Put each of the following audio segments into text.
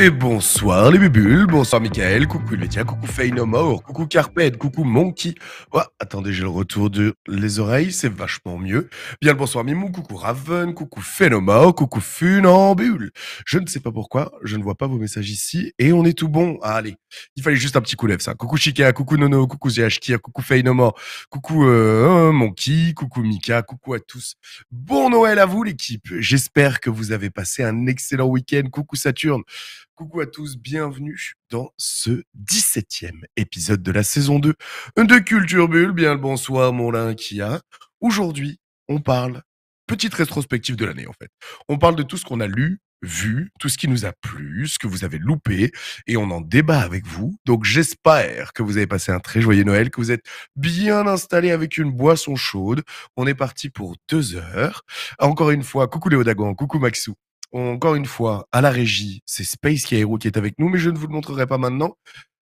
Et bonsoir les bubules, bonsoir Michael, coucou Lydia, coucou Faye coucou Carpet, coucou Monkey. Oh, attendez, j'ai le retour de les oreilles, c'est vachement mieux. Bien le bonsoir Mimou, coucou Raven, coucou Phenoma, coucou Funambule. Je ne sais pas pourquoi, je ne vois pas vos messages ici et on est tout bon. Ah, allez, il fallait juste un petit coup lève ça. Coucou Chika, coucou Nono, coucou Ziachkir, coucou Faye coucou euh, Monkey, coucou Mika, coucou à tous. Bon Noël à vous l'équipe, j'espère que vous avez passé un excellent week-end. Coucou Saturne. Coucou à tous, bienvenue dans ce 17e épisode de la saison 2 de Culture Bulle. Bien le bonsoir, mon a. Aujourd'hui, on parle, petite rétrospective de l'année en fait, on parle de tout ce qu'on a lu, vu, tout ce qui nous a plu, ce que vous avez loupé, et on en débat avec vous. Donc j'espère que vous avez passé un très joyeux Noël, que vous êtes bien installés avec une boisson chaude. On est parti pour deux heures. Encore une fois, coucou Léo Dagon, coucou Maxou, encore une fois, à la régie, c'est Space Hero qui est avec nous, mais je ne vous le montrerai pas maintenant,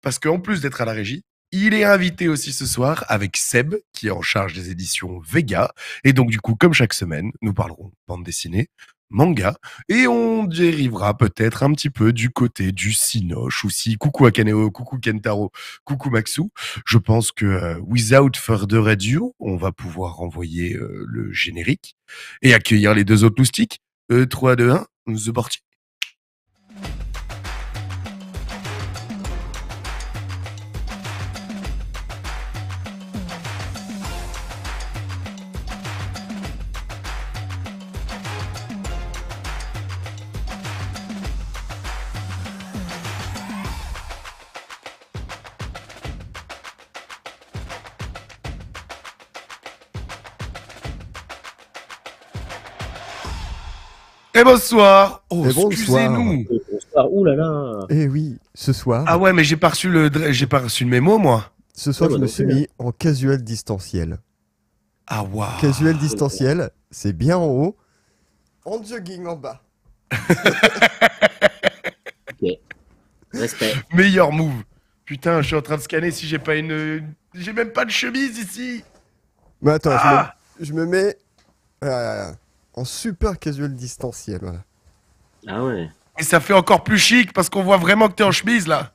parce qu'en plus d'être à la régie, il est invité aussi ce soir avec Seb, qui est en charge des éditions Vega. Et donc, du coup, comme chaque semaine, nous parlerons bande dessinée, manga, et on dérivera peut-être un petit peu du côté du Cinoche aussi. Coucou Akaneo, coucou Kentaro, coucou Maxou. Je pense que euh, without further ado, on va pouvoir envoyer euh, le générique et accueillir les deux autres moustiques 3, 2, 1, c'est parti. Eh, bonsoir. Oh, eh, excusez-nous. Eh oui, ce soir. Ah ouais, mais j'ai pas reçu le, j'ai pas reçu le mémo, moi. Ce soir, ah, je bah, me suis mis en casual distanciel. Ah ouais. Casual distanciel, c'est bien en haut. En jogging en bas. ok. Respect. Meilleur move. Putain, je suis en train de scanner si j'ai pas une. J'ai même pas de chemise ici. Mais attends, je, me... Ah. mets. Euh, en super casual distanciel. Voilà. Ah ouais. Et ça fait encore plus chic parce qu'on voit vraiment que t'es en chemise là.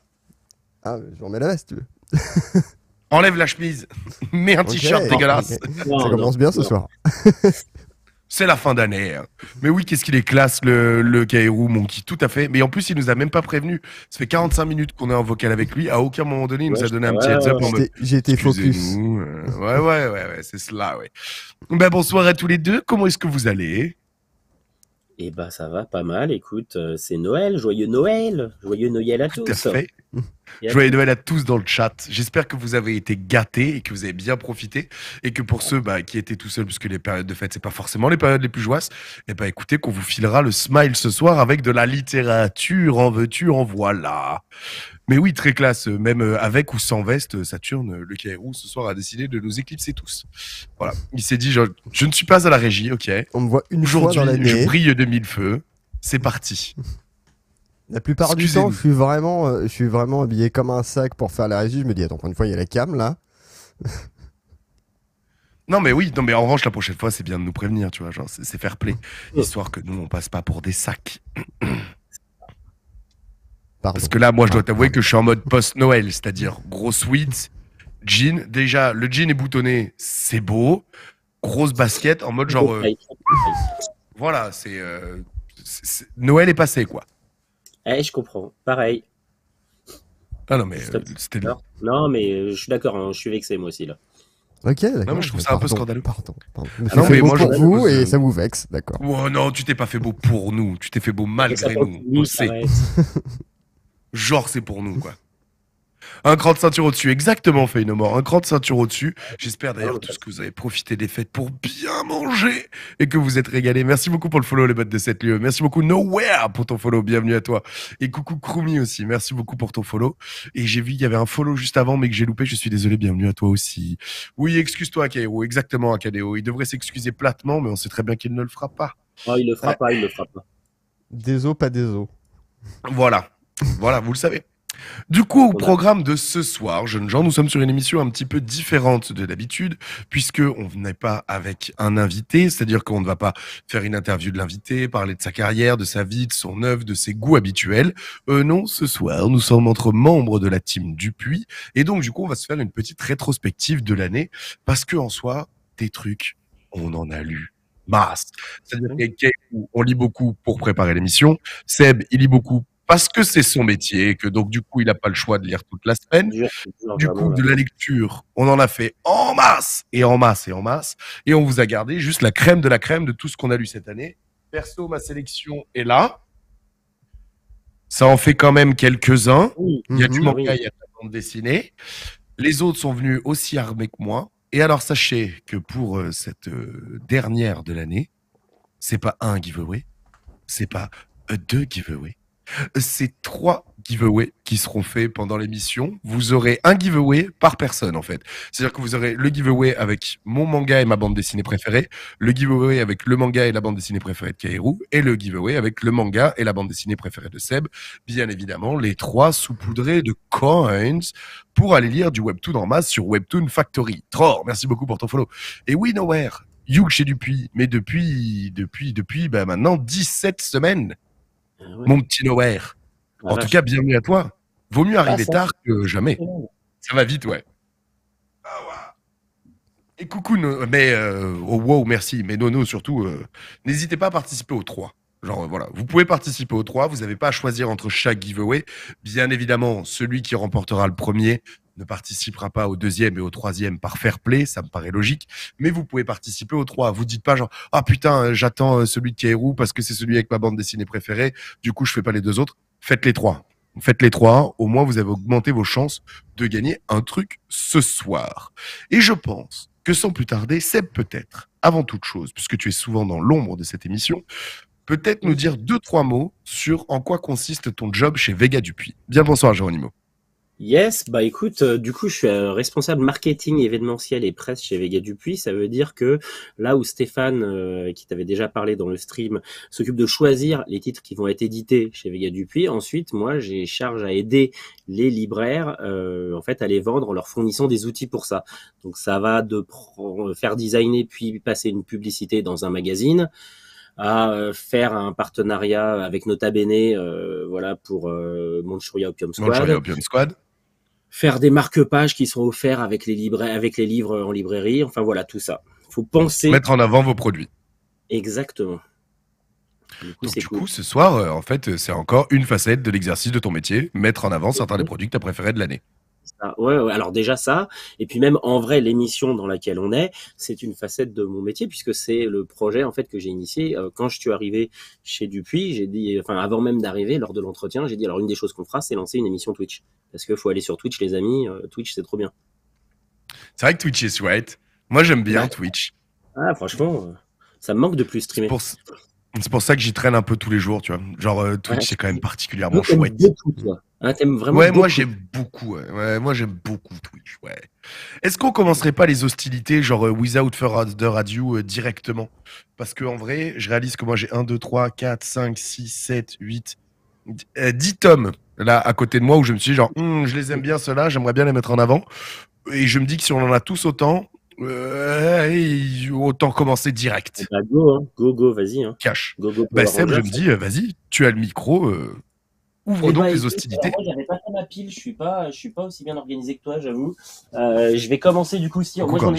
Ah, je remets la veste, tu veux. Enlève la chemise. Mets un t-shirt dégueulasse. Ça commence bien ce soir. c'est la fin d'année. Mais oui, qu'est-ce qu'il est classe, le, le mon Monkey, tout à fait. Mais en plus, il nous a même pas prévenu. Ça fait 45 minutes qu'on est en vocal avec lui. À aucun moment donné, il nous a donné un petit heads up. J'ai été focus. Ouais, ouais, ouais, ouais c'est cela, ouais. Ben, bonsoir à tous les deux. Comment est-ce que vous allez et eh ben, ça va pas mal. Écoute, euh, c'est Noël. Joyeux Noël. Joyeux Noël à Tout À fait. Joyeux Noël à tous dans le chat. J'espère que vous avez été gâtés et que vous avez bien profité. Et que pour ceux bah, qui étaient tout seuls, puisque les périodes de fête, c'est pas forcément les périodes les plus joyeuses, et eh ben écoutez, qu'on vous filera le smile ce soir avec de la littérature en veux-tu, en voilà. Mais oui, très classe. Même euh, avec ou sans veste, euh, Saturne, euh, le Kairou, ce soir, a décidé de nous éclipser tous. Voilà. Il s'est dit, je, ne suis pas à la régie, ok. On me voit une journée dans l'année. Je brille de mille feux. C'est parti. La plupart du temps, je suis vraiment, je suis vraiment habillé comme un sac pour faire la régie. Je me dis, attends, une fois, il y a la cam là. Non mais oui, non mais en revanche la prochaine fois c'est bien de nous prévenir, tu vois, genre c'est faire play, histoire que nous on passe pas pour des sacs. Parce que là, moi, je dois ah, t'avouer ah. que je suis en mode post-Noël, c'est-à-dire grosse weed, jean. Déjà, le jean est boutonné, c'est beau. Grosse basket, en mode genre. Euh, voilà, euh, c'est. Noël est passé, quoi. Eh, je comprends. Pareil. Ah non, mais euh, c'était Non, mais je suis d'accord, hein, je suis vexé, moi aussi, là. Ok, d'accord. Non, je trouve ça un peu scandaleux. Pardon, pardon. Ah non, mais moi, pour je vous et ça vous vexe, d'accord. Oh non, tu t'es pas fait beau pour nous, tu t'es fait beau malgré nous. nous c'est. Genre, c'est pour nous, quoi. Un cran de ceinture au-dessus, exactement, Feynomore. Un cran de ceinture au-dessus. J'espère d'ailleurs ce que vous avez profité des fêtes pour bien manger et que vous êtes régalés. Merci beaucoup pour le follow, les bêtes de cette lieu. Merci beaucoup, Nowhere, pour ton follow. Bienvenue à toi. Et coucou, Krumi aussi. Merci beaucoup pour ton follow. Et j'ai vu qu'il y avait un follow juste avant, mais que j'ai loupé. Je suis désolé. Bienvenue à toi aussi. Oui, excuse-toi, Akadeo. Exactement, Akadeo. Il devrait s'excuser platement, mais on sait très bien qu'il ne le fera pas. Non, il le fera ah. pas, il le fera pas. os, pas os. Voilà. Voilà, vous le savez. Du coup, au programme de ce soir, jeunes gens, nous sommes sur une émission un petit peu différente de d'habitude, puisqu'on on n'est pas avec un invité, c'est-à-dire qu'on ne va pas faire une interview de l'invité, parler de sa carrière, de sa vie, de son œuvre, de ses goûts habituels. Euh, non, ce soir, nous sommes entre membres de la team Dupuis, et donc du coup, on va se faire une petite rétrospective de l'année, parce que en soi, des trucs, on en a lu masse. C'est-à-dire qu'on lit beaucoup pour préparer l'émission. Seb, il lit beaucoup parce que c'est son métier que donc du coup il n'a pas le choix de lire toute la semaine. Du coup de la lecture, on en a fait en masse et en masse et en masse et on vous a gardé juste la crème de la crème de tout ce qu'on a lu cette année. Perso, ma sélection est là. Ça en fait quand même quelques-uns. il y a du mhm. manga, il y a de la bande dessinée. Les autres sont venus aussi armés que moi. Et alors sachez que pour euh, cette euh, dernière de l'année, c'est pas un giveaway, c'est pas deux giveaways ces trois giveaways qui seront faits pendant l'émission. Vous aurez un giveaway par personne, en fait. C'est-à-dire que vous aurez le giveaway avec mon manga et ma bande dessinée préférée, le giveaway avec le manga et la bande dessinée préférée de Kairou, et le giveaway avec le manga et la bande dessinée préférée de Seb. Bien évidemment, les trois saupoudrés de coins pour aller lire du Webtoon en masse sur Webtoon Factory. Tror, merci beaucoup pour ton follow. Et oui, Nowhere, Youk chez Dupuis, mais depuis, depuis, depuis, ben, maintenant 17 semaines mon petit nowhere. en tout cas, bienvenue à toi. Vaut mieux ah, arriver tard que jamais. Ça va vite, ouais. Et coucou, mais euh, oh, wow, merci. Mais Nono, surtout, euh, n'hésitez pas à participer aux trois. Genre, euh, voilà, vous pouvez participer aux trois, vous n'avez pas à choisir entre chaque giveaway. Bien évidemment, celui qui remportera le premier ne participera pas au deuxième et au troisième par fair play, ça me paraît logique, mais vous pouvez participer aux trois. Vous dites pas genre ah putain euh, j'attends euh, celui de Kairou parce que c'est celui avec ma bande dessinée préférée, du coup je fais pas les deux autres. Faites les trois. Faites les trois, au moins vous avez augmenté vos chances de gagner un truc ce soir. Et je pense que sans plus tarder, c'est peut-être, avant toute chose, puisque tu es souvent dans l'ombre de cette émission, peut-être nous dire deux, trois mots sur en quoi consiste ton job chez Vega Dupuis. Bien bonsoir, Géronimo. Yes, bah écoute, euh, du coup, je suis euh, responsable marketing événementiel et presse chez Vega Dupuis. Ça veut dire que là où Stéphane, euh, qui t'avait déjà parlé dans le stream, s'occupe de choisir les titres qui vont être édités chez Vega Dupuis, ensuite, moi, j'ai charge à aider les libraires, en fait, à les vendre en leur fournissant des outils pour ça. Donc, ça va de faire designer puis passer une publicité dans un magazine à faire un partenariat avec Nota Bene, voilà, pour Manchuria Opium Squad. Manchuria Opium Squad faire des marque-pages qui sont offerts avec les, livres en librairie. Enfin voilà, tout ça. faut penser. Mettre en avant vos produits. Exactement. Du coup, du coup, ce soir, euh, en fait, euh, c'est encore une facette de l'exercice de ton métier, mettre en avant certains des mhm. produits que tu as préférés de l'année. Ouais, ouais, alors déjà ça, et puis même en vrai, l'émission dans laquelle on est, c'est une facette de mon métier puisque c'est le projet en fait que j'ai initié euh, quand je suis arrivé chez Dupuis. J'ai dit, enfin avant même d'arriver, lors de l'entretien, j'ai dit alors une des choses qu'on fera, c'est lancer une émission Twitch parce que faut aller sur Twitch, les amis. Euh, Twitch, c'est trop bien. C'est vrai que Twitch est sweet, Moi, j'aime bien Twitch. Ah, franchement, euh, ça me manque de plus streamer. C'est pour ça que j'y traîne un peu tous les jours, tu vois. Genre, euh, Twitch, c'est quand même particulièrement chouette. Beaucoup, toi. Hein, ouais, moi j'aime beaucoup. Ouais. moi j'aime beaucoup Twitch. Ouais. Est-ce qu'on commencerait pas les hostilités, genre euh, Without Further radio euh, directement Parce que en vrai, je réalise que moi j'ai 1, 2, 3, 4, 5, 6, 7, 8, 10 tomes là à côté de moi où je me suis dit, genre, hum, je les aime bien ceux-là, j'aimerais bien les mettre en avant. Et je me dis que si on en a tous autant, euh, autant commencer direct. Eh ben, go, hein. go, go, vas-y. Hein. Cash. Go, go, bah, Seb, je me dis, euh, vas-y, tu as le micro, euh, ouvre donc les hostilités. j'avais pas fait ma pile, je suis pas, je suis pas aussi bien organisé que toi, j'avoue. je vais commencer du coup, si moi j'en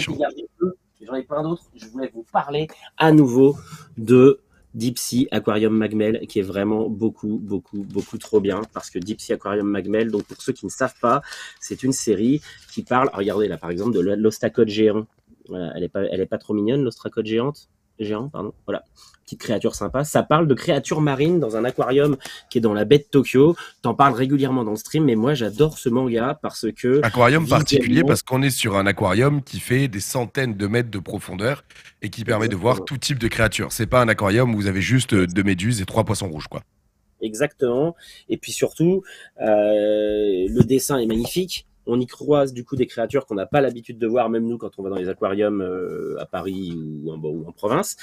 j'en ai plein d'autres, je voulais vous parler à nouveau de Deep Aquarium Magmel, qui est vraiment beaucoup, beaucoup, beaucoup trop bien, parce que Deep Aquarium Magmel, donc pour ceux qui ne savent pas, c'est une série qui parle, regardez là par exemple, de l'ostracode géant. elle n'est pas, elle est pas trop mignonne, l'ostracode géante géant, pardon, voilà, petite créature sympa. Ça parle de créatures marines dans un aquarium qui est dans la baie de Tokyo. T'en parles régulièrement dans le stream, mais moi j'adore ce manga parce que aquarium particulier parce qu'on est sur un aquarium qui fait des centaines de mètres de profondeur et qui permet de voir tout type de créatures. C'est pas un aquarium où vous avez juste euh, deux méduses et trois poissons rouges, quoi. Exactement. Et puis surtout, euh, le dessin est magnifique. On y croise du coup des créatures qu'on n'a pas l'habitude de voir, même nous quand on va dans les aquariums euh, à Paris ou en, en, province.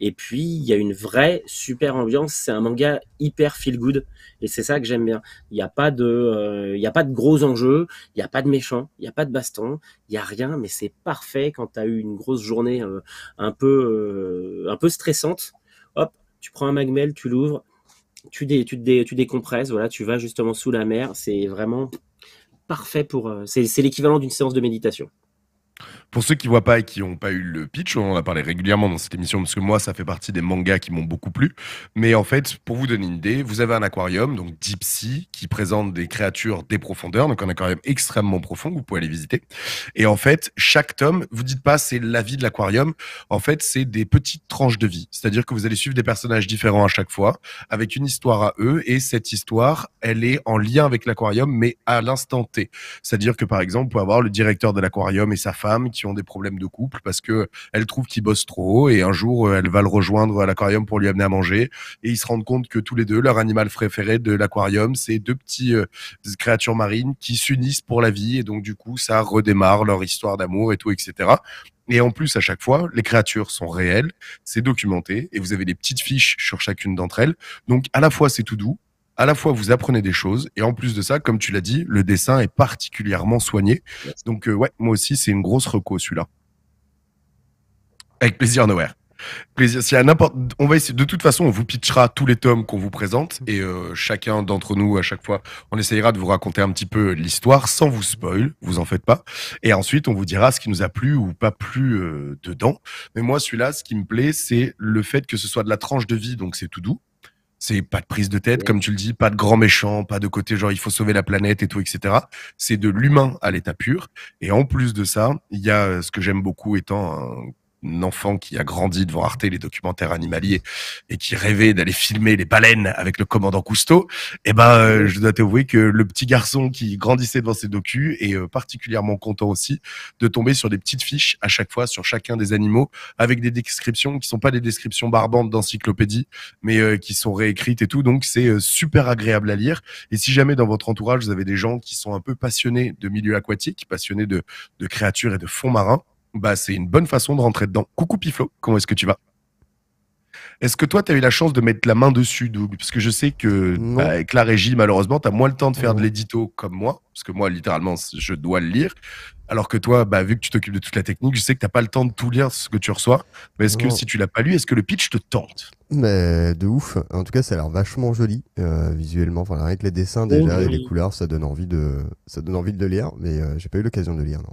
Et puis il y a une vraie super ambiance. C'est un manga hyper feel good et c'est ça que j'aime bien. Il n'y a pas de, euh, il y a pas de gros enjeux, il n'y a pas de méchants, il n'y a pas de baston, il n'y a rien. Mais c'est parfait quand tu as eu une grosse journée euh, un peu, un peu stressante. Hop, tu prends un magmel, tu l'ouvres, tu, dé, tu, dé, tu décompresses, voilà, tu vas justement sous la mer, c'est vraiment parfait pour. Euh, c'est l'équivalent d'une séance de méditation. Pour ceux qui ne voient pas et qui n'ont pas eu le pitch, on en a parlé régulièrement dans cette émission parce que moi, ça fait partie des mangas qui m'ont beaucoup plu. Mais en fait, pour vous donner une idée, vous avez un aquarium, donc Deep Sea, qui présente des créatures des profondeurs, donc un aquarium extrêmement profond que vous pouvez aller visiter. Et en fait, chaque tome, vous dites pas c'est la vie de l'aquarium, en fait, c'est des petites tranches de vie. C'est-à-dire que vous allez suivre des personnages différents à chaque fois, avec une histoire à eux, et cette histoire, elle est en lien avec l'aquarium, mais à l'instant T. C'est-à-dire que par exemple, vous pouvez avoir le directeur de l'aquarium et sa femme qui ont des problèmes de couple parce que elle trouve qu'il bosse trop et un jour euh, elle va le rejoindre à l'aquarium pour lui amener à manger et ils se rendent compte que tous les deux leur animal préféré de l'aquarium c'est deux petits euh, créatures marines qui s'unissent pour la vie et donc du coup ça redémarre leur histoire d'amour et tout etc et en plus, à chaque fois, les créatures sont réelles, c'est documenté, et vous avez des petites fiches sur chacune d'entre elles. Donc, à la fois, c'est tout doux, à la fois vous apprenez des choses et en plus de ça, comme tu l'as dit, le dessin est particulièrement soigné. Donc euh, ouais, moi aussi c'est une grosse reco celui-là. Avec plaisir Nowhere. Plaisir. Si n'importe, on va essayer. De toute façon, on vous pitchera tous les tomes qu'on vous présente mm. et euh, chacun d'entre nous, à chaque fois, on essayera de vous raconter un petit peu l'histoire sans vous spoil. Vous en faites pas. Et ensuite, on vous dira ce qui nous a plu ou pas plu euh, dedans. Mais moi, celui-là, ce qui me plaît, c'est le fait que ce soit de la tranche de vie, donc c'est tout doux. C'est pas de prise de tête, comme tu le dis, pas de grand méchant, pas de côté genre il faut sauver la planète et tout, etc. C'est de l'humain à l'état pur. Et en plus de ça, il y a euh, ce que j'aime beaucoup étant un un enfant qui a grandi devant Arte les documentaires animaliers et qui rêvait d'aller filmer les baleines avec le commandant Cousteau, eh ben, euh, je dois t'avouer que le petit garçon qui grandissait devant ces docus est euh, particulièrement content aussi de tomber sur des petites fiches à chaque fois sur chacun des animaux avec des descriptions qui sont pas des descriptions barbantes d'encyclopédie, mais euh, qui sont réécrites et tout. Donc, c'est super agréable à lire. Et si jamais dans votre entourage, vous avez des gens qui sont un peu passionnés de milieu aquatique, passionnés de créatures et de fonds marins, bah, c'est une bonne façon de rentrer dedans. Coucou Piflo, comment est-ce que tu vas Est-ce que toi, tu as eu la chance de mettre la main dessus Parce que je sais que bah, avec la régie, malheureusement, tu as moins le temps de faire de l'édito comme moi, parce que moi, littéralement, je dois le lire. Alors que toi, bah, vu que tu t'occupes de toute la technique, je sais que tu n'as pas le temps de tout lire ce que tu reçois. Mais est-ce que si tu l'as pas lu, est-ce que le pitch te tente mais de ouf. En tout cas, ça a l'air vachement joli euh, visuellement. Enfin, avec les dessins déjà oh. et les couleurs, ça donne envie de, ça donne envie de le lire. Mais euh, j'ai pas eu l'occasion de lire, non.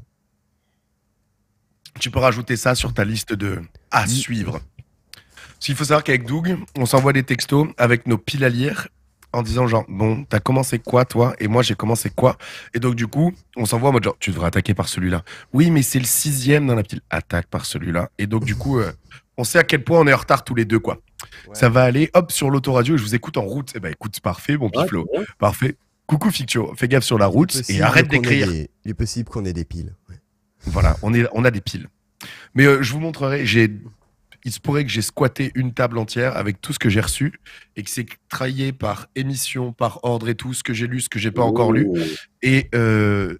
Tu peux rajouter ça sur ta liste de à mm. suivre. Parce qu'il faut savoir qu'avec Doug, on s'envoie des textos avec nos piles à lire en disant genre bon t'as commencé quoi toi et moi j'ai commencé quoi et donc du coup on s'envoie en genre tu devrais attaquer par celui-là oui mais c'est le sixième dans la pile attaque par celui-là et donc du coup euh, on sait à quel point on est en retard tous les deux quoi ça va aller hop sur l'autoradio et je vous écoute en route eh ben écoute parfait bon petit parfait coucou Fictio fais gaffe sur la route et arrête d'écrire il est possible qu'on ait des piles voilà, on, est, on a des piles. Mais euh, je vous montrerai, j'ai il se pourrait que j'ai squatté une table entière avec tout ce que j'ai reçu et que c'est traillé par émission, par ordre et tout, ce que j'ai lu, ce que j'ai pas encore lu. Oh. Et euh,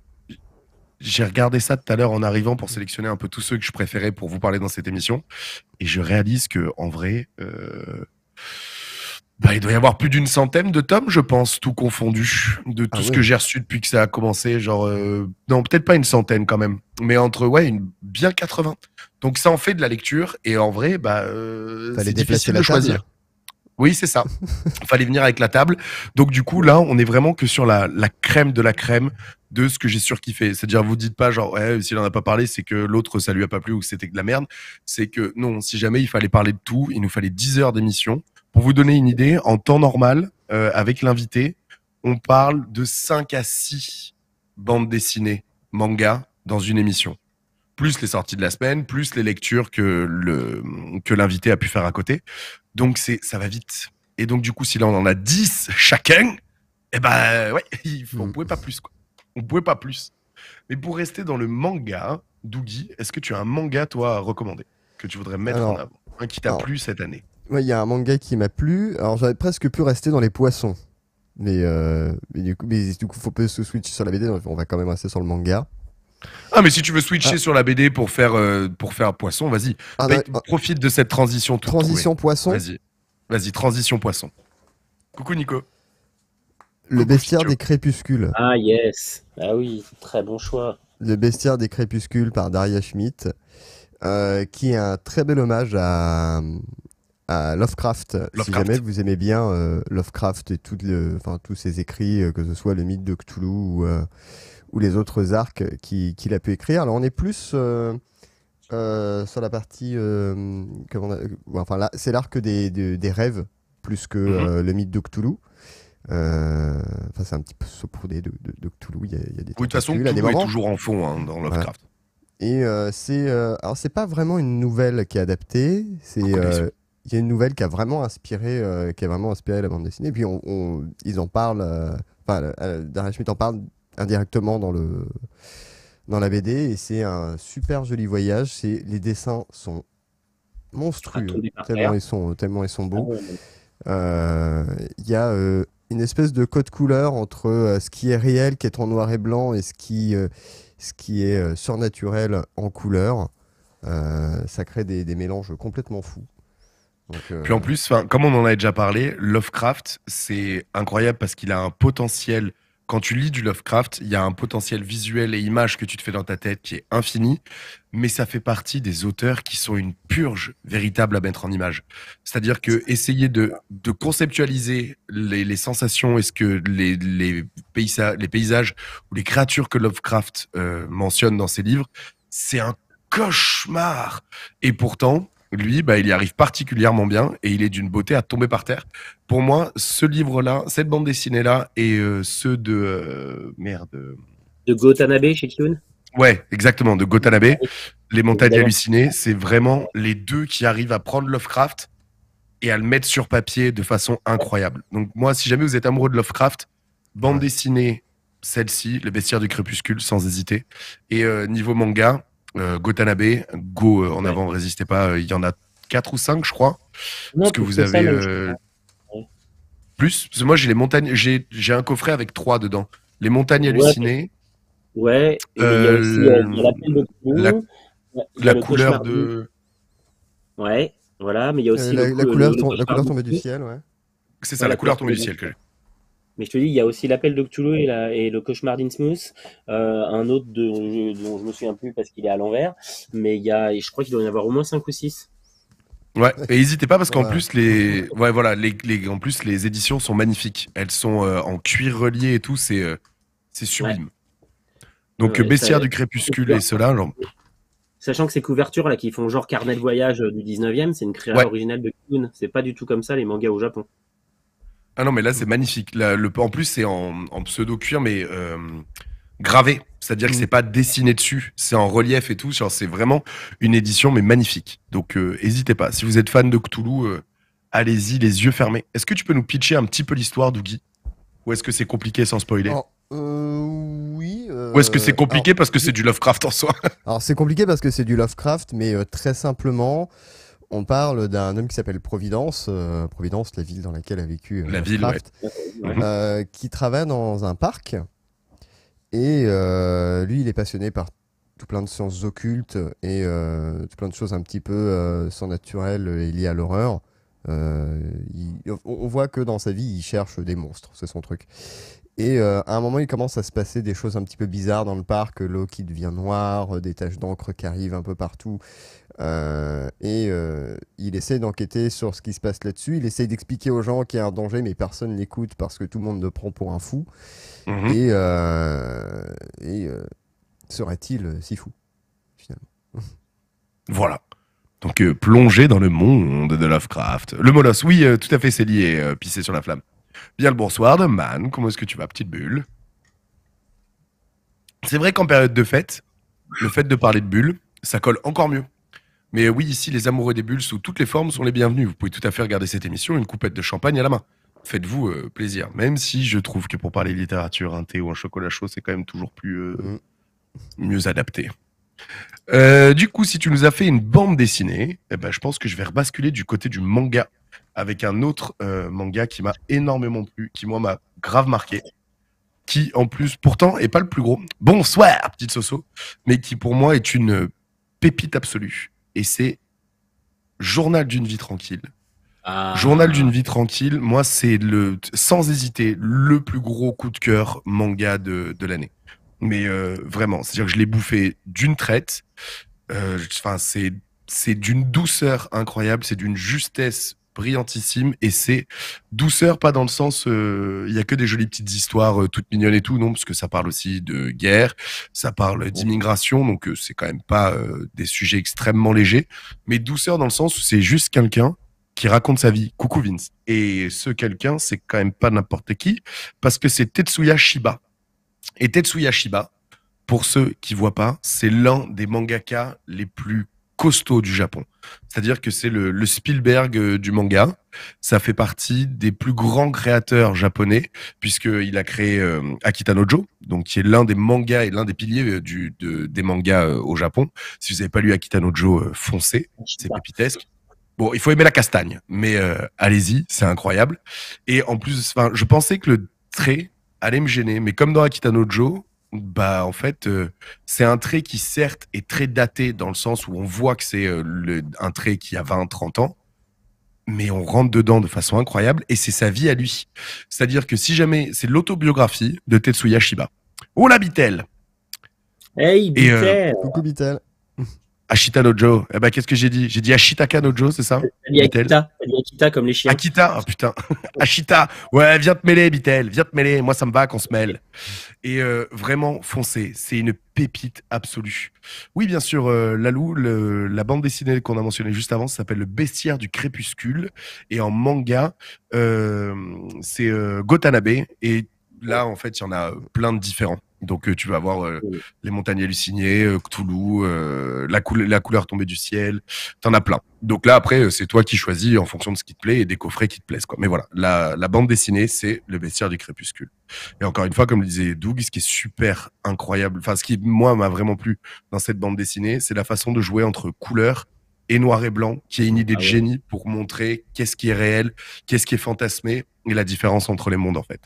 j'ai regardé ça tout à l'heure en arrivant pour sélectionner un peu tous ceux que je préférais pour vous parler dans cette émission. Et je réalise que en vrai, euh, bah, il doit y avoir plus d'une centaine de tomes, je pense, tout confondu, de tout ah ce que j'ai reçu depuis que ça a commencé. Genre, euh, non, peut-être pas une centaine quand même, mais entre, ouais, une, bien 80. Donc ça en fait de la lecture, et en vrai, bah, euh, c'est difficile de choisir. Oui, c'est ça. Fallait venir avec la table. Donc du coup, là, on est vraiment que sur la, crème de la crème de ce que j'ai surkiffé. C'est-à-dire, vous dites pas genre, ouais, s'il en a pas parlé, c'est que l'autre, ça lui a pas plu ou que c'était de la merde. C'est que non, si jamais il fallait parler de tout, il nous fallait 10 heures d'émission. Pour vous donner une idée, en temps normal, euh, avec l'invité, on parle de 5 à 6 bandes dessinées, manga, dans une émission. Plus les sorties de la semaine, plus les lectures que le, que l'invité a pu faire à côté. Donc c'est, ça va vite. Et donc du coup, si là on en a 10 chacun, eh ben ouais, on mm. pouvait pas plus quoi. On pouvait pas plus. Mais pour rester dans le manga, Dougie, est-ce que tu as un manga toi à recommander que tu voudrais mettre en avant, un qui t'a plu cette année il y a un manga qui m'a plu. Alors j'aurais presque pu rester dans les poissons. Mais, euh, du coup, il du coup, faut peut se switcher sur la BD. on va quand même rester sur le manga. Ah mais si tu veux switcher ah. sur la BD pour faire euh, pour faire poisson, vas-y. Ah, oh. profite de cette transition. Transition poisson. Vas-y, vas-y transition poisson. Coucou Nico. Le bestiaire des crépuscules. Ah yes, ah oui, très bon choix. Le bestiaire des crépuscules par Daria Schmidt, euh, qui est un très bel hommage à, Lovecraft. Euh, si jamais vous aimez bien euh, Lovecraft et tout le, enfin, tous ses écrits, euh, que ce soit le mythe de Cthulhu ou, les autres arcs qu'il a pu écrire. Alors on est plus sur la partie, enfin là, c'est l'arc des, des, rêves plus que mhm. le mythe de Cthulhu. Enfin, c'est un petit peu saupoudré de, de, de Cthulhu. Il y, a, il y a des oui, de toute façon, Cthulhu, est toujours en fond hein, dans Lovecraft. Et c'est alors c'est pas vraiment une nouvelle qui est adaptée, c'est il y a une nouvelle qui a vraiment inspiré, euh, qui a vraiment inspiré la bande dessinée. puis ils en parlent, euh, enfin, euh, en parle indirectement dans le dans la BD et c'est un super joli voyage. C'est les dessins sont monstrueux, tellement ils sont tellement ils sont beaux. Ah euh, il y a une espèce de code couleur entre ce qui est réel, qui est en noir et blanc, et ce qui ce qui est surnaturel en couleur. ça crée des mélanges complètement fous. Euh, Puis en plus, comme on en a déjà parlé, Lovecraft, c'est incroyable parce qu'il a un potentiel. Quand tu lis du Lovecraft, il y a un potentiel visuel et image que tu te fais dans ta tête qui est infini, mais ça fait partie des auteurs qui sont une purge véritable à mettre en image. C'est-à-dire que essayer de, conceptualiser les, sensations et ce que les, paysages ou les créatures que Lovecraft euh, mentionne dans ses livres, c'est un cauchemar. Et pourtant, lui, bah, il y arrive particulièrement bien et il est d'une beauté à tomber par terre. Pour moi, ce livre-là, cette bande dessinée-là et euh, ceux de. Euh, merde. Euh, de Gotanabe chez Kyun Ouais, exactement, de Gotanabe. Les montagnes hallucinées, c'est vraiment les deux qui arrivent à prendre Lovecraft et à le mettre sur papier de façon incroyable. Donc, moi, si jamais vous êtes amoureux de Lovecraft, bande dessinée, celle-ci, Le bestiaire du crépuscule, sans hésiter. Et niveau manga, euh, Gotanabe, go euh, en avant, résistez pas. Euh, il y en a 4 ou 5, je crois. Non, parce que vous avez. plus, moi j'ai les montagnes, j'ai, un coffret avec 3 dedans. Les montagnes hallucinées. Ouais, il y a aussi, la, de la couleur de. Ouais, voilà, mais il y a aussi. la, la, couleur, la couleur tombée du ciel, ouais. C'est ça, la, couleur tombée du ciel que j'ai. Mais je te dis, il y a aussi l'appel de Cthulhu et, le cauchemar d'Innsmouth, euh, un autre dont je me souviens plus parce qu'il est à l'envers, mais il y a, je crois qu'il doit y en avoir au moins 5 ou 6. Ouais, et n'hésitez pas parce qu'en plus les, ouais voilà, les, en plus les éditions sont magnifiques. Elles sont euh, en cuir relié et tout, c'est euh, c'est sublime. Donc bestiaire du crépuscule et cela. genre... Sachant que ces couvertures là qui font genre carnet de voyage du 19e, c'est une création originale de Kuhn. C'est pas du tout comme ça les mangas au Japon. Ah non, mais là, c'est mm. magnifique. le, en plus, c'est en, pseudo-cuir, mais euh, gravé. C'est-à-dire que mm. c'est pas dessiné dessus, c'est en relief et tout. C'est vraiment une édition, mais magnifique. Donc, n'hésitez euh, pas. Si vous êtes fan de Cthulhu, euh, allez-y, les yeux fermés. Est-ce que tu peux nous pitcher un petit peu l'histoire d'Ougi Ou est-ce que c'est compliqué sans spoiler oui. Ou est-ce que c'est compliqué parce que c'est du Lovecraft en soi Alors c'est compliqué parce que c'est du Lovecraft, mais très simplement, on parle d'un homme qui s'appelle Providence, euh, Providence, la ville dans laquelle a vécu euh, la ville, Kraft, euh, qui travaille dans un parc. Et lui, il est passionné par tout plein de sciences occultes et tout plein de choses un petit peu surnaturelles et liées à l'horreur. on, voit que dans sa vie, il cherche des monstres, c'est son truc. Et euh, à un moment, il commence à se passer des choses un petit peu bizarres dans le parc, l'eau qui devient noire, euh, des taches d'encre qui arrivent un peu partout. Euh, et il essaie d'enquêter sur ce qui se passe là-dessus. Il essaie d'expliquer aux gens qu'il y a un danger, mais personne n'écoute parce que tout le monde le prend pour un fou. Mhm. Et, serait-il si fou, finalement Voilà. Donc plonger dans le monde de Lovecraft. Le molosse, oui, tout à fait, c'est lié, pisser sur la flamme. Bien le bonsoir, Man, Comment est-ce que tu vas, petite bulle C'est vrai qu'en période de fête, le fait de parler de bulles, ça colle encore mieux. Mais oui, ici, les amoureux des bulles sous toutes les formes sont les bienvenus. Vous pouvez tout à fait regarder cette émission, une coupette de champagne à la main. Faites-vous euh, plaisir. Même si je trouve que pour parler littérature, un thé ou un chocolat chaud, c'est quand même toujours plus euh, mm. mieux adapté. Euh, du coup, si tu nous as fait une bande dessinée, eh ben, je pense que je vais rebasculer du côté du manga avec un autre euh, manga qui m'a énormément plu, qui moi m'a grave marqué, qui en plus pourtant est pas le plus gros. Bonsoir, petite Soso, mais qui pour moi est une pépite absolue. Et c'est Journal d'une vie tranquille. Ah. Journal d'une vie tranquille, moi c'est le sans hésiter le plus gros coup de cœur manga de, de l'année. Mais euh, vraiment, c'est-à-dire que je l'ai bouffé d'une traite. Euh, enfin, c'est d'une douceur incroyable, c'est d'une justesse brillantissime et c'est douceur, pas dans le sens, euh, il y a que des jolies petites histoires euh, toutes mignonnes et tout, non, parce que ça parle aussi de guerre, ça parle d'immigration, donc euh, c'est quand même pas des sujets extrêmement légers, mais douceur dans le sens où c'est juste quelqu'un qui raconte sa vie. Coucou Vince. Et ce quelqu'un, c'est quand même pas n'importe qui, parce que c'est Tetsuya Shiba. Et Tetsuya Shiba, pour ceux qui voient pas, c'est l'un des mangaka les plus costaud du Japon. C'est-à-dire que c'est le, Spielberg euh, du manga. Ça fait partie des plus grands créateurs japonais, puisqu'il a créé euh, Akita Akita Joe, donc qui est l'un des mangas et l'un des piliers euh, du, des mangas au Japon. Si vous n'avez pas lu Akita no Joe, foncez, c'est pépitesque. Bon, il faut aimer la castagne, mais allez-y, c'est incroyable. Et en plus, je pensais que le trait allait me gêner, mais comme dans Akita no Joe. Bah, en fait, euh, c'est un trait qui, certes, est très daté dans le sens où on voit que c'est euh, un trait qui a 20, 30 ans, mais on rentre dedans de façon incroyable et c'est sa vie à lui. C'est-à-dire que si jamais, c'est l'autobiographie de Tetsuya Shiba. où lhabite elle Hey, Coucou Ashita Nojo. Eh ben, qu'est-ce que j'ai dit J'ai dit Ashitaka Nojo, c'est ça Akita. Akita comme les chiens. Akita, oh, putain. Ashita, ouais, viens te mêler, Bitel, viens te mêler. Moi, ça me va qu'on se mêle. Et euh, vraiment, foncez. C'est une pépite absolue. Oui, bien sûr, euh, Lalou, la bande dessinée qu'on a mentionnée juste avant s'appelle Le Bestiaire du Crépuscule. Et en manga, euh, c'est Gotanabe. Et là, en fait, il y en a plein de différents. Donc euh, tu vas voir euh, les montagnes hallucinées, euh, Toulouse, la, couleur tombée du ciel, t'en as plein. Donc là après c'est toi qui choisis en fonction de ce qui te plaît et des coffrets qui te plaisent quoi. Mais voilà, la, la bande dessinée c'est le bestiaire du crépuscule. Et encore une fois comme le disait Doug, ce qui est super incroyable, enfin ce qui moi m'a vraiment plu dans cette bande dessinée, c'est la façon de jouer entre couleurs et noir et blanc, qui est une idée de ah génie pour montrer qu'est-ce qui est réel, qu'est-ce qui est fantasmé et la différence entre les mondes en fait.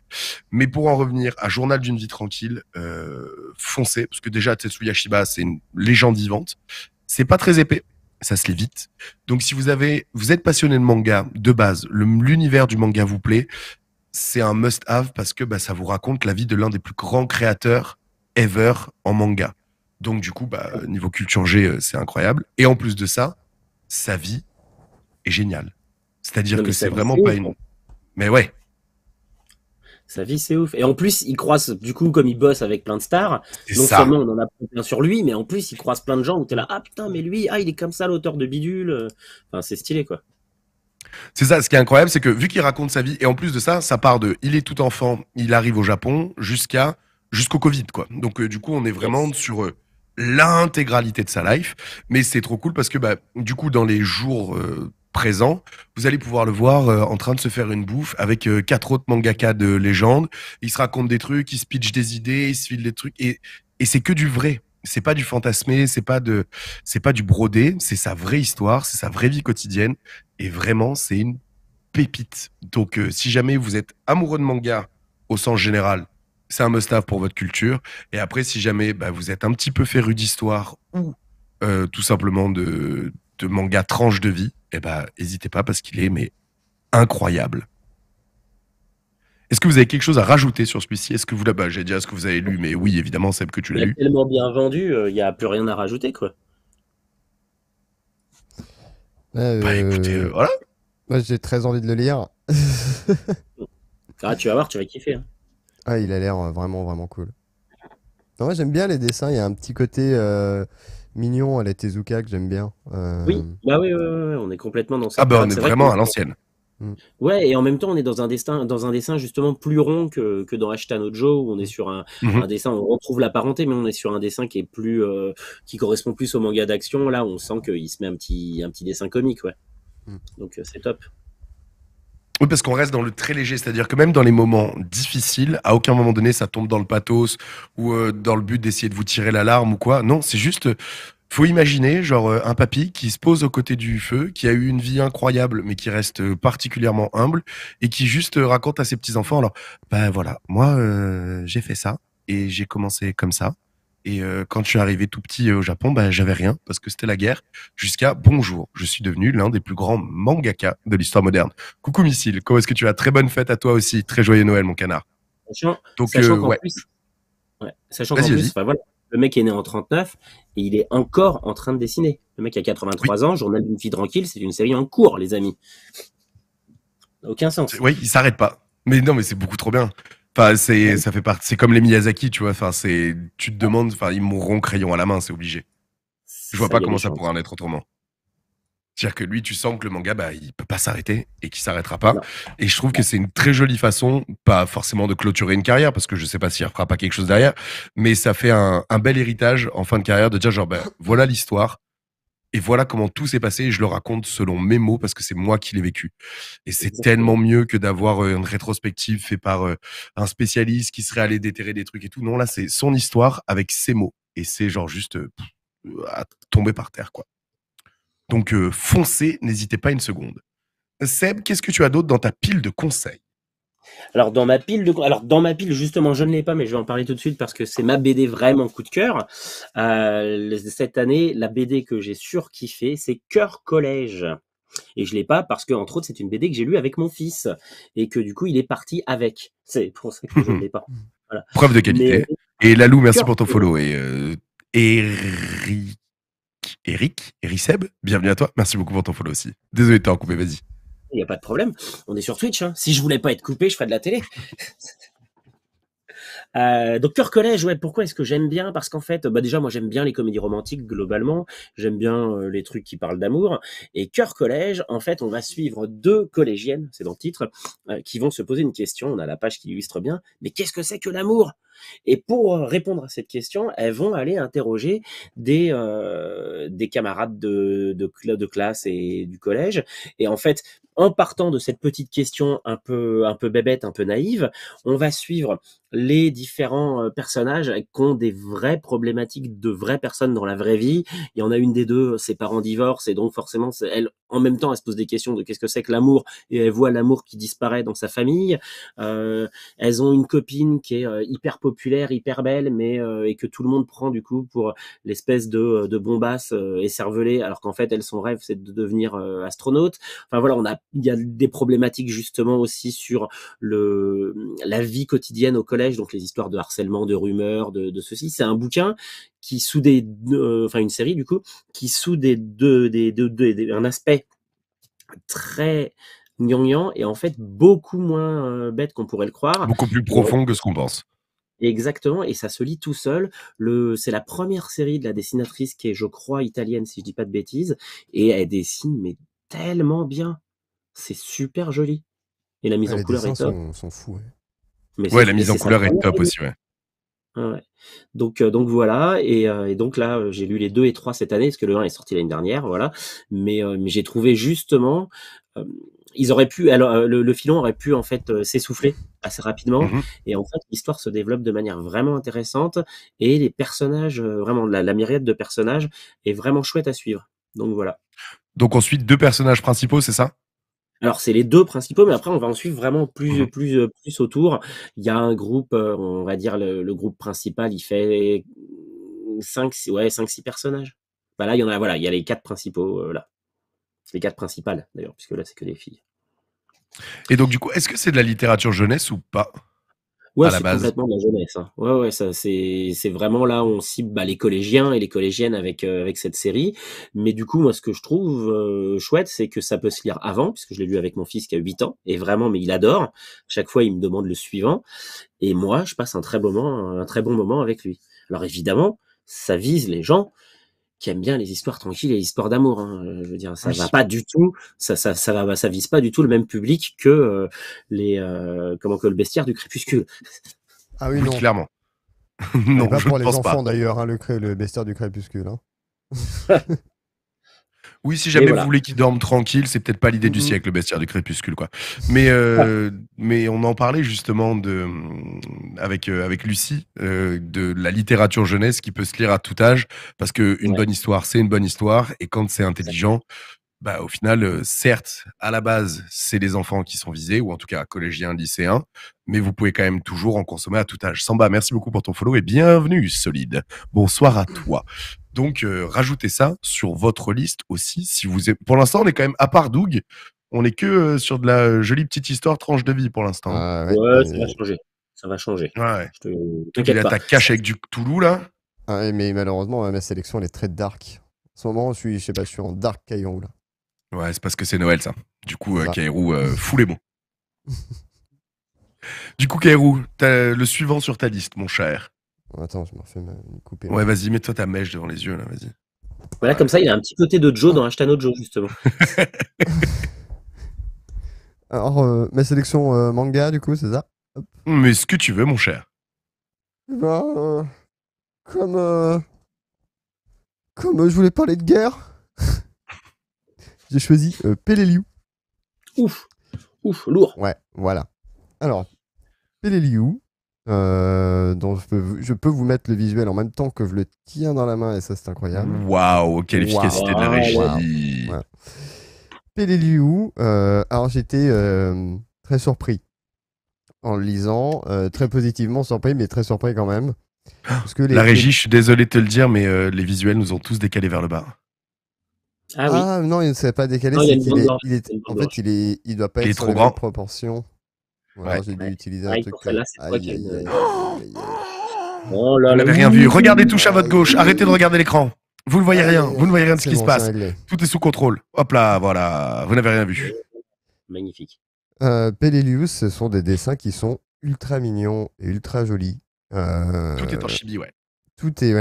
Mais pour en revenir à Journal d'une vie tranquille, euh, foncez, parce que déjà Tetsuya Shiba, c'est une légende vivante. C'est pas très épais, ça se lit vite. Donc si vous avez, vous êtes passionné de manga de base, l'univers du manga vous plaît, c'est un must-have parce que bah, ça vous raconte la vie de l'un des plus grands créateurs ever en manga. Donc du coup, bah, niveau culture G, euh, c'est incroyable. Et en plus de ça, sa vie est géniale. C'est-à-dire que c'est vraiment pas une. Hein. Mais ouais. Sa vie, c'est ouf. Et en plus, il croise, du coup, comme il bosse avec plein de stars, non seulement on en a bien sur lui, mais en plus, il croise plein de gens où t'es là, ah putain, mais lui, ah, il est comme ça, l'auteur de Bidule. Enfin, c'est stylé, quoi. C'est ça, ce qui est incroyable, c'est que vu qu'il raconte sa vie, et en plus de ça, ça part de il est tout enfant, il arrive au Japon, jusqu'à jusqu'au Covid, quoi. Donc, euh, du coup, on est vraiment sur. Euh, l'intégralité de sa life. Mais c'est trop cool parce que bah, du coup, dans les jours euh, présents, vous allez pouvoir le voir euh, en train de se faire une bouffe avec euh, quatre autres mangaka de légende. Il se raconte des trucs, il se pitch des idées, il se file des trucs. Et, et c'est que du vrai. C'est pas du fantasmé, c'est pas de, c'est pas du brodé, c'est sa vraie histoire, c'est sa vraie vie quotidienne. Et vraiment, c'est une pépite. Donc, si jamais vous êtes amoureux de manga au sens général, c'est un must-have pour votre culture. Et après, si jamais bah, vous êtes un petit peu féru d'histoire ou euh, tout simplement de, de manga tranche de vie, eh ben, n'hésitez pas parce qu'il est mais incroyable. Est-ce que vous avez quelque chose à rajouter sur celui-ci Est-ce que vous là-bas, j'ai déjà est-ce que vous avez lu Mais oui, évidemment, c'est que tu l'as lu. Il est tellement bien vendu, euh, il y n'y a plus rien à rajouter, quoi. Euh, bah, écoutez, voilà. Moi, j'ai très envie de le lire. ah, tu vas voir, tu vas kiffer. Hein. Ah, il a l'air euh, vraiment, vraiment cool. j'aime bien les dessins. Il y a un petit côté euh, mignon à la Tezuka que j'aime bien. Euh, oui, bah oui, on est complètement dans ça. Ah, bah, on est, vraiment à l'ancienne. Mm. Ouais, et en même temps, on est dans un dessin, dans un dessin justement plus rond que, que dans no Joe, où on est mm. sur mhm. un, dessin, on retrouve la parenté, mais on est sur un dessin qui est plus, qui correspond plus au manga d'action. Là, on sent qu'il se met un petit, un petit dessin comique, ouais. Mm. Donc, c'est top. Oui, parce qu'on reste dans le très léger, c'est-à-dire que même dans les moments difficiles, à aucun moment donné ça tombe dans le pathos ou euh, dans le but d'essayer de vous tirer l'alarme ou quoi. Non, c'est juste euh, faut imaginer genre euh, un papy qui se pose aux côtés du feu, qui a eu une vie incroyable mais qui reste particulièrement humble et qui juste raconte à ses petits enfants alors ben voilà, moi j'ai fait ça et j'ai commencé comme ça et euh, quand je suis arrivé tout petit euh, au Japon, bah, j'avais rien parce que c'était la guerre. Jusqu'à bonjour, je suis devenu l'un des plus grands mangaka de l'histoire moderne. Coucou Missile, comment est-ce que tu as Très bonne fête à toi aussi. Très joyeux Noël, mon canard. Sachant, Donc, sachant qu'en plus, le mec est né en 39 et il est encore en train de dessiner. Le mec a 83 ans, Journal d'une fille tranquille, c'est une série en cours, les amis. Aucun sens. Oui, il s'arrête pas. Mais non, mais c'est beaucoup trop bien c'est, ça fait partie. C'est comme les Miyazaki, tu vois. Enfin, c'est, tu te demandes. Enfin, ils mourront crayon à la main, c'est obligé. Je vois pas comment ça pourrait en être autrement. C'est-à-dire que lui, tu sens que le manga, bah, il peut pas s'arrêter et qu'il s'arrêtera pas. Et je trouve que c'est une très jolie façon, pas forcément de clôturer une carrière, parce que je sais pas s'il fera pas quelque chose derrière, mais ça fait un, bel héritage en fin de carrière de dire genre, bah, voilà l'histoire. Et voilà comment tout s'est passé et je le raconte selon mes mots parce que c'est moi qui l'ai vécu. Et c'est tellement mieux que d'avoir euh, une rétrospective faite par euh, un spécialiste qui serait allé déterrer des trucs et tout. Non, là, c'est son histoire avec ses mots. Et c'est genre juste tombé euh, tomber par terre, quoi. Donc, foncez, n'hésitez pas une seconde. Seb, qu'est-ce que tu as d'autre dans ta pile de conseils alors dans ma pile, de... alors dans ma pile justement, je ne l'ai pas, mais je vais en parler tout de suite parce que c'est ma BD vraiment coup de cœur. Euh, cette année, la BD que j'ai surkiffée, c'est Cœur Collège. Et je l'ai pas parce que entre autres, c'est une BD que j'ai lue avec mon fils et que du coup, il est parti avec. C'est pour ça que je ne l'ai pas. Preuve de qualité. Et Lalou, merci pour ton follow et euh, Eric, Eric Eric Seb, bienvenue à toi. Merci beaucoup pour ton follow aussi. Désolé de t'avoir coupé, vas-y il n'y a pas de problème. On est sur Twitch. Hein. Si je voulais pas être coupé, je ferais de la télé. Euh, donc Cœur Collège, ouais, pourquoi est-ce que j'aime bien Parce qu'en fait, bah, déjà moi j'aime bien les comédies romantiques globalement, j'aime bien euh, les trucs qui parlent d'amour. Et Cœur Collège, en fait, on va suivre deux collégiennes, c'est dans le titre, euh, qui vont se poser une question. On a la page qui illustre bien. Mais qu'est-ce que c'est que l'amour et pour euh, répondre à cette question, elles vont aller interroger des, euh, des camarades de, de, classe et du collège. Et en fait, en partant de cette petite question un peu, un peu bébête, un peu naïve, on va suivre les différents euh, personnages qui ont des vraies problématiques de vraies personnes dans la vraie vie. Il y en a une des deux, ses parents divorcent et donc forcément, elle, en même temps, elle se pose des questions de qu'est-ce que c'est que l'amour et elle voit l'amour qui disparaît dans sa famille. elles ont une copine qui est hyper populaire, hyper belle, mais euh, et que tout le monde prend du coup pour l'espèce de, euh, bombasse et euh, cervelée, alors qu'en fait, elle son rêve c'est de devenir astronaute. Enfin voilà, on a il y a des problématiques justement aussi sur le la vie quotidienne au collège, donc les histoires de harcèlement, de rumeurs, de, ceci. C'est un bouquin qui sous enfin une série du coup qui sous des deux des, un aspect très gnangnan et en fait beaucoup moins bête qu'on pourrait le croire. Beaucoup plus profond que ce qu'on pense. Exactement, et ça se lit tout seul. Le, c'est la première série de la dessinatrice qui est, je crois, italienne, si je dis pas de bêtises, et elle dessine mais tellement bien. C'est super joli. Et la mise en couleur est top. Sont, sont fous, ouais. ouais, la mise en couleur est top aussi, ouais. Ouais. Donc, euh, donc voilà, et, euh, donc là, euh, j'ai lu les deux et trois cette année, parce que le 1 est sorti l'année dernière, voilà. Mais, mais j'ai trouvé justement ils auraient pu, alors, euh, le, filon aurait pu en fait euh, s'essouffler assez rapidement. Mhm. Et en fait, l'histoire se développe de manière vraiment intéressante et les personnages, euh, vraiment la, myriade de personnages est vraiment chouette à suivre. Donc voilà. Donc ensuite deux personnages principaux, c'est ça alors c'est les deux principaux, mais après on va en suivre vraiment plus mhm. plus plus autour. Il y a un groupe, on va dire le, groupe principal, il fait 5 ouais cinq six personnages. Bah là il y en a voilà il y a les quatre principaux là les quatre principales d'ailleurs, puisque là c'est que des filles. Et donc du coup, est-ce que c'est de la littérature jeunesse ou pas Ouais, c'est complètement de la jeunesse. Hein. Ouais, ça, c'est, vraiment là on cible bah, les collégiens et les collégiennes avec euh, avec cette série. Mais du coup, moi, ce que je trouve euh, chouette, c'est que ça peut se lire avant, puisque je l'ai lu avec mon fils qui a 8 ans, et vraiment, mais il adore. Chaque fois, il me demande le suivant, et moi, je passe un très un très bon moment avec lui. Alors évidemment, ça vise les gens qui aiment bien les histoires tranquilles et les histoires d'amour. Hein, euh, je veux dire, ça va pas du tout, ça, ça, ça va, ça vise pas du tout le même public que euh, les, euh, comment que le bestiaire du crépuscule. Ah oui, non. Clairement. non, pas pour les enfants d'ailleurs, hein, le, le bestiaire du crépuscule. Hein. Oui, si jamais vous voulez qu'ils dorment tranquille, c'est peut-être pas l'idée du mhm. siècle, le bestiaire du crépuscule, quoi. Mais, euh, ah. mais on en parlait justement de, mm, avec, euh, avec Lucie euh, de la littérature jeunesse qui peut se lire à tout âge, parce qu'une bonne histoire, c'est une bonne histoire, et quand c'est intelligent, bah, au final, certes, à la base, c'est les enfants qui sont visés, ou en tout cas collégiens, lycéens, mais vous pouvez quand même toujours en consommer à tout âge. Samba, merci beaucoup pour ton follow et bienvenue, Solide. Bonsoir à mmh. toi. Donc, euh, rajoutez ça sur votre liste aussi. Si vous, pour l'instant, on est quand même à part Doug, on est que euh, sur de la jolie petite histoire tranche de vie pour l'instant. Ah ouais, ça va changer. Ça va changer. Ouais. ta cache avec du Toulou là. Ah, mais malheureusement, hein, ma sélection elle est très dark. En ce moment, je suis, je sais pas, je en dark Caillou là. Ouais, c'est parce que c'est Noël ça. Du coup, euh, Kairou, euh, fout les mots. du coup, Kairou, le suivant sur ta liste, mon cher. Oh, attends, je me refais une couper. Ouais, vas-y, mets-toi ta mèche devant les yeux, là, vas-y. Voilà, comme ça, il a un petit côté de Joe dans Ashtano Joe, justement. Alors, euh, ma sélection euh, manga, du coup, c'est ça Mais ce que tu veux, mon cher. Bah, comme. comme je voulais parler de guerre, j'ai choisi Peleliu. Ouf Ouf, lourd Ouais, voilà. Alors, Peleliu, euh, donc je peux, vous mettre le visuel en même temps que je le tiens dans la main et ça c'est incroyable. Waouh, quelle efficacité de la régie. Wow. euh, alors j'étais euh, très surpris en le lisant, euh, très positivement surpris mais très surpris quand même. Parce que les... La régie, je suis désolé de te le dire, mais euh, les visuels nous ont tous décalés vers le bas. Ah, oui. ah non, il ne s'est pas décalé. il, il, en fait, il, est, il doit pas il être est trop grand. proportion. J'ai dû utiliser un truc. Oh Vous rien vu. Regardez, touche à votre gauche. Arrêtez de regarder l'écran. Vous ne voyez rien. Vous ne voyez rien de ce qui se passe. Tout est sous contrôle. Hop là, voilà. Vous n'avez rien vu. Magnifique. Euh, Pelelius, ce sont des dessins qui sont ultra mignons et ultra jolis. Euh, tout est en chibi, ouais.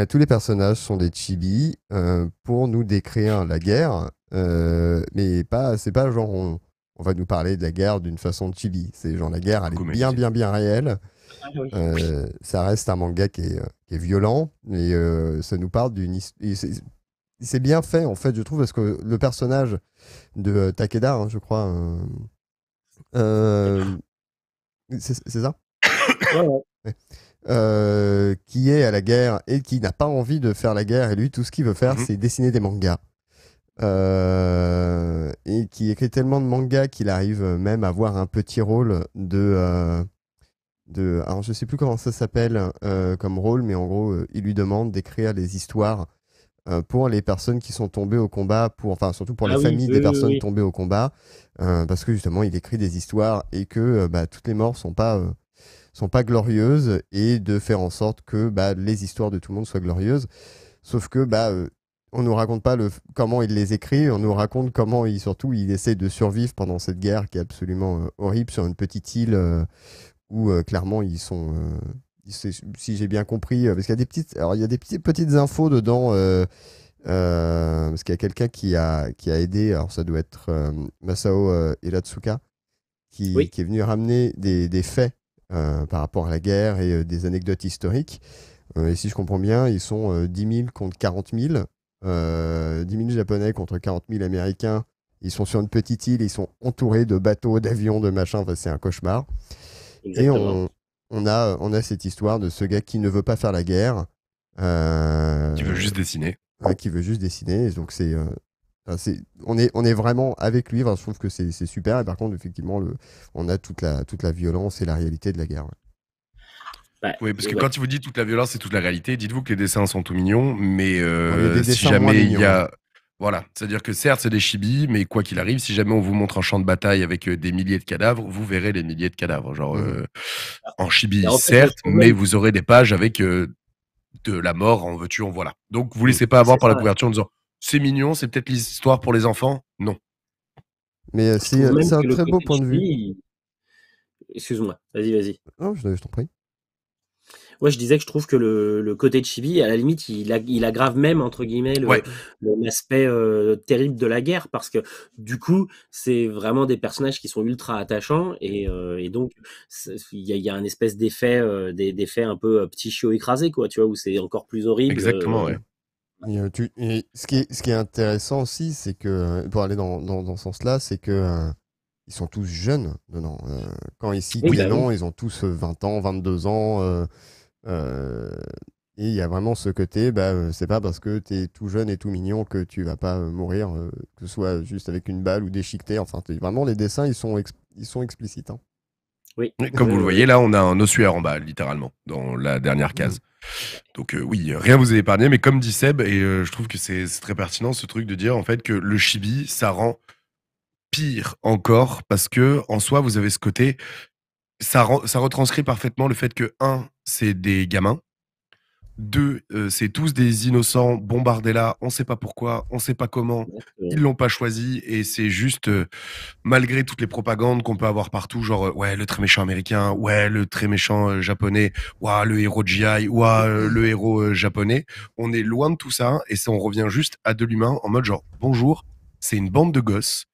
tous les personnages sont des chibis euh, pour nous décrire la guerre, mais pas, c'est pas genre on va nous parler de la guerre d'une façon chili. C'est genre la guerre, elle est bien, bien, bien réelle. Ah euh, ça reste un manga qui est, violent mais euh, ça nous parle d'une C'est bien fait en fait, je trouve, parce que le personnage de euh, Takeda, hein, je crois, c'est ça, qui est à la guerre et qui n'a pas envie de faire la guerre et lui tout ce qu'il veut faire, mhm. c'est dessiner des mangas. Euh, et qui écrit tellement de mangas qu'il arrive euh, même à avoir un petit rôle de. Euh, de alors, je sais plus comment ça s'appelle comme rôle, mais en gros, il lui demande d'écrire des histoires pour les personnes qui sont tombées au combat, pour, enfin, surtout pour ah les familles des personnes tombées au combat, parce que justement, il écrit des histoires et que bah, toutes les morts sont pas. sont pas glorieuses et de faire en sorte que bah, les histoires de tout le monde soient glorieuses. Sauf que bah, on nous raconte pas le, comment il les écrit, on nous raconte comment il surtout il essaie de survivre pendant cette guerre qui est absolument euh, horrible sur une petite île euh, où euh, clairement ils sont. si j'ai bien compris, parce qu'il y a des petites, alors il y a des petites, petites infos dedans. parce qu'il y a quelqu'un qui a, qui a aidé, alors ça doit être Masao Hiratsuka, qui, est venu ramener des, des faits par rapport à la guerre et des anecdotes historiques. et si je comprends bien, ils sont 10 000 contre 40 000 10 euh, 000 Japonais contre 40 000 Américains. Ils sont sur une petite île, ils sont entourés de bateaux, d'avions, de machins. c'est un cauchemar. Et on, a, cette histoire de ce gars qui ne veut pas faire la guerre. Euh, qui veut juste dessiner. qui veut juste dessiner. Donc, c'est. Euh, on, est, vraiment avec lui. Enfin, je trouve que c'est super. Et par contre, effectivement, on a toute la, toute la violence et la réalité de la guerre. Bah, oui, parce euh, que quand il vous dit toute la violence et toute la réalité, dites-vous que les dessins sont tout mignons, mais euh, oh, si jamais il y a. Voilà, c'est-à-dire que certes, c'est des chibis, mais quoi qu'il arrive, si jamais on vous montre un champ de bataille avec euh, des milliers de cadavres, vous verrez les milliers de cadavres. Genre, mmh. en chibis bah, certes, mais vous aurez des pages avec de la mort en veux-tu, en voilà. Donc, vous laissez pas avoir par la couverture en disant c'est mignon, c'est peut-être l'histoire pour les enfants. Non. Mais c'est un très beau point de vue. Excuse-moi, vas-y, vas-y. Non, je, je t'en prie ouais, je disais que je trouve que le, le côté de Chibi, à la limite, il, il aggrave même, entre guillemets, l'aspect euh, terrible de la guerre, parce que du coup, c'est vraiment des personnages qui sont ultra attachants, et, euh, et donc, il y a, un espèce d'effet euh, des un peu petit chiot écrasé, quoi, tu vois, où c'est encore plus horrible. Exactement, ouais. Et, ce, qui est, ce qui est intéressant aussi, c'est que, pour aller dans, dans, dans ce sens-là, c'est que ils sont tous jeunes non quand ils citent les bah ils ont tous 20 ans, 22 ans. Euh, et il y a vraiment ce côté, bah, euh, c'est pas parce que t'es tout jeune et tout mignon que tu vas pas euh, mourir, que ce soit juste avec une balle ou déchiqueté. Enfin, vraiment, les dessins, ils sont, ils sont explicites. Hein. Oui. comme vous le voyez, là, on a un ossuaire en bas, littéralement, dans la dernière case. Mmh. Donc oui, rien vous est épargné, mais comme dit Seb, et je trouve que c'est très pertinent ce truc de dire en fait que le chibi, ça rend pire encore, parce que en soi, vous avez ce côté, ça, ça retranscrit parfaitement le fait que, un, c'est des gamins. Deux, euh, c'est tous des innocents bombardés là, on ne sait pas pourquoi, on ne sait pas comment, ils l'ont pas choisi et c'est juste euh, malgré toutes les propagandes qu'on peut avoir partout, genre euh, ouais le très méchant américain, ouais le très méchant japonais, ouah, le héros GI, ouais, le héros japonais, on est loin de tout ça et ça on revient juste à de l'humain en mode genre bonjour, c'est une bande de gosses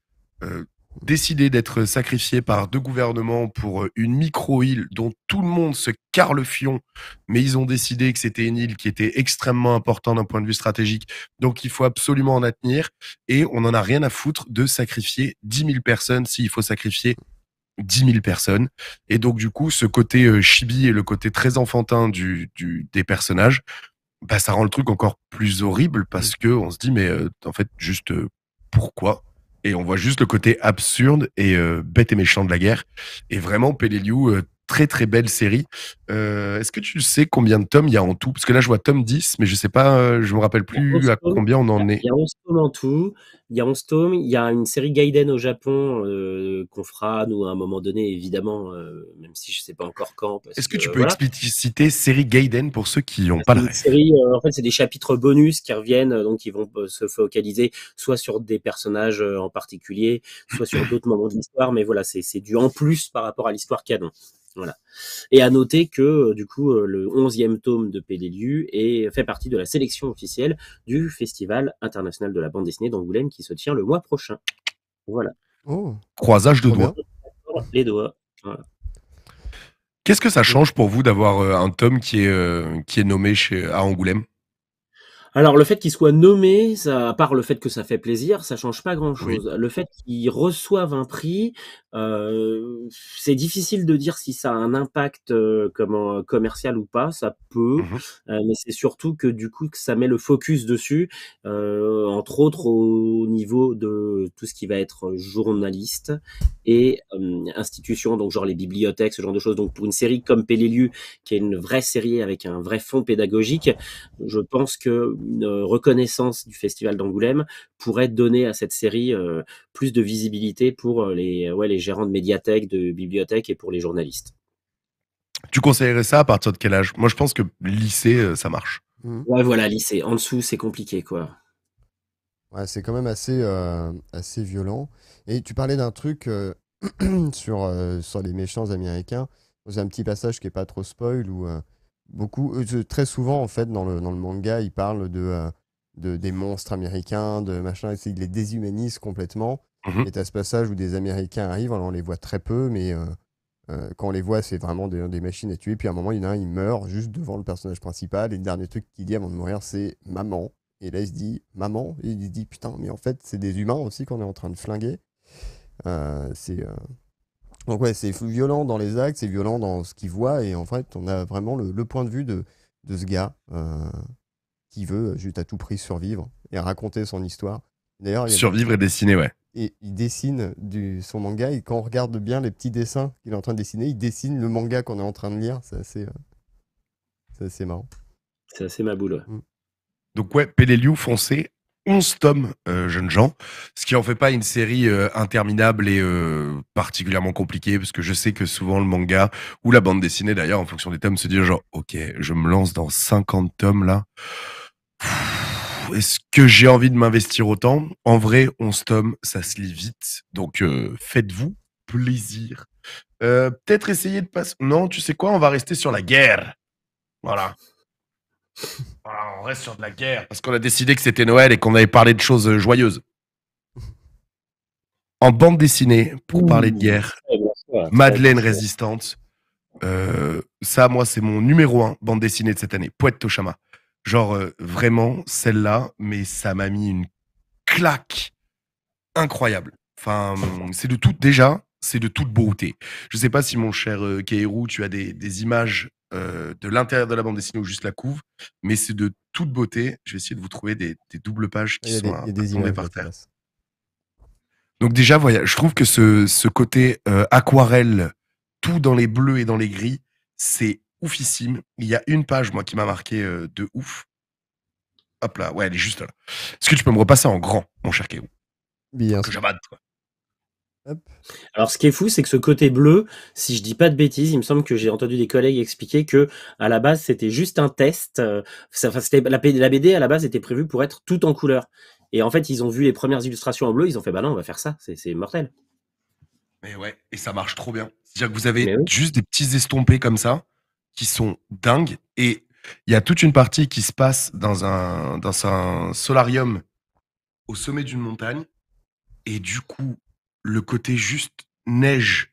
décidé d'être sacrifié par deux gouvernements pour euh, une micro-île dont tout le monde se fion mais ils ont décidé que c'était une île qui était extrêmement importante d'un point de vue stratégique, donc il faut absolument en tenir, et on n'en a rien à foutre de sacrifier 10 000 personnes s'il faut sacrifier 10 000 personnes. Et donc du coup, ce côté euh, chibi et le côté très enfantin du, des personnages, bah, ça rend le truc encore plus horrible parce mmh. que on se dit mais euh, en fait juste pourquoi et on voit juste le côté absurde et euh, bête et méchant de la guerre. Et vraiment, Peleliu euh, très très belle série. Euh, est-ce que tu sais combien de tomes il y a en tout Parce que là, je vois tome 10, mais je ne sais pas, euh, je me rappelle plus à combien on en est. Il y a 11 tomes en tout. Il y a 11 tomes. Il y a une série Gaiden au Japon euh, qu'on fera, nous, à un moment donné, évidemment, même si je ne sais pas encore quand. Est-ce que, tu peux expliciter série Gaiden pour ceux qui n'ont bah, pas le série, En fait, c'est des chapitres bonus qui reviennent, donc ils vont se focaliser soit sur des personnages en particulier, soit sur d'autres moments de l'histoire. Mais voilà, c'est du en plus par rapport à l'histoire canon. Voilà. Et à noter que euh, du coup euh, le 11e tome de Pédélu fait partie de la sélection officielle du Festival international de la bande dessinée d'Angoulême qui se tient le mois prochain. Voilà. Oh. Croisage de doigts. Les doigts. Qu'est-ce que ça change pour vous d'avoir euh, un tome qui est, qui est nommé chez, à Angoulême alors le fait qu'il soit nommé, à part le fait que ça fait plaisir, ça change pas grand-chose. Le fait qu'il reçoive un prix, euh, c'est difficile de dire si ça a un impact euh, euh, commercial ou pas, ça peut, mmh mais c'est surtout que du coup que ça met le focus dessus, entre autres au niveau de tout ce qui va être journaliste et institution, donc genre les bibliothèques, ce genre de choses. Donc pour une série comme pellélu qui est une vraie série avec un vrai fond pédagogique, je pense que une reconnaissance du Festival d'Angoulême pourrait donner à cette série plus de visibilité pour les, ouais, les Gérant de médiathèques, de bibliothèques et pour les journalistes. Tu conseillerais ça à partir de quel âge Moi, je pense que lycée, euh, ça marche. Mmh. Ouais, voilà, lycée. En dessous, c'est compliqué, quoi. Ouais, c'est quand même assez, euh, assez violent. Et tu parlais d'un truc euh, sur, sur les méchants américains. C'est un petit passage qui est pas trop spoil où beaucoup, très souvent, en fait, dans le, dans le manga, ils parlent de, de, des monstres américains, de machin, ils les déshumanisent complètement. Mhm. Et à ce passage où des Américains arrivent, on les voit très peu, mais euh, euh, quand on les voit, c'est vraiment des, machines à tuer. Puis à un moment, il y en a un, il meurt juste devant le personnage principal. Et le dernier truc qu'il dit avant de mourir, c'est maman. Et là, il se dit maman. Et il se dit putain, mais en fait, c'est des humains aussi qu'on est en train de flinguer. Euh, c'est. Donc ouais, c'est violent dans les actes, c'est violent dans ce qu'il voit, et en fait, on a vraiment le, point de vue de, ce gars qui veut juste à tout prix survivre et raconter son histoire. D'ailleurs, survivre et dessiner, ouais et il dessine du, son manga. Et quand on regarde bien les petits dessins qu'il est en train de dessiner, il dessine le manga qu'on est en train de lire. C'est assez, euh, c'est marrant. C'est assez ma boule. Mm. Donc, ouais, Peleliu, foncé, 11 tomes, euh, jeunes gens, ce qui en fait pas une série euh, interminable et particulièrement compliquée, parce que je sais que souvent le manga ou la bande dessinée, d'ailleurs, en fonction des tomes, se dit genre, ok, je me lance dans 50 tomes là est-ce que j'ai envie de m'investir autant En vrai, on se tombe, ça se lit vite. Donc, euh, faites-vous plaisir. Euh, peut-être essayer de passer. Non, tu sais quoi On va rester sur la guerre. Voilà. on reste sur de la guerre. Parce qu'on a décidé que c'était Noël et qu'on avait parlé de choses euh, joyeuses. En bande dessinée, pour parler de guerre, Madeleine Résistante. ça, moi, c'est mon numéro un bande dessinée de cette année. Poète Toshama. Genre, euh, vraiment, celle-là, mais ça m'a mis une claque incroyable. Enfin, c'est de toute, déjà, c'est de toute beauté. Je ne sais pas si, mon cher euh, tu as des, images euh, de l'intérieur de la bande dessinée ou juste la couve, mais c'est de toute beauté. Je vais essayer de vous trouver des, doubles pages qui sont des, par terre. Donc déjà, je trouve que ce, côté euh, aquarelle, tout dans les bleus et dans les gris, c'est oufissime. Il y a une page, moi, qui m'a marqué euh, de ouf. Hop là, ouais, elle est juste là. Est-ce que tu peux me repasser en grand, mon cher Kéou Bien. Alors, ce qui est fou, c'est que ce côté bleu, si je dis pas de bêtises, il me semble que j'ai entendu des collègues expliquer que à la base c'était juste un test. Euh, c'était la, BD à la base était prévue pour être tout en couleur. Et en fait, ils ont vu les premières illustrations en bleu, ils ont fait bah non, on va faire ça, c'est mortel. Mais ouais, et ça marche trop bien. C'est-à-dire que vous avez juste des petits estompés comme ça, qui sont dingues. Et il y a toute une partie qui se passe dans un, dans un solarium au sommet d'une montagne. Et du coup, le côté juste neige,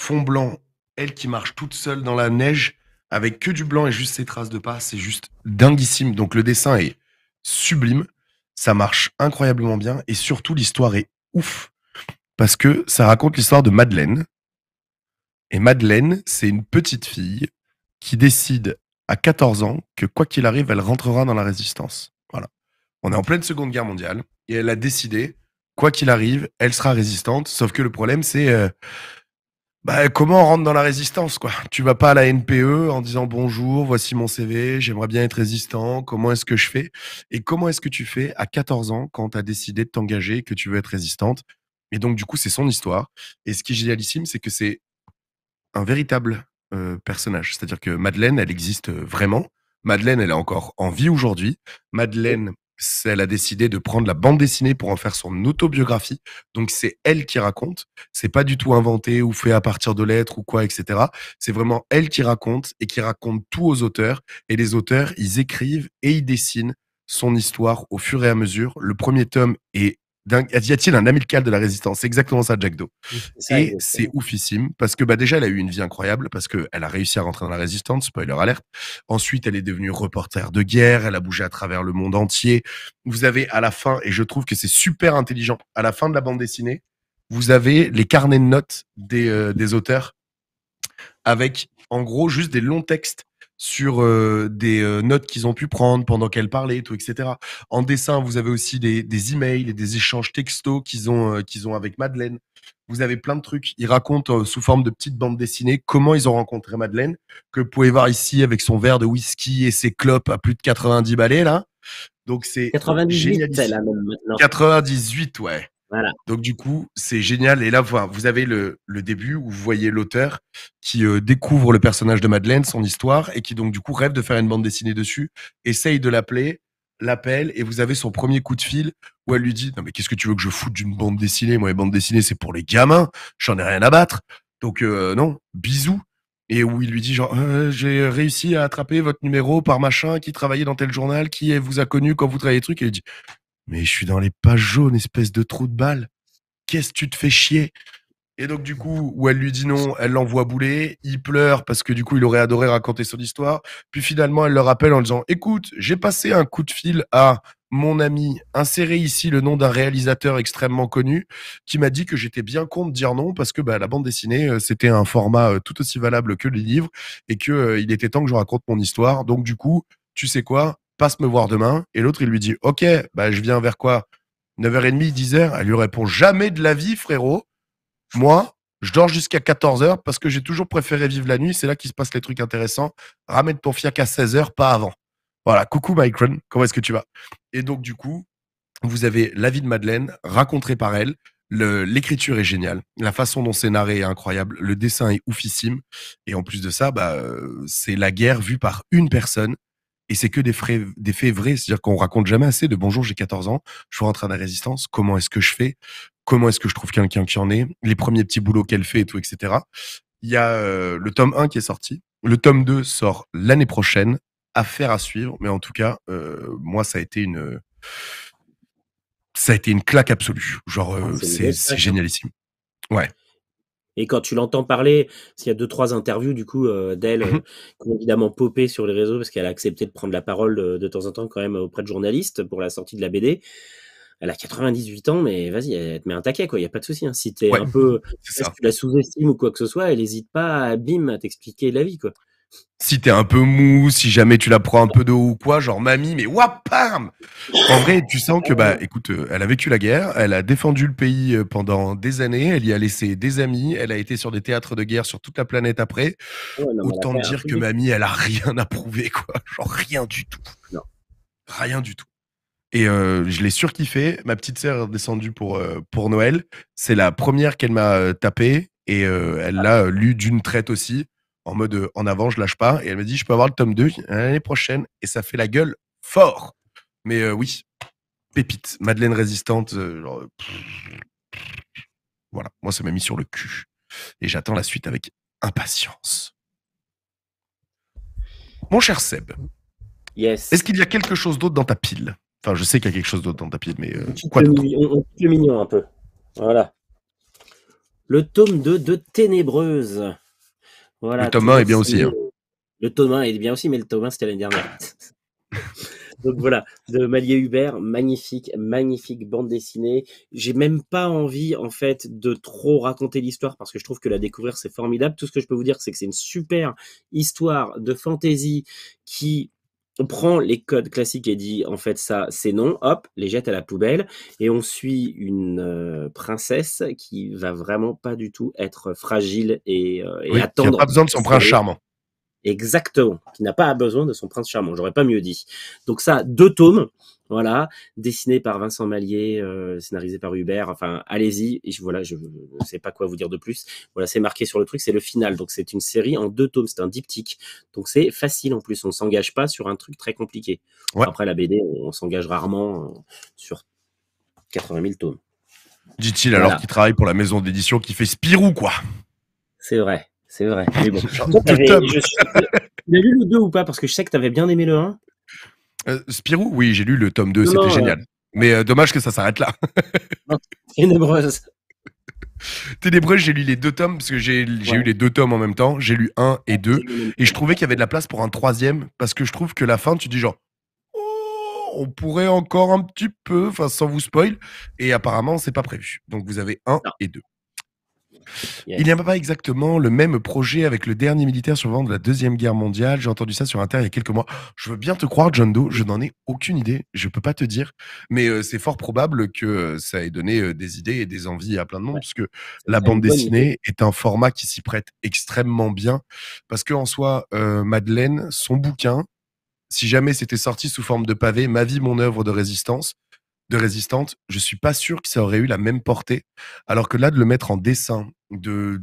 fond blanc, elle qui marche toute seule dans la neige, avec que du blanc et juste ses traces de pas, c'est juste dinguissime. Donc le dessin est sublime, ça marche incroyablement bien, et surtout l'histoire est ouf, parce que ça raconte l'histoire de Madeleine. Et Madeleine, c'est une petite fille qui décide à 14 ans que quoi qu'il arrive, elle rentrera dans la résistance. Voilà. On est en pleine Seconde Guerre mondiale et elle a décidé, quoi qu'il arrive, elle sera résistante. Sauf que le problème, c'est euh, bah, comment on rentre dans la résistance quoi Tu vas pas à la NPE en disant bonjour, voici mon CV, j'aimerais bien être résistant, comment est-ce que je fais Et comment est-ce que tu fais à 14 ans quand tu as décidé de t'engager que tu veux être résistante Et donc, du coup, c'est son histoire. Et ce qui est génialissime, c'est que c'est un véritable euh, personnage. C'est-à-dire que Madeleine, elle existe euh, vraiment. Madeleine, elle est encore en vie aujourd'hui. Madeleine, elle a décidé de prendre la bande dessinée pour en faire son autobiographie. Donc c'est elle qui raconte. C'est pas du tout inventé ou fait à partir de lettres ou quoi, etc. C'est vraiment elle qui raconte et qui raconte tout aux auteurs. Et les auteurs, ils écrivent et ils dessinent son histoire au fur et à mesure. Le premier tome est y a-t-il un amical de la résistance C'est exactement ça, Jack Do. Et c'est oufissime parce que bah, déjà, elle a eu une vie incroyable parce qu'elle a réussi à rentrer dans la résistance, spoiler alerte. Ensuite, elle est devenue reporter de guerre, elle a bougé à travers le monde entier. Vous avez à la fin, et je trouve que c'est super intelligent, à la fin de la bande dessinée, vous avez les carnets de notes des euh, auteurs avec en gros juste des longs textes sur euh, des euh, notes qu'ils ont pu prendre pendant qu'elle parlait, tout, etc. En dessin, vous avez aussi des, des emails et des échanges textos qu'ils ont, euh, qu'ils ont avec Madeleine. Vous avez plein de trucs. Ils racontent sous forme de petites bandes dessinées comment ils ont rencontré Madeleine, que vous pouvez voir ici avec son verre de whisky et ses clopes à plus de 90 balais là. Donc c'est 98 maintenant. 98 ouais. Donc du coup, c'est génial. Et là, vous avez le, début où vous voyez l'auteur qui euh, découvre le personnage de Madeleine, son histoire, et qui donc du coup rêve de faire une bande dessinée dessus, essaye de l'appeler, l'appelle, et vous avez son premier coup de fil où elle lui dit, non mais qu'est-ce que tu veux que je foute d'une bande dessinée Moi, les bandes dessinées, c'est pour les gamins, j'en ai rien à battre. Donc euh, non, bisous et où il lui dit genre «Euh, j'ai réussi à attraper votre numéro par machin qui travaillait dans tel journal qui vous a connu quand vous travaillez truc et il dit mais je suis dans les pages jaunes, espèce de trou de balle. Qu'est-ce que tu te fais chier Et donc, du coup, où elle lui dit non, elle l'envoie bouler, il pleure parce que du coup, il aurait adoré raconter son histoire. Puis finalement, elle le rappelle en disant Écoute, j'ai passé un coup de fil à mon ami, inséré ici le nom d'un réalisateur extrêmement connu, qui m'a dit que j'étais bien con de dire non parce que bah, la bande dessinée, euh, c'était un format euh, tout aussi valable que les livres et qu'il euh, il était temps que je raconte mon histoire. Donc, du coup, tu sais quoi passe me voir demain. Et l'autre, il lui dit, OK, bah, je viens vers quoi 9h30, 10h. Elle lui répond, jamais de la vie, frérot. Moi, je dors jusqu'à 14h parce que j'ai toujours préféré vivre la nuit. C'est là qu'il se passe les trucs intéressants. Ramène ton fiac à 16h, pas avant. Voilà, coucou Micron, comment est-ce que tu vas Et donc, du coup, vous avez la vie de Madeleine racontée par elle. L'écriture est géniale, la façon dont c'est narré est incroyable, le dessin est oufissime, et en plus de ça, bah, euh, c'est la guerre vue par une personne et c'est que des, faits vrais, c'est-à-dire qu'on raconte jamais assez de bonjour, j'ai 14 ans, je suis rentré à la résistance, comment est-ce que je fais, comment est-ce que je trouve quelqu'un qui en est, les premiers petits boulots qu'elle fait et tout, etc. Il y a euh, le tome 1 qui est sorti, le tome 2 sort l'année prochaine, affaire à suivre, mais en tout cas, euh, moi, ça a été une ça a été une claque absolue. Genre, euh, ah, c'est hein. génialissime. Ouais. Et quand tu l'entends parler, s'il y a deux, trois interviews du coup euh, d'elle, mmh euh, qui ont évidemment popé sur les réseaux parce qu'elle a accepté de prendre la parole euh, de, temps en temps quand même auprès de journalistes pour la sortie de la BD. Elle a 98 ans, mais vas-y, elle te met un taquet, quoi. Il n'y a pas de souci. Hein. Si es un peu, si tu la sous-estimes ou quoi que ce soit, elle n'hésite pas à bim à t'expliquer la vie, quoi si t'es un peu mou, si jamais tu la prends un peu de haut ou quoi, genre mamie, mais wapam En vrai, tu sens que, bah, écoute, euh, elle a vécu la guerre, elle a défendu le pays euh, pendant des années, elle y a laissé des amis, elle a été sur des théâtres de guerre sur toute la planète après. Autant dire que mamie, elle a rien à prouver, quoi. Genre rien du tout. Rien du tout. Et euh, je l'ai surkiffé. Ma petite sœur est descendue pour, pour Noël. C'est la première qu'elle m'a tapée et elle ah. l'a lu d'une traite aussi en mode euh, en avant, je lâche pas. Et elle me dit, je peux avoir le tome 2 l'année prochaine. Et ça fait la gueule fort. Mais euh, oui, pépite. Madeleine résistante. Euh, voilà, moi, ça m'a mis sur le cul. Et j'attends la suite avec impatience. Mon cher Seb, yes. est-ce qu'il y a quelque chose d'autre dans ta pile Enfin, je sais qu'il y a quelque chose d'autre dans ta pile, mais quoi On le mignon un peu. Voilà. Le tome 2 de Ténébreuse le Thomas est bien aussi. Hein. Le Thomas est bien aussi, mais le Thomas, c'était l'année dernière. Donc voilà, de Malier Hubert, magnifique, magnifique bande dessinée. J'ai même pas envie, en fait, de trop raconter l'histoire parce que je trouve que la découvrir, c'est formidable. Tout ce que je peux vous dire, c'est que c'est une super histoire de fantasy qui on prend les codes classiques et dit en fait ça c'est non, hop, les jette à la poubelle et on suit une euh, princesse qui va vraiment pas du tout être fragile et, euh, attendre. pas besoin de son prince charmant. Exactement. Qui n'a pas besoin de son prince charmant. J'aurais pas mieux dit. Donc ça, deux tomes. Voilà, dessiné par Vincent Mallier, euh, scénarisé par Hubert. Enfin, allez-y. Je, voilà, je ne sais pas quoi vous dire de plus. Voilà, c'est marqué sur le truc, c'est le final. Donc c'est une série en deux tomes, c'est un diptyque. Donc c'est facile en plus. On s'engage pas sur un truc très compliqué. Après la BD, on, s'engage rarement euh, sur 80 000 tomes. Dit-il alors qu'il travaille pour la maison d'édition qui fait Spirou, quoi. C'est vrai. C'est vrai. Mais bon. Tu as lu le 2 ou pas Parce que je sais que tu avais bien aimé le 1. Euh, Spirou, oui, j'ai lu le tome 2, c'était génial. Mais euh, dommage que ça s'arrête là. Ténébreuse. Ténébreuse, j'ai lu les deux tomes, parce que j'ai eu les deux tomes en même temps. J'ai lu 1 et 2. Ah, et je trouvais qu'il y avait de la place pour un troisième, parce que je trouve que la fin, tu dis genre, oh, on pourrait encore un petit peu, enfin sans vous spoil. Et apparemment, c'est pas prévu. Donc vous avez 1 et 2. Il n'y a pas exactement le même projet avec le dernier militaire survivant de la Deuxième Guerre mondiale. J'ai entendu ça sur Internet il y a quelques mois. Je veux bien te croire, John Doe. Je n'en ai aucune idée. Je ne peux pas te dire. Mais euh, c'est fort probable que euh, ça ait donné euh, des idées et des envies à plein de monde, parce que la bande dessinée est un format qui s'y prête extrêmement bien. Parce qu'en soi, Madeleine, son bouquin, si jamais c'était sorti sous forme de pavé, Ma vie, mon œuvre de résistance, de résistante, je suis pas sûr que ça aurait eu la même portée. Alors que là, de le mettre en dessin, de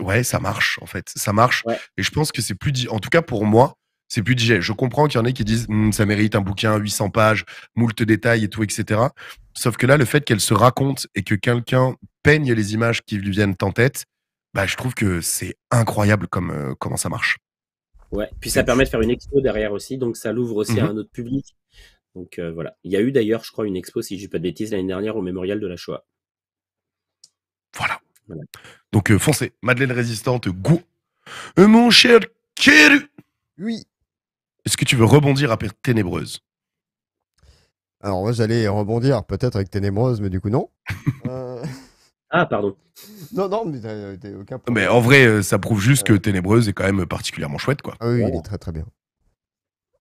ouais, ça marche en fait, ça marche. Et je pense que c'est plus, dit. en tout cas pour moi, c'est plus Je comprends qu'il y en ait qui disent «Hmm, ça mérite un bouquin, 800 pages, moult détails et tout, etc. Sauf que là, le fait qu'elle se raconte et que quelqu'un peigne les images qui lui viennent en tête, bah, je trouve que c'est incroyable comme euh, comment ça marche. Ouais. Puis ça permet de faire une expo derrière aussi, donc ça l'ouvre aussi mmh à un autre public. Donc euh, voilà. Il y a eu d'ailleurs, je crois, une expo, si je dis pas de bêtises, l'année dernière au mémorial de la Shoah. Voilà. Donc euh, foncez, Madeleine résistante, goût. Euh, mon cher Kéru Oui. Est-ce que tu veux rebondir après Ténébreuse Alors moi j'allais rebondir peut-être avec Ténébreuse, mais du coup non. ah pardon. Non, non, mais aucun Mais en vrai, ça prouve juste que Ténébreuse est quand même particulièrement chouette, quoi. Ah oui, il est très très bien.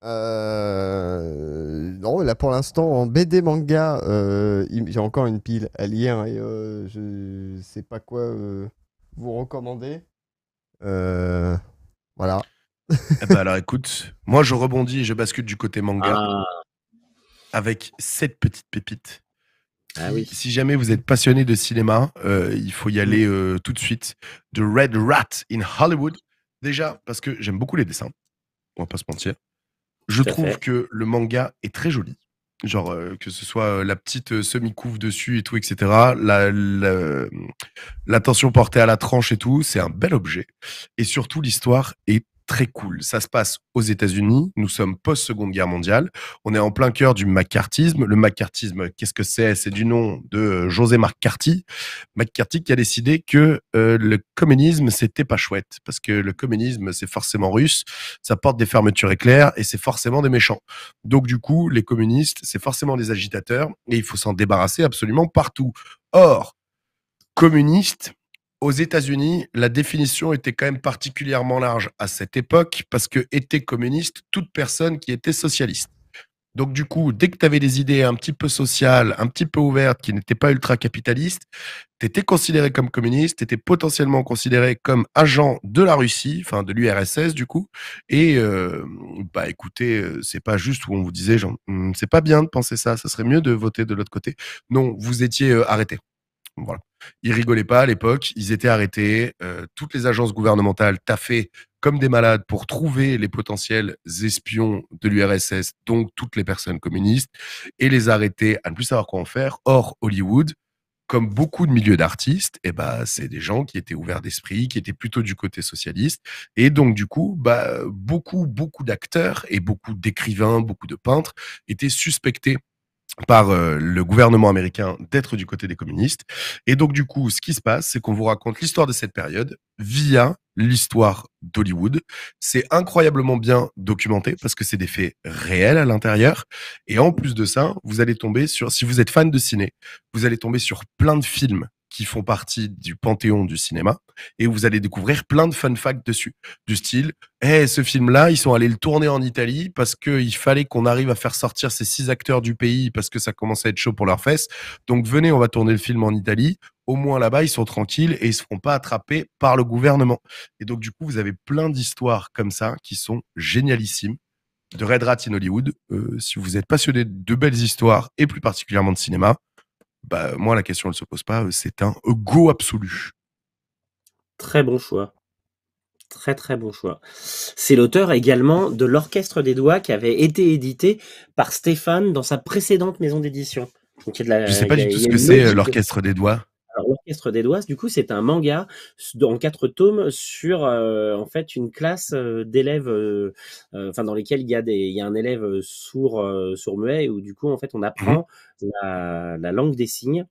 Euh, non, là pour l'instant, en BD manga, euh, j'ai encore une pile à lire et euh, je sais pas quoi euh, vous recommander. Voilà. Eh ben, alors écoute, moi je rebondis je bascule du côté manga ah. avec cette petite pépite. Ah oui. Si jamais vous êtes passionné de cinéma, il faut y aller mm. tout de suite. The Red Rat in Hollywood. Déjà parce que j'aime beaucoup les dessins, on va pas se mentir. Je trouve que le manga est très joli. Genre, euh, que ce soit euh, la petite euh, semi-couve dessus et tout, etc. La, hum, portée à la tranche et tout, c'est un bel objet. Et surtout, l'histoire est très cool. Ça se passe aux États-Unis. Nous sommes post-seconde guerre mondiale. On est en plein cœur du McCarthyisme. Le McCarthyisme, qu'est-ce que c'est C'est du nom de euh, José McCarthy. McCarthy qui a décidé que euh, le communisme, c'était pas chouette. Parce que le communisme, c'est forcément russe. Ça porte des fermetures éclairs et c'est forcément des méchants. Donc, du coup, les communistes, c'est forcément des agitateurs et il faut s'en débarrasser absolument partout. Or, communiste, aux États-Unis, la définition était quand même particulièrement large à cette époque parce que était communiste toute personne qui était socialiste. Donc du coup, dès que tu avais des idées un petit peu sociales, un petit peu ouvertes, qui n'étaient pas ultra-capitalistes, tu étais considéré comme communiste, tu étais potentiellement considéré comme agent de la Russie, enfin de l'URSS du coup. Et écoutez, euh, bah écoutez, euh, c'est pas juste où on vous disait, genre, hum, c'est pas bien de penser ça, ça serait mieux de voter de l'autre côté. Non, vous étiez euh, arrêté. Voilà. Ils rigolaient pas à l'époque, ils étaient arrêtés. Euh, toutes les agences gouvernementales taffaient comme des malades pour trouver les potentiels espions de l'URSS, donc toutes les personnes communistes, et les arrêter à ne plus savoir quoi en faire. Or, Hollywood, comme beaucoup de milieux d'artistes, et eh ben, c'est des gens qui étaient ouverts d'esprit, qui étaient plutôt du côté socialiste. Et donc, du coup, bah, beaucoup, beaucoup d'acteurs et beaucoup d'écrivains, beaucoup de peintres étaient suspectés par euh, le gouvernement américain d'être du côté des communistes. Et donc, du coup, ce qui se passe, c'est qu'on vous raconte l'histoire de cette période via l'histoire d'Hollywood. C'est incroyablement bien documenté parce que c'est des faits réels à l'intérieur. Et en plus de ça, vous allez tomber sur, si vous êtes fan de ciné, vous allez tomber sur plein de films qui font partie du panthéon du cinéma et vous allez découvrir plein de fun facts dessus, du style hey, eh, ce film-là, ils sont allés le tourner en Italie parce qu'il fallait qu'on arrive à faire sortir ces six acteurs du pays parce que ça commençait à être chaud pour leurs fesses. Donc venez, on va tourner le film en Italie. Au moins là-bas, ils sont tranquilles et ils ne se pas attraper par le gouvernement. Et donc du coup, vous avez plein d'histoires comme ça qui sont génialissimes de Red Rat in Hollywood. Euh, si vous êtes passionné de belles histoires et plus particulièrement de cinéma, bah, moi, la question, ne se pose pas. Euh, c'est un go absolu. Très bon choix. Très très bon choix. C'est l'auteur également de l'Orchestre des Doigts qui avait été édité par Stéphane dans sa précédente maison d'édition. Je ne sais pas du tout ce que c'est euh, l'Orchestre des Doigts l'orchestre des Doigts. Du coup, c'est un manga en quatre tomes sur euh, en fait une classe euh, d'élèves, euh, enfin dans lesquels il y a il y a un élève sourd, sourd muet, où du coup en fait on apprend mmh la, langue des signes.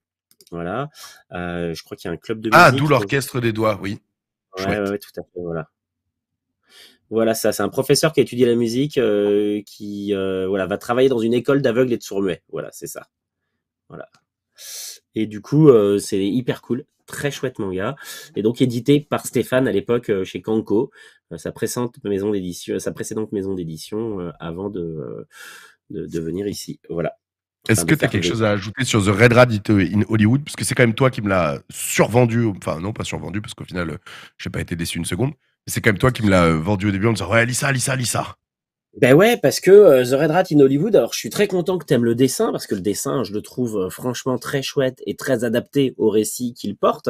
Voilà. je crois qu'il y a un club de ah, musique. Ah, d'où l'orchestre des doigts, oui. Oui, tout à fait. Voilà voilà ça c'est un professeur qui a étudié la musique qui voilà va travailler dans une école d'aveugles et de sourds muets voilà c'est ça voilà et du coup, euh, c'est hyper cool, très chouette manga. Et donc édité par Stéphane à l'époque euh, chez Kanko, euh, sa précédente maison d'édition, sa précédente maison d'édition avant de, de, venir ici. Voilà. Est-ce que tu as quelque chose à ajouter sur The Red Rat in Hollywood Parce que c'est quand même toi qui me l'as survendu. Enfin, non, pas survendu, parce qu'au final, je n'ai pas été déçu une seconde. C'est quand même toi qui me l'a vendu au début en disant Ouais, lis ça, lis ben ouais, parce que euh, The Red Rat in Hollywood, alors je suis très content que tu aimes le dessin, parce que le dessin, je le trouve euh, franchement très chouette et très adapté au récit qu'il porte,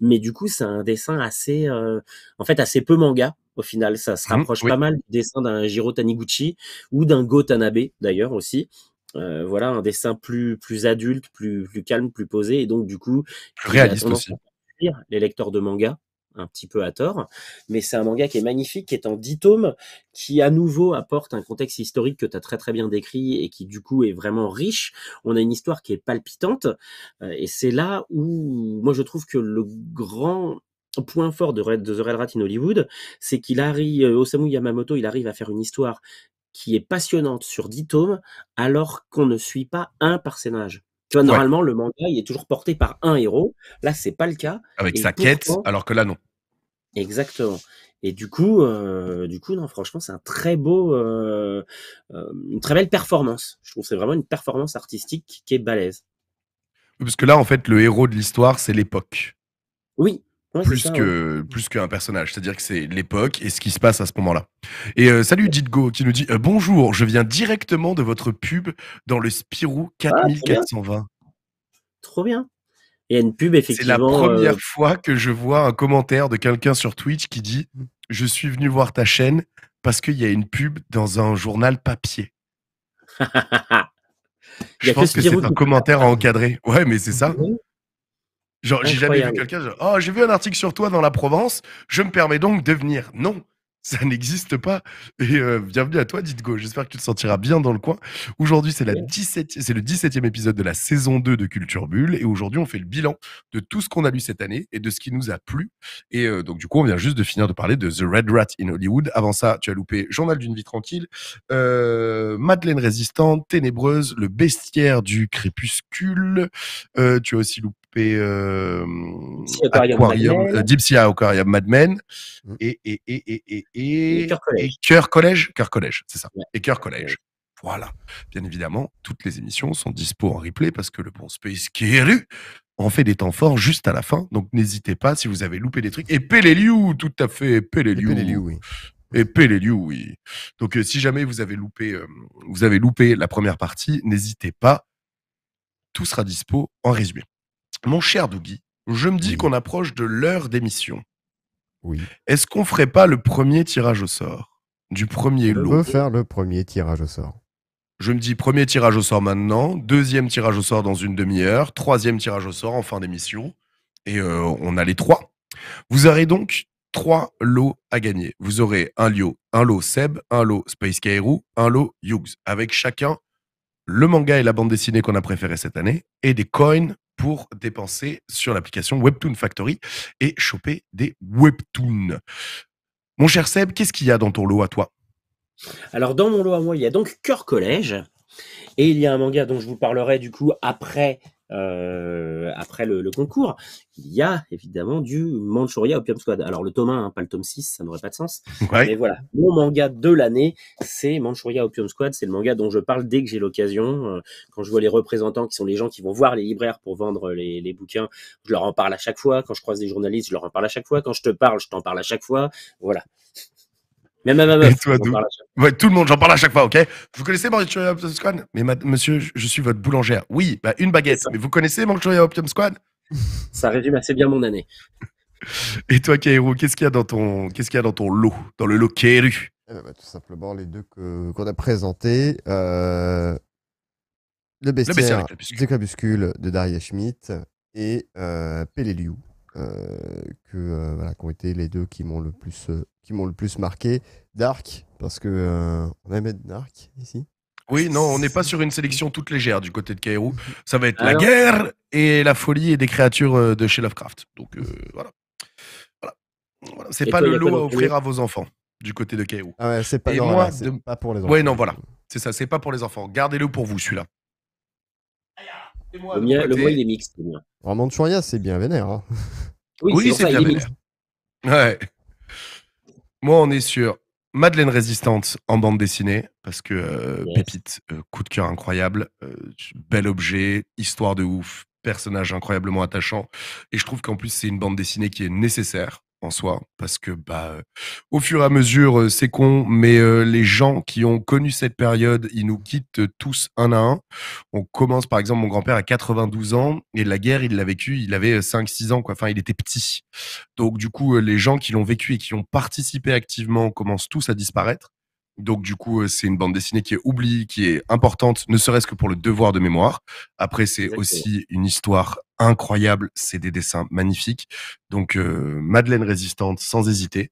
mais du coup, c'est un dessin assez, euh, en fait, assez peu manga, au final. Ça se ah rapproche pas mal du dessin d'un Jiro Taniguchi ou d'un Go Tanabe, d'ailleurs, aussi. voilà, un dessin plus, plus adulte, plus, plus calme, plus posé, et donc, du coup... Réaliste aussi. les lecteurs de manga, un petit peu à tort, mais c'est un manga qui est magnifique, qui est en 10 tomes, qui à nouveau apporte un contexte historique que tu as très très bien décrit et qui du coup est vraiment riche. On a une histoire qui est palpitante euh, et c'est là où moi je trouve que le grand point fort de, The Red Rat in Hollywood, c'est qu'il arrive, euh, Osamu Yamamoto, il arrive à faire une histoire qui est passionnante sur 10 tomes alors qu'on ne suit pas un personnage normalement, le manga, il est toujours porté par un héros. Là, c'est pas le cas. Avec sa quête, alors que là, non. Exactement. Et du coup, euh, du coup, non, franchement, c'est un très beau, euh, euh, une très belle performance. Je trouve que c'est vraiment une performance artistique qui est balèze. Parce que là, en fait, le héros de l'histoire, c'est l'époque. Oui, plus, que, qu'un personnage. C'est-à-dire que c'est l'époque et ce qui se passe à ce moment-là. Et euh, salut Jitgo qui nous dit euh, Bonjour, je viens directement de votre pub dans le Spirou 4420. Ah, trop bien. Il y a une pub, effectivement. C'est la euh, première fois que je vois un commentaire de quelqu'un sur Twitch qui dit Je suis venu voir ta chaîne parce qu'il y a une pub dans un journal papier. je pense que, que c'est un commentaire à encadrer. Ouais, mais c'est ça. Genre, j'ai jamais vu quelqu'un dire Oh, j'ai vu un article sur toi dans la Provence, je me permets donc de venir. Non, ça n'existe pas. Et euh, bienvenue à toi, Ditgo. J'espère que tu te sentiras bien dans le coin. Aujourd'hui, c'est la 17... c'est le 17e épisode de la saison 2 de Culture Bulle. Et aujourd'hui, on fait le bilan de tout ce qu'on a lu cette année et de ce qui nous a plu. Et euh, donc, du coup, on vient juste de finir de parler de The Red Rat in Hollywood. Avant ça, tu as loupé Journal d'une vie tranquille, euh, Madeleine résistante, Ténébreuse, Le bestiaire du crépuscule. tu as aussi loupé et euh, Aquarium, Aquarium euh, Deep Aquarium Mad mmh. et et et et et, et Cœur Collège, Cœur Collège, c'est ça. Et Cœur Collège. Voilà. Bien évidemment, toutes les émissions sont dispo en replay parce que le bon Space qui est on fait des temps forts juste à la fin. Donc n'hésitez pas si vous avez loupé des trucs. Et Peleliu, tout à fait, Peleliu. Et Peleliu, oui. Et Peleliu, oui. Donc euh, si jamais vous avez loupé, euh, vous avez loupé la première partie, n'hésitez pas. Tout sera dispo en résumé. Mon cher Dougie, je me dis qu'on approche de l'heure d'émission. Oui. Est-ce qu'on ferait pas le premier tirage au sort du premier lot On peut faire le premier tirage au sort. Je me dis premier tirage au sort maintenant, deuxième tirage au sort dans une demi-heure, troisième tirage au sort en fin d'émission. Et euh, on a les trois. Vous aurez donc trois lots à gagner. Vous aurez un lot, un lot Seb, un lot Space Kairou, un lot Hughes, avec chacun le manga et la bande dessinée qu'on a préféré cette année et des coins pour dépenser sur l'application Webtoon Factory et choper des webtoons. Mon cher Seb, qu'est-ce qu'il y a dans ton lot à toi Alors, dans mon lot à moi, il y a donc Cœur Collège. Et il y a un manga dont je vous parlerai du coup après euh, après le, le, concours, il y a évidemment du Manchuria Opium Squad. Alors le tome 1, hein, pas le tome 6, ça n'aurait pas de sens. Ouais. Mais voilà, mon manga de l'année, c'est Manchuria Opium Squad. C'est le manga dont je parle dès que j'ai l'occasion. Euh, quand je vois les représentants qui sont les gens qui vont voir les libraires pour vendre les, les bouquins, je leur en parle à chaque fois. Quand je croise des journalistes, je leur en parle à chaque fois. Quand je te parle, je t'en parle à chaque fois. Voilà. Mais toi, tout le monde, j'en parle à chaque fois, ok Vous connaissez Manchuria Optimum Squad Mais monsieur, je suis votre boulangère. Oui, bah, une baguette. Mais vous connaissez Manchuria Optimum Squad Ça résume assez bien mon année. Et toi, Kairou, qu'est-ce qu'il y a dans ton, qu'est-ce y a dans ton lot, dans le lot Kairu eh ben, Tout simplement les deux qu'on a présentés. Euh, le bestiaire, le de Daria Schmidt et euh, Peleliu que euh, qui ont été les deux qui m'ont le plus euh, qui m'ont le plus marqué. Dark, parce que euh, on aime être dark ici. Oui, non, on n'est pas sur une sélection toute légère du côté de Kairou. Ça va être la guerre et la folie et des créatures de chez Lovecraft. Donc voilà. C'est pas le lot à offrir à vos enfants du côté de Kairou. Ah ouais, c'est pas, pour les enfants. Oui non, voilà. C'est ça, c'est pas pour les enfants. Gardez-le pour vous, celui-là. Le, mot le il est mixte. Vraiment, Chouria, c'est bien vénère. Hein. Oui, c'est bien Moi, on est sur Madeleine Résistante en bande dessinée, parce que euh, pépite, euh, coup de cœur incroyable, euh, bel objet, histoire de ouf, personnage incroyablement attachant. Et je trouve qu'en plus, c'est une bande dessinée qui est nécessaire en soi parce que bah euh, au fur et à mesure euh, c'est con mais euh, les gens qui ont connu cette période ils nous quittent tous un à un on commence par exemple mon grand-père à 92 ans et la guerre il l'a vécu il avait 5 6 ans quoi enfin il était petit donc du coup les gens qui l'ont vécu et qui ont participé activement commencent tous à disparaître donc du coup, c'est une bande dessinée qui est oubliée, qui est importante, ne serait-ce que pour le devoir de mémoire. Après, c'est aussi une histoire incroyable, c'est des dessins magnifiques. Donc euh, Madeleine résistante, sans hésiter.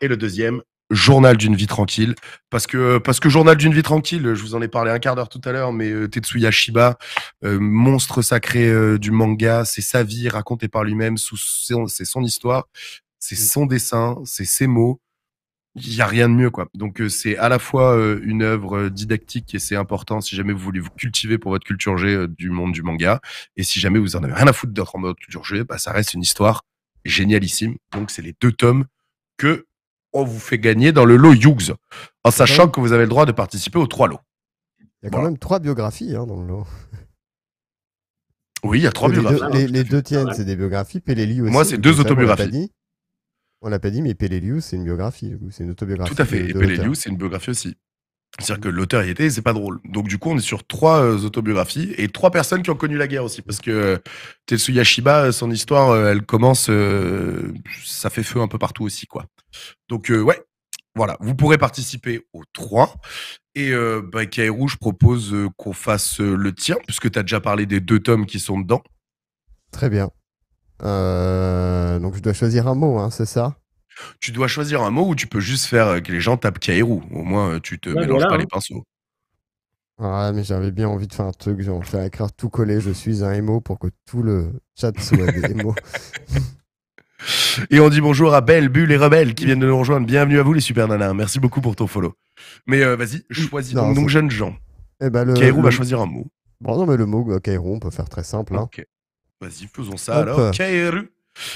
Et le deuxième, Journal d'une vie tranquille, parce que parce que Journal d'une vie tranquille, je vous en ai parlé un quart d'heure tout à l'heure, mais euh, Tetsuya Shiba, euh, monstre sacré du manga, c'est sa vie racontée par lui-même, c'est son histoire, c'est mmh. son dessin, c'est ses mots, il n'y a rien de mieux quoi. Donc euh, c'est à la fois euh, une œuvre euh, didactique et c'est important si jamais vous voulez vous cultiver pour votre culture G du monde du manga et si jamais vous en avez rien à foutre d'être en mode culture G, bah, ça reste une histoire génialissime. Donc c'est les deux tomes que on vous fait gagner dans le lot Hughes en sachant que vous avez le droit de participer aux trois lots. Il y a quand même trois biographies hein, dans le lot. Oui, il y a trois biographies. les, ah, deux tiennes, c'est des biographies. aussi. Moi, c'est deux autobiographies. On l'a pas dit, mais Pelelius, c'est une biographie, c'est une autobiographie. Tout à fait. c'est une biographie aussi. C'est-à-dire que mmh. l'auteur y était, c'est pas drôle. Donc du coup, on est sur trois euh, autobiographies et trois personnes qui ont connu la guerre aussi, parce que euh, Tetsuya Shiba, euh, son histoire, elle commence, ça fait feu un peu partout aussi, quoi. Donc ouais, voilà, vous pourrez participer aux trois. Et bah, je propose qu'on fasse le tien, puisque tu as déjà parlé des deux tomes qui sont dedans. Très bien. Euh, donc je dois choisir un mot, hein, c'est ça Tu dois choisir un mot ou tu peux juste faire euh, que les gens tapent Kairou. Au moins, euh, tu te mélanges pas hein. les pinceaux. Ah, mais j'avais bien envie de faire un truc, genre faire écrire tout collé, je suis un émo pour que tout le chat soit des émo. Et on dit bonjour à Belle, Bulle et Rebelle qui viennent de nous rejoindre. Bienvenue à vous les super nanas. Merci beaucoup pour ton follow. Mais vas-y, mm. choisis non, donc, jeunes gens. Eh ben, Kairou va choisir un mot. Bon, non, mais le mot Kairou, on peut faire très simple. Hein. Vas-y, faisons ça alors. Kairu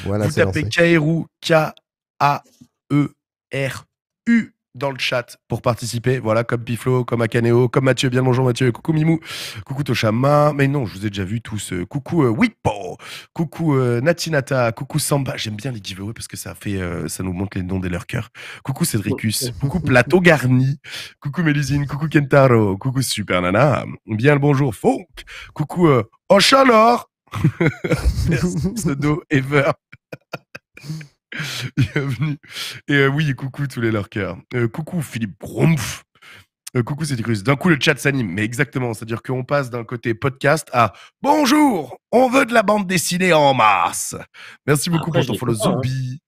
Voilà, Vous tapez Kairu K-A-E-R-U dans le chat pour participer. Voilà, comme Piflo, comme Akaneo, comme Mathieu. Bien bonjour Mathieu. Coucou Mimou. Coucou Toshama. Mais non, je vous ai déjà vu tous. Euh, coucou euh, Wipo, Coucou euh, Natinata. Coucou Samba. J'aime bien les giveaways parce que ça fait, ça nous montre les noms de leur cœurs. Coucou Cédricus. coucou Plateau Garni. Coucou Mélusine. Coucou Kentaro. Coucou Super Nana. Bien le bonjour Funk. Coucou Ochalor. pseudo ever. Bienvenue. Et euh, oui, coucou tous les lurkers. Euh, coucou Philippe euh, coucou c'est Chris. D'un coup, le chat s'anime. Mais exactement, c'est-à-dire qu'on passe d'un côté podcast à bonjour, on veut de la bande dessinée en masse. Merci beaucoup pour ton hein. follow zombie.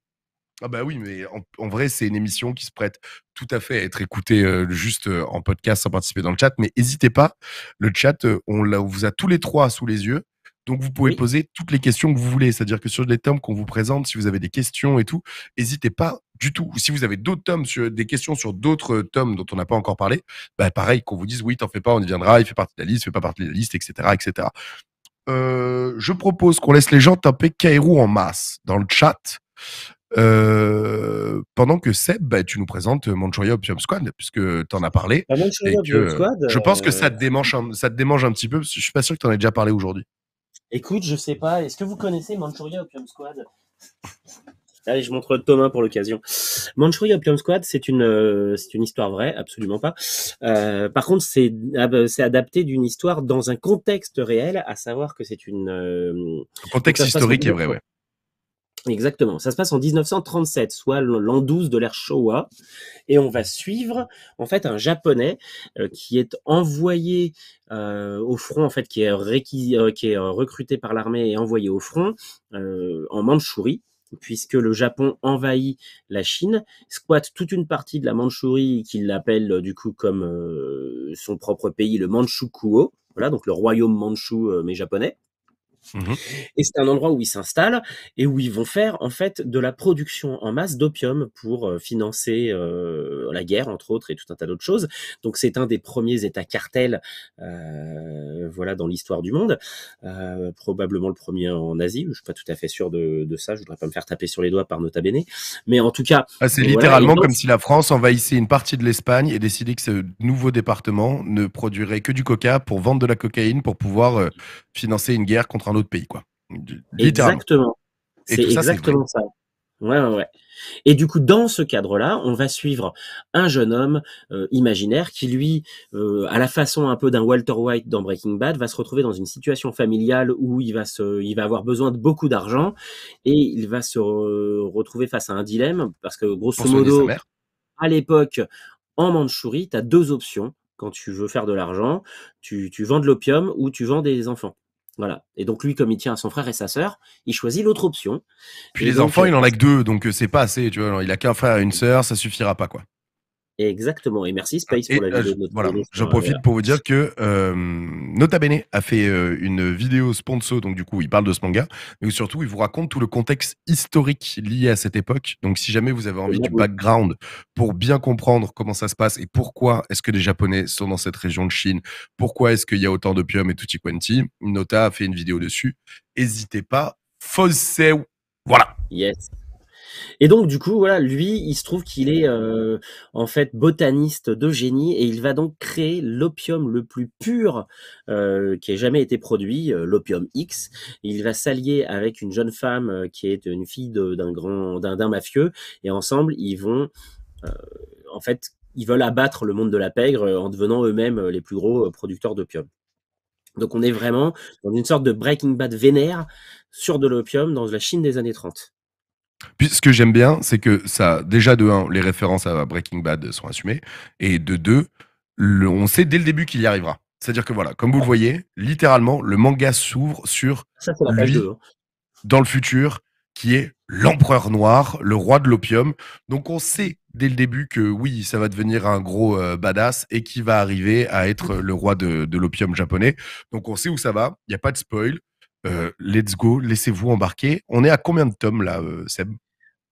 Ah bah oui, mais en, vrai, c'est une émission qui se prête tout à fait à être écoutée euh, juste en podcast sans participer dans le chat. Mais n'hésitez pas, le chat, on, on, vous a tous les trois sous les yeux. Donc, vous pouvez poser toutes les questions que vous voulez. C'est-à-dire que sur les tomes qu'on vous présente, si vous avez des questions et tout, n'hésitez pas du tout. Ou si vous avez d'autres tomes, sur, des questions sur d'autres euh, tomes dont on n'a pas encore parlé, bah, pareil, qu'on vous dise oui, t'en fais pas, on y viendra, il fait partie de la liste, il fait pas partie de la liste, etc. etc. Euh, je propose qu'on laisse les gens taper Cairo en masse dans le chat. Euh, pendant que Seb, bah, tu nous présentes Manchuria Opium Squad, puisque tu en as parlé. Ah, je pense que ça te, démange un, ça te démange un petit peu, parce que je suis pas sûr que tu en aies déjà parlé aujourd'hui. Écoute, je sais pas. Est-ce que vous connaissez Manchuria Opium Squad Allez, je montre Thomas pour l'occasion. Manchuria Opium Squad, c'est une, euh, une histoire vraie, absolument pas. Euh, par contre, c'est, ah bah, c'est adapté d'une histoire dans un contexte réel, à savoir que c'est une. Euh, contexte historique est vrai, ouais. Exactement. Ça se passe en 1937, soit l'an 12 de l'ère Showa. Et on va suivre, en fait, un Japonais euh, qui est envoyé euh, au front, en fait, qui est, euh, qui est recruté par l'armée et envoyé au front en Mandchourie puisque le Japon envahit la Chine, squatte toute une partie de la Mandchourie qu'il appelle du coup comme son propre pays, le Manchukuo, voilà, donc le royaume mandchou mais japonais. Mmh et c'est un endroit où ils s'installent et où ils vont faire en fait de la production en masse d'opium pour euh, financer euh, la guerre entre autres et tout un tas d'autres choses. Donc c'est un des premiers États cartels, euh, voilà dans l'histoire du monde, probablement le premier en Asie. Je suis pas tout à fait sûr de, ça. Je voudrais pas me faire taper sur les doigts par Nota Bene, mais en tout cas. Ah, c'est littéralement comme si la France envahissait une partie de l'Espagne et décidait que ce nouveau département ne produirait que du coca pour vendre de la cocaïne pour pouvoir financer une guerre contre un un pays, quoi. Exactement. C'est exactement ça. Ouais, ouais, Et du coup, dans ce cadre-là, on va suivre un jeune homme euh, imaginaire qui, lui, euh, à la façon un peu d'un Walter White dans Breaking Bad, va se retrouver dans une situation familiale où il va se, il va avoir besoin de beaucoup d'argent et il va se retrouver face à un dilemme parce que grosso modo, à l'époque, en Mandchourie, tu as deux options quand tu veux faire de l'argent, tu, tu vends de l'opium ou tu vends des enfants. Voilà. Et donc lui, comme il tient à son frère et sa sœur, il choisit l'autre option. Puis les enfants, il en a euh, que deux, donc euh, c'est pas assez, tu vois. il a qu'un frère et une sœur, ça suffira pas, quoi. Exactement, et merci Space pour la euh, vidéo. voilà, j'en profite euh, pour vous dire que euh, Nota Bene a fait une vidéo sponsor, donc du coup il parle de ce manga, mais surtout il vous raconte tout le contexte historique lié à cette époque. Donc si jamais vous avez envie du background pour bien comprendre comment ça se passe et pourquoi est-ce que les Japonais sont dans cette région de Chine, pourquoi est-ce qu'il y a autant d'opium et tutti quanti, Nota a fait une vidéo dessus. N'hésitez pas, Fosseu. Voilà. Yes. Et donc du coup, voilà, lui, il se trouve qu'il est euh, en fait botaniste de génie et il va donc créer l'opium le plus pur euh, qui ait jamais été produit, euh, l'opium X. Il va s'allier avec une jeune femme qui est une fille d'un grand d'un mafieux et ensemble ils vont en fait ils veulent abattre le monde de la pègre en devenant eux-mêmes les plus gros producteurs d'opium. Donc on est vraiment dans une sorte de Breaking Bad vénère sur de l'opium dans la Chine des années 30. Puis ce que j'aime bien, c'est que ça, déjà de un, les références à Breaking Bad sont assumées, et de deux, on sait dès le début qu'il y arrivera. C'est-à-dire que voilà, comme vous le voyez, littéralement, le manga s'ouvre sur lui, hein. dans le futur, qui est l'empereur noir, le roi de l'opium. Donc on sait dès le début que oui, ça va devenir un gros euh, badass et qui va arriver à être le roi de, de l'opium japonais. Donc on sait où ça va, il n'y a pas de spoil, euh, let's go, laissez-vous embarquer. On est à combien de tomes là, euh, Seb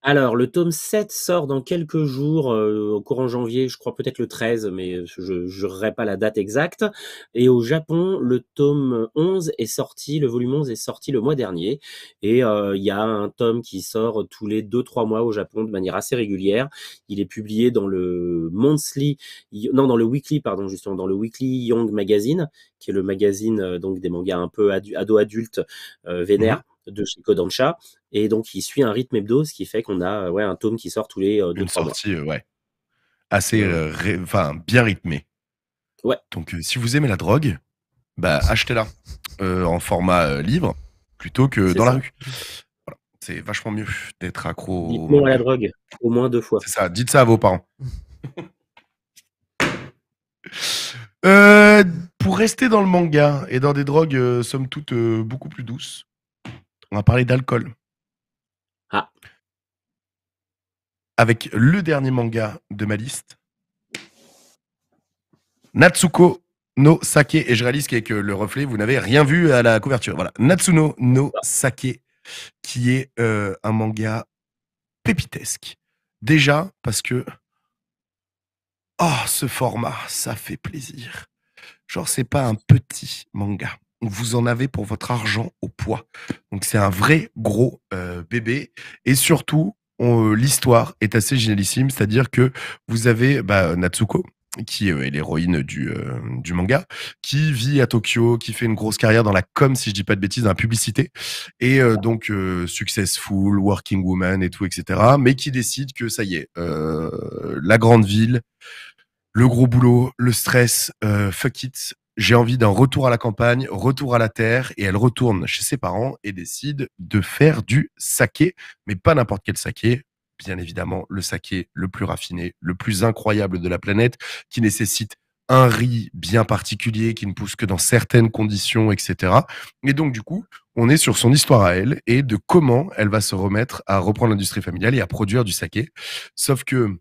alors, le tome 7 sort dans quelques jours, euh, au courant janvier, je crois peut-être le 13, mais je jurerai pas la date exacte. Et au Japon, le tome 11 est sorti, le volume 11 est sorti le mois dernier. Et euh, il y a un tome qui sort tous les 2-3 mois au Japon de manière assez régulière. Il est publié dans le monthly, non, dans le weekly, pardon, justement, dans le weekly Young Magazine, qui est le magazine euh, donc des mangas un peu ado-adultes vénères. Mhm de chez Kodansha. Et donc, il suit un rythme hebdo, ce qui fait qu'on a ouais, un tome qui sort tous les euh, deux Une sortie, euh, ouais. Assez euh, bien rythmée. Ouais. Donc, si vous aimez la drogue, bah, achetez-la en format livre plutôt que dans la rue. C'est vachement mieux d'être accro. Dites la drogue, au moins deux fois. C'est ça, dites ça à vos parents. pour rester dans le manga et dans des drogues, somme toute, beaucoup plus douces, on va parler d'alcool. Ah. Avec le dernier manga de ma liste, Natsuko no Sake. Et je réalise qu'avec euh, le reflet, vous n'avez rien vu à la couverture. Voilà, Natsuno no ah. Sake, qui est euh, un manga pépitesque. Déjà parce que oh, ce format, ça fait plaisir. Genre, c'est pas un petit manga vous en avez pour votre argent au poids. Donc c'est un vrai gros euh, bébé. Et surtout, euh, l'histoire est assez génialissime, c'est-à-dire que vous avez bah, Natsuko, qui euh, est l'héroïne du, manga, qui vit à Tokyo, qui fait une grosse carrière dans la com, si je dis pas de bêtises, dans la publicité, et donc successful, working woman et tout, etc., mais qui décide que ça y est, la grande ville, le gros boulot, le stress, fuck it, j'ai envie d'un retour à la campagne, retour à la terre, et elle retourne chez ses parents et décide de faire du saké, mais pas n'importe quel saké, bien évidemment le saké le plus raffiné, le plus incroyable de la planète, qui nécessite un riz bien particulier qui ne pousse que dans certaines conditions, etc. Et donc, du coup, on est sur son histoire à elle et de comment elle va se remettre à reprendre l'industrie familiale et à produire du saké. Sauf que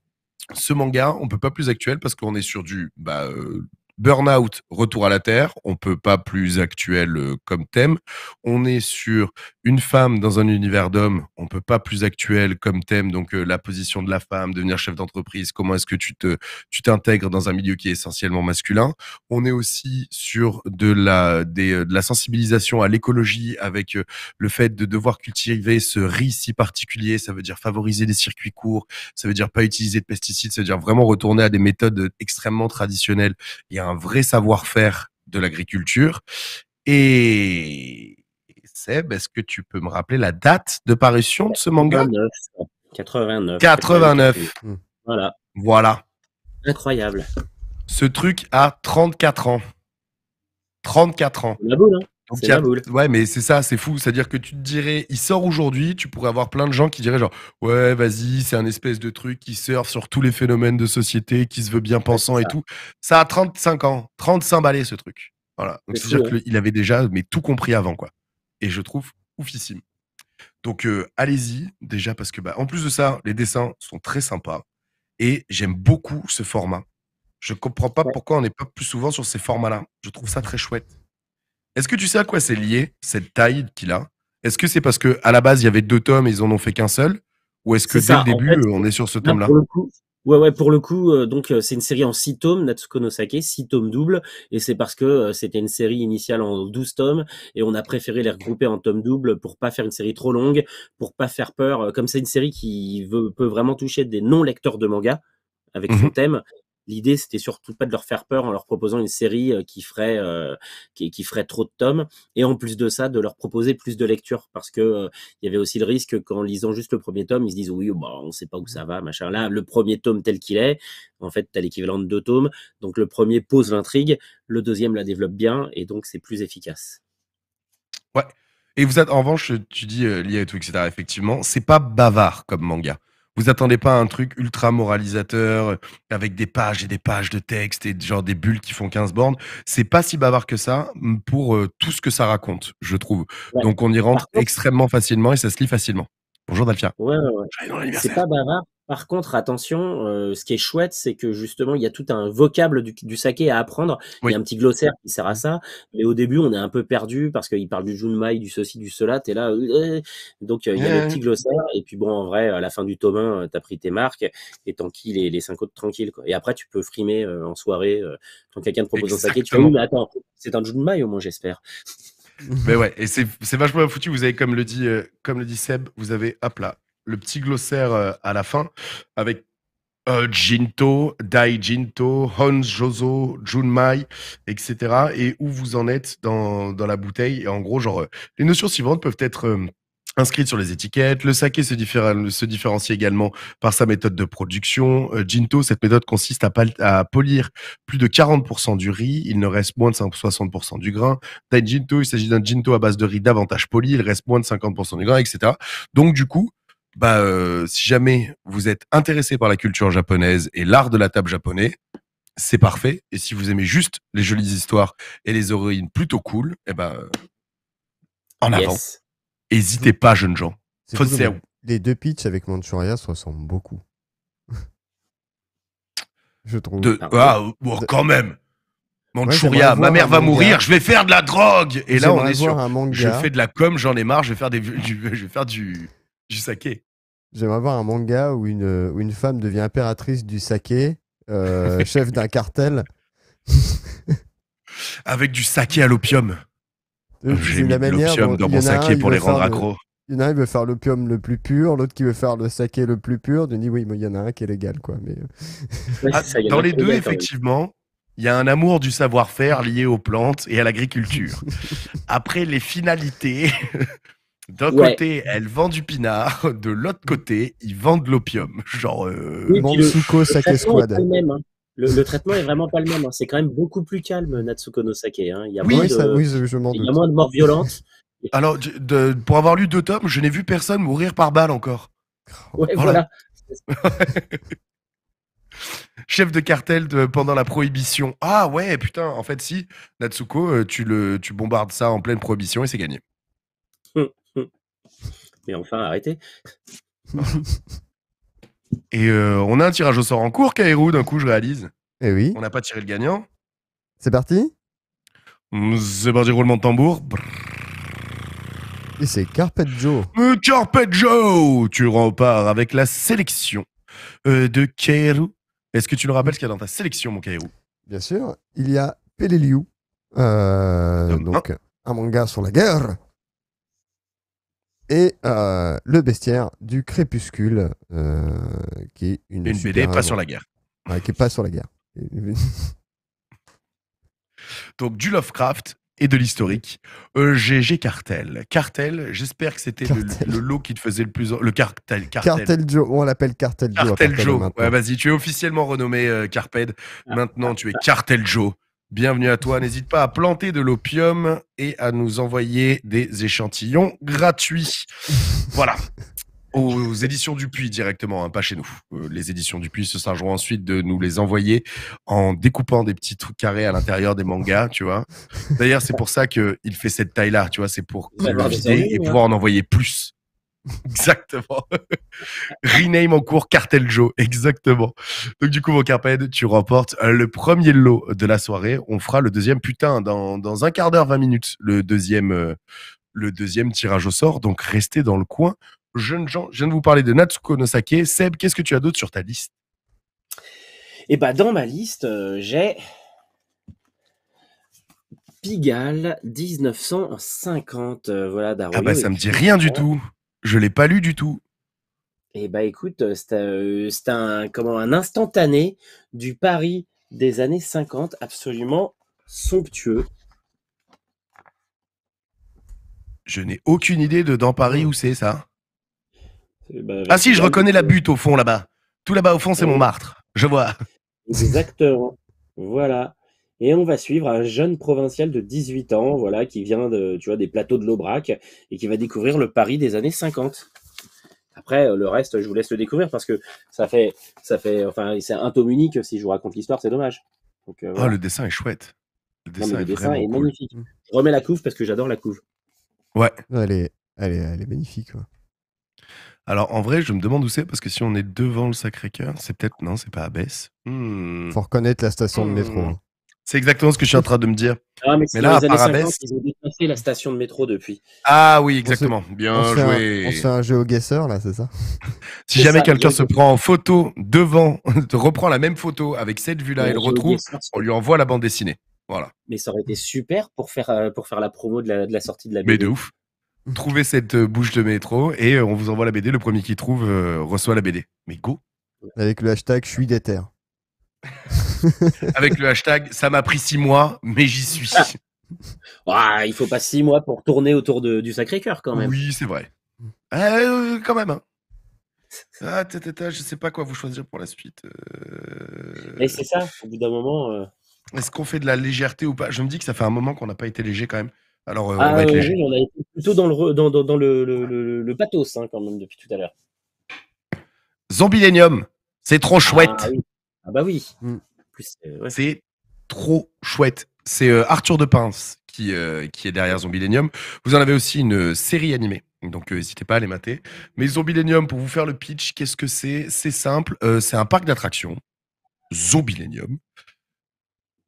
ce manga, on peut pas plus actuel parce qu'on est sur du bah, euh, Burnout, retour à la Terre, on peut pas plus actuel euh, comme thème. On est sur une femme dans un univers d'hommes, on peut pas plus actuel comme thème, donc euh, la position de la femme, devenir chef d'entreprise, comment est-ce que tu te tu t'intègres dans un milieu qui est essentiellement masculin. On est aussi sur de la des, euh, de la sensibilisation à l'écologie avec le fait de devoir cultiver ce riz si particulier, ça veut dire favoriser des circuits courts, ça veut dire pas utiliser de pesticides, ça veut dire vraiment retourner à des méthodes extrêmement traditionnelles. Il y a un vrai savoir-faire de l'agriculture. Et Seb, est-ce que tu peux me rappeler la date de parution de ce manga 89. 89. Mmh. Voilà. Voilà. Incroyable. Ce truc a 34 ans. 34 ans. La hein ouais, mais c'est ça, c'est fou. C'est-à-dire que tu te dirais, il sort aujourd'hui, tu pourrais avoir plein de gens qui diraient genre, ouais, vas-y, c'est un espèce de truc qui sort sur tous les phénomènes de société, qui se veut bien pensant et tout. Ça a 35 ans, 35 balais ce truc. Voilà. Donc c'est-à-dire qu'il avait déjà mais tout compris avant quoi. Et je trouve oufissime. Donc euh, allez-y déjà parce que bah, en plus de ça, les dessins sont très sympas et j'aime beaucoup ce format. Je comprends pas pourquoi on n'est pas plus souvent sur ces formats-là. Je trouve ça très chouette. Est-ce que tu sais à quoi c'est lié, cette taille qu'il a Est-ce que c'est parce que à la base, il y avait deux tomes et ils n'en ont fait qu'un seul Ou est-ce que dès le début, on est sur ce tome-là Ouais, ouais, pour le coup, euh, donc euh, c'est une série en six tomes, Natsuko no Sake, 6 tomes doubles, et c'est parce que euh, c'était une série initiale en 12 tomes, et on a préféré les regrouper en tomes doubles pour pas faire une série trop longue, pour pas faire peur, comme c'est une série qui peut vraiment toucher des non-lecteurs de manga, avec son mhm. thème, L'idée, c'était surtout pas de leur faire peur en leur proposant une série euh, qui ferait euh, qui, ferait trop de tomes, et en plus de ça, de leur proposer plus de lectures. parce que euh, il y avait aussi le risque qu'en lisant juste le premier tome, ils se disent oui, bon bah, on sait pas où ça mmh. va, machin. Là, le premier tome tel qu'il est, en fait, t'as l'équivalent de deux tomes, donc le premier pose l'intrigue, le deuxième la développe bien, et donc c'est plus efficace. Ouais. Et vous êtes en revanche, tu dis lié à tout, etc. Effectivement, c'est pas bavard comme manga. Vous attendez pas un truc ultra moralisateur avec des pages et des pages de texte et genre des bulles qui font 15 bornes. C'est pas si bavard que ça pour euh, tout ce que ça raconte, je trouve. Donc on y rentre extrêmement facilement et ça se lit facilement. Bonjour Dalfia. ouais, ouais. C'est pas bavard. Par contre, attention, euh, ce qui est chouette, c'est que justement, il y a tout un vocable du, saké à apprendre. Il y a un petit glossaire qui sert à ça. Mais au début, on est un peu perdu parce qu'il parle du junmai, du ceci, du cela. T'es là. Euh, donc, euh, il y a le petit glossaire. Et puis, bon, en vrai, à la fin du tome tu t'as pris tes marques et qu'il les, les cinq autres tranquilles. Et après, tu peux frimer en soirée quand quelqu'un te propose un saké. Tu fais, mais attends, c'est un junmai au moins, j'espère. Mais ouais, et c'est vachement foutu. Vous avez, comme le dit, comme le dit Seb, vous avez, hop là, le petit glossaire euh, à la fin avec euh, Jinto, Dai Jinto, Hons Jozo, Junmai, etc. Et où vous en êtes dans, la bouteille. Et en gros, genre, euh, les notions suivantes peuvent être inscrites sur les étiquettes. Le saké se, différencie également par sa méthode de production. Jinto, cette méthode consiste à, polir plus de 40% du riz. Il ne reste moins de 60% du grain. Dai Jinto, il s'agit d'un Jinto à base de riz davantage poli. Il reste moins de 50% du grain, etc. Donc, du coup, bah, euh, si jamais vous êtes intéressé par la culture japonaise et l'art de la table japonais, c'est parfait. Et si vous aimez juste les jolies histoires et les héroïnes plutôt cool, eh ben, euh, en avant. N'hésitez pas, jeunes gens. les deux pitchs avec Manchuria se ressemblent beaucoup. je trouve. Ah, ah quand même. Manchuria, ma mère va mourir, je vais faire de la drogue. Et là, on est sur. Je fais de la com, j'en ai marre, je vais faire des, je vais faire du du saké. J'aimerais voir un manga où une, une femme devient impératrice du saké, euh, chef d'un cartel. Avec du saké à l'opium. Euh, J'ai mis de l'opium dans mon saké pour les rendre accros. Il y en a un qui veut faire l'opium le plus pur, l'autre qui veut faire le saké le plus pur. Tu dis oui, mais il y en a un qui est légal, quoi. Mais... Euh. Ah, dans les deux, effectivement, il y a un amour du savoir-faire lié aux plantes et à l'agriculture. Après, les finalités d'un côté, elle vend du pinard, de l'autre côté, ils vendent l'opium. Genre, euh, Natsuko Sake Squad. Hein. le, traitement est vraiment pas le même. Hein. C'est quand même beaucoup plus calme, Natsuko no Sake. Hein. Il y a moins de, morts violentes. Alors, pour avoir lu deux tomes, je n'ai vu personne mourir par balle encore. Ouais, voilà. Chef de cartel de, pendant la prohibition. Ah ouais, putain, en fait, si, Natsuko, euh, tu, le, tu bombardes ça en pleine prohibition et c'est gagné mais enfin, arrêtez. Et euh, on a un tirage au sort en cours, Kairou, d'un coup, je réalise. Eh oui. On n'a pas tiré le gagnant. C'est parti C'est parti, roulement de tambour. Et c'est Carpet Joe. Euh, Carpet Joe Tu repars avec la sélection euh, de Kairou. Est-ce que tu nous rappelles ce qu'il y a dans ta sélection, mon Kairou Bien sûr. Il y a Peleliu. donc, un manga sur la guerre et euh, Le Bestiaire du Crépuscule, euh, qui est une, BD pas sur la guerre. qui est pas sur la guerre. Donc du Lovecraft et de l'historique. EGG euh, Cartel. Cartel, j'espère que c'était le, lot qui te faisait le plus... Le cartel. Cartel, cartel Joe, on l'appelle Cartel Joe. Cartel Joe, ouais, vas-y, tu es officiellement renommé Carped. Ah. Maintenant, tu es Cartel Joe. Bienvenue à toi. N'hésite pas à planter de l'opium et à nous envoyer des échantillons gratuits. Voilà. Aux éditions du Puy directement, hein, pas chez nous. Euh, les éditions du Puy se chargeront ensuite de nous les envoyer en découpant des petits trucs carrés à l'intérieur des mangas, tu vois. D'ailleurs, c'est pour ça qu'il fait cette taille-là, tu vois. C'est pour bah, et pouvoir hein. en envoyer plus. Exactement. Rename en cours Cartel Joe. Exactement. Donc, du coup, mon Carped, tu remportes euh, le premier lot de la soirée. On fera le deuxième, putain, dans, un quart d'heure, 20 minutes, le deuxième, euh, le deuxième tirage au sort. Donc, restez dans le coin. Jeune gens, je viens de vous parler de Natsuko Nosake. Seb, qu'est-ce que tu as d'autre sur ta liste Eh bah, dans ma liste, euh, j'ai. Pigalle 1950, voilà, Ah bah ça me dit rien du tout. Je l'ai pas lu du tout. Eh bah écoute, euh, euh, c'est un, comment, un instantané du Paris des années 50, absolument somptueux. Je n'ai aucune idée de dans Paris où c'est ça. Eh ben, ah si, je reconnais la euh, butte au fond là-bas. Tout là-bas au fond, c'est Montmartre. Je vois. Exactement. Voilà. Et on va suivre un jeune provincial de 18 ans, voilà, qui vient de, tu vois, des plateaux de l'Aubrac et qui va découvrir le Paris des années 50. Après, le reste, je vous laisse le découvrir parce que ça fait, ça fait, enfin, c'est un tome unique. Si je vous raconte l'histoire, c'est dommage. Donc, euh, ah, le dessin est chouette. Le dessin, est, magnifique. Je remets la couve parce que j'adore la couve. Ouais. Elle est, magnifique. Alors en vrai, je me demande où c'est parce que si on est devant le Sacré-Cœur, c'est peut-être non, c'est pas à Besse. Il hmm. Faut reconnaître la station de hmm. métro. Hein. C'est exactement ce que je suis en train de me dire. mais, là, à Parabès... ils ont dépassé la station de métro depuis. Ah oui, exactement. Bien joué. on fait un jeu guesseur, là, c'est ça Si jamais quelqu'un se prend en photo devant, reprend la même photo avec cette vue-là et le retrouve, on lui envoie la bande dessinée. Voilà. Mais ça aurait été super pour faire, euh, pour faire la promo de la, sortie de la BD. Mais de ouf. Trouvez cette euh, bouche de métro et euh, on vous envoie la BD. Le premier qui trouve reçoit la BD. Mais go Avec le hashtag « Je suis déter ». avec le hashtag ça m'a pris six mois, mais j'y suis. Ah, il faut pas six mois pour tourner autour de, du Sacré-Cœur quand même. Oui, c'est vrai. Ah, euh, quand même. Hein. Ah, je sais pas quoi vous choisir pour la suite. Euh. Mais c'est ça, au bout d'un moment. Euh. Est-ce qu'on fait de la légèreté ou pas Je me dis que ça fait un moment qu'on n'a pas été léger quand même. Alors, on ah va être léger. a été plutôt dans le, dans, dans, le, le, pathos hein, quand même depuis tout à l'heure. Zombilenium, c'est trop chouette. Ah, bah oui. Mm. Euh, c'est trop chouette. C'est euh, Arthur de Pince qui, euh, qui est derrière Zombilenium. Vous en avez aussi une série animée. Donc n'hésitez pas à les mater. Mais Zombilenium, pour vous faire le pitch, qu'est-ce que c'est C'est simple, c'est un parc d'attractions, Zombilenium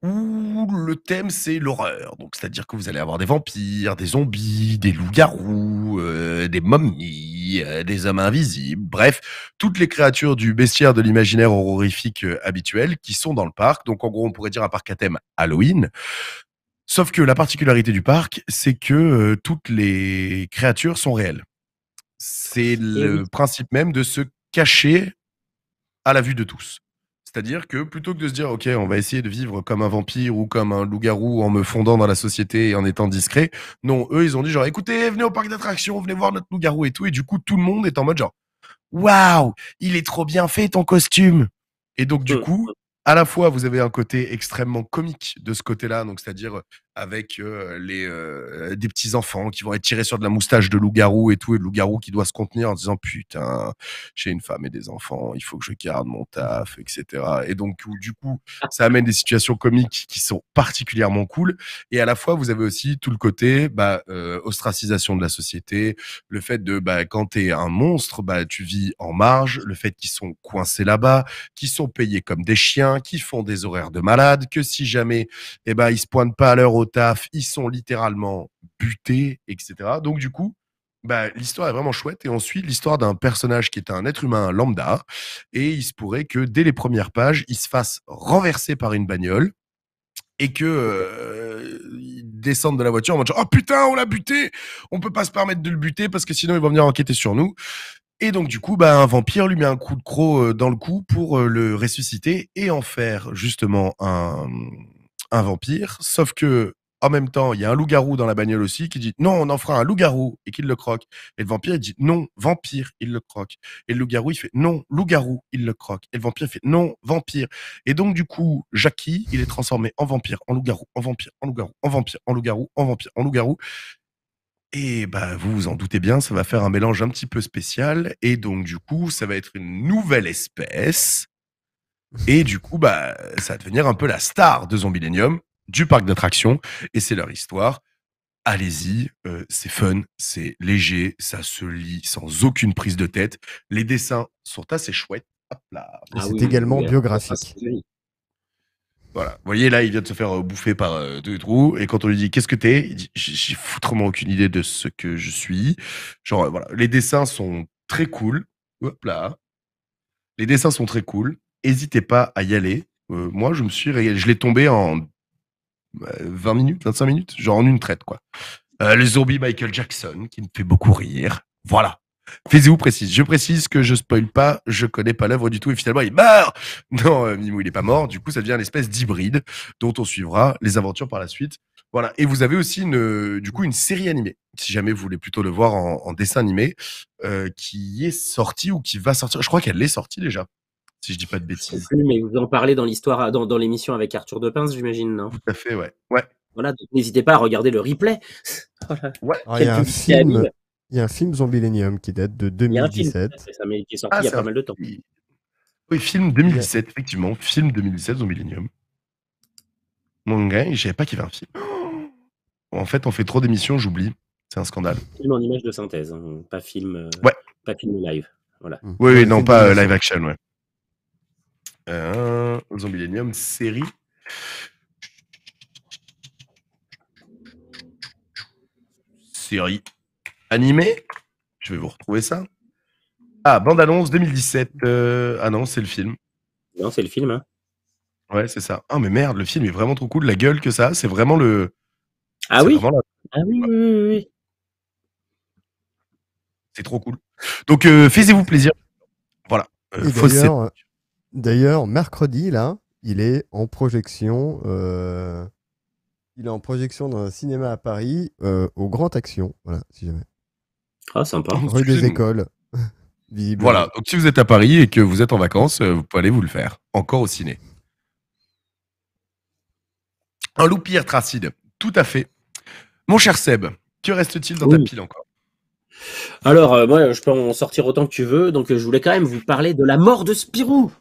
où le thème c'est l'horreur. Donc c'est-à-dire que vous allez avoir des vampires, des zombies, des loups-garous, euh, des momies, euh, des hommes invisibles, bref, toutes les créatures du bestiaire de l'imaginaire horrifique euh, habituel qui sont dans le parc. Donc en gros, on pourrait dire un parc à thème Halloween. Sauf que la particularité du parc, c'est que toutes les créatures sont réelles. C'est le principe même de se cacher à la vue de tous. C'est-à-dire que plutôt que de se dire, OK, on va essayer de vivre comme un vampire ou comme un loup-garou en me fondant dans la société et en étant discret, non, eux, ils ont dit genre, écoutez, venez au parc d'attractions, venez voir notre loup-garou et tout. Et du coup, tout le monde est en mode genre, waouh, il est trop bien fait ton costume. Et donc, du euh, coup, euh. à la fois, vous avez un côté extrêmement comique de ce côté-là, donc c'est-à-dire avec euh, les euh, des petits enfants qui vont être tirés sur de la moustache de loup-garou et tout et le loup-garou qui doit se contenir en disant putain j'ai une femme et des enfants il faut que je garde mon taf etc et donc du coup ça amène des situations comiques qui sont particulièrement cool et à la fois vous avez aussi tout le côté bah, euh, ostracisation de la société le fait de bah, quand t'es un monstre bah tu vis en marge le fait qu'ils sont coincés là-bas qu'ils sont payés comme des chiens qu'ils font des horaires de malade que si jamais et eh ben ils se pointent pas à l'heure taf, ils sont littéralement butés, etc. Donc du coup, bah, l'histoire est vraiment chouette et on suit l'histoire d'un personnage qui est un être humain lambda et il se pourrait que dès les premières pages, il se fasse renverser par une bagnole et que euh, descende de la voiture en mode oh putain on l'a buté, on peut pas se permettre de le buter parce que sinon ils vont venir enquêter sur nous. Et donc du coup, bah, un vampire lui met un coup de croc euh, dans le cou pour euh, le ressusciter et en faire justement un un vampire, sauf que en même temps, il y a un loup-garou dans la bagnole aussi qui dit non, on en fera un loup-garou et qu'il le croque. Et le vampire, il dit non, vampire, il le croque. Et le loup-garou, il fait non, loup-garou, il le croque. Et le vampire, fait non, vampire. Et donc, du coup, Jackie, il est transformé en vampire, en loup-garou, en vampire, en loup-garou, en vampire, en loup-garou, en vampire, en loup-garou. Et bah, vous vous en doutez bien, ça va faire un mélange un petit peu spécial. Et donc, du coup, ça va être une nouvelle espèce et du coup, bah, ça va devenir un peu la star de Zombielenium, du parc d'attractions. Et c'est leur histoire. Allez-y, euh, c'est fun, c'est léger, ça se lit sans aucune prise de tête. Les dessins sont assez chouettes. Ah c'est également biographique. Voilà. Vous voyez, là, il vient de se faire euh, bouffer par euh, deux trous. Et quand on lui dit qu'est-ce que t'es, il dit j'ai foutrement aucune idée de ce que je suis. Genre, voilà. Les dessins sont très cool. Hop là. Les dessins sont très cool. N'hésitez pas à y aller. Euh, moi, je me suis Je l'ai tombé en 20 euh, minutes, 25 minutes, genre en une traite, quoi. Euh, le zombie Michael Jackson, qui me fait beaucoup rire. Voilà. Faites-vous précise. Je précise que je spoil pas, je connais pas l'œuvre du tout et finalement il meurt. Non, il est pas mort. Du coup, ça devient une espèce d'hybride dont on suivra les aventures par la suite. Voilà. Et vous avez aussi une, du coup, une série animée. Si jamais vous voulez plutôt le voir en, dessin animé, qui est sortie ou qui va sortir. Je crois qu'elle est sortie déjà si je dis pas de bêtises. mais vous en parlez dans l'histoire, dans, l'émission avec Arthur Pince, j'imagine, non Tout à fait, ouais. ouais. Voilà, n'hésitez pas à regarder le replay. Ah, il y, a un film, il qui date de 2017. Il mais est sorti il y a ah, pas mal de temps. Oui, film 2017, effectivement. Film 2017, Zombillenium. Mon gars, je savais pas qu'il y avait un film. En fait, on fait trop d'émissions, j'oublie. C'est un scandale. Film en image de synthèse, hein. pas, film, euh, pas live. Voilà. Mmh. Oui, non, pas euh, live action, ouais. Un euh, Lenium série. Série animée. Je vais vous retrouver ça. Ah, bande-annonce 2017. Euh, ah non, c'est le film. Non, c'est le film. Hein. Ouais, c'est ça. Ah, mais merde, le film est vraiment trop cool. La gueule que ça a, c'est vraiment le. Ah oui. Ah oui, oui, oui, C'est trop cool. Donc, euh, faisez vous plaisir. Voilà. D'ailleurs, mercredi, là, il est en projection. Euh, il est en projection dans un cinéma à Paris, euh, au Grand Action. Voilà, si jamais. Ah, sympa. Ah, Rue des écoles. voilà, donc si vous êtes à Paris et que vous êtes en vacances, euh, vous pouvez aller vous le faire. Encore au ciné. Un pire tracide. Tout à fait. Mon cher Seb, que reste-t-il dans ta pile encore alors, moi, je peux en sortir autant que tu veux, donc je voulais quand même vous parler de la mort de Spirou.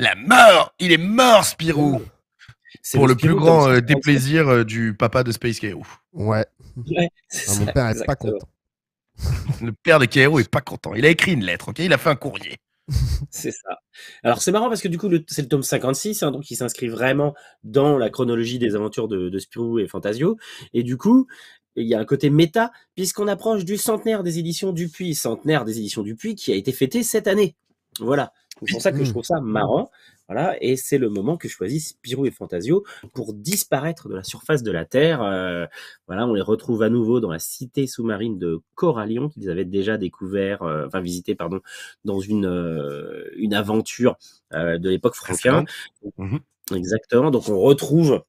La mort Il est mort, Spirou Pour le, plus grand euh, déplaisir euh, du papa de Space KO. Ouais. mon père pas content. le père de KO est pas content. Il a écrit une lettre, ok Il a fait un courrier. c'est ça. Alors c'est marrant parce que du coup c'est le tome 56, hein, donc qui s'inscrit vraiment dans la chronologie des aventures de, de Spirou et Fantasio. Et du coup, il y a un côté méta puisqu'on approche du centenaire des éditions Dupuis, centenaire des éditions Dupuis qui a été fêté cette année. Voilà, c'est pour ça que je trouve ça mmh. marrant. Voilà, et c'est le moment que choisissent Pirou et Fantasio pour disparaître de la surface de la Terre. Euh, voilà, on les retrouve à nouveau dans la cité sous-marine de Corallion qu'ils avaient déjà découvert, euh, enfin visité, pardon, dans une euh, une aventure de l'époque franquin. Mmh. Exactement. Donc on retrouve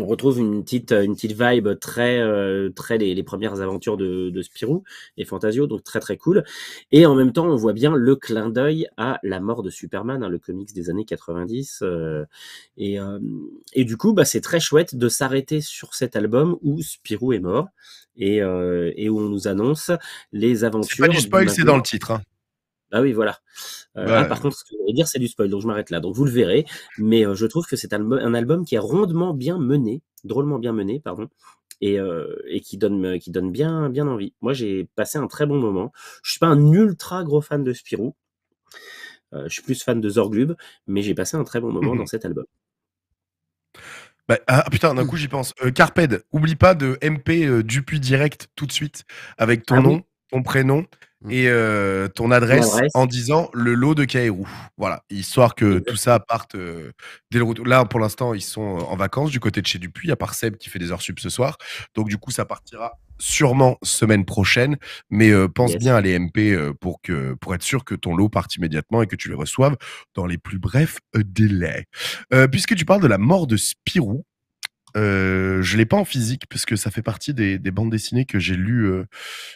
on retrouve une petite euh, une petite vibe très euh, très les, premières aventures de, de, Spirou et Fantasio donc très très cool et en même temps on voit bien le clin d'œil à la mort de Superman hein, le comics des années 90 euh, et et du coup bah c'est très chouette de s'arrêter sur cet album où Spirou est mort et, et où on nous annonce les aventures. C'est pas du spoil, c'est dans le titre. Hein. Ah oui, voilà. Euh, par contre, ce que je voulais dire, c'est du spoil, donc je m'arrête là. Donc vous le verrez, mais euh, je trouve que c'est un album qui est rondement bien mené, drôlement bien mené, pardon, et, euh, qui donne, qui donne bien, bien envie. Moi, j'ai passé un très bon moment. Je suis pas un ultra gros fan de Spirou. je suis plus fan de Zorglub, mais j'ai passé un très bon moment mhm. dans cet album. Bah, ah, ah putain, d'un coup j'y pense. Carped, oublie pas de MP Dupuis direct tout de suite avec ton ah nom ton prénom mmh. et euh, ton adresse, en disant le lot de Kairou. Voilà, histoire que tout ça parte euh, dès le retour. Là, pour l'instant, ils sont euh, en vacances du côté de chez Dupuis, à part Seb qui fait des heures sup ce soir. Donc, du coup, ça partira sûrement semaine prochaine. Mais pense bien à l'EMP pour, que, pour être sûr que ton lot parte immédiatement et que tu les reçoives dans les plus brefs délais. puisque tu parles de la mort de Spirou, euh, je l'ai pas en physique parce que ça fait partie des, bandes dessinées que j'ai lues euh,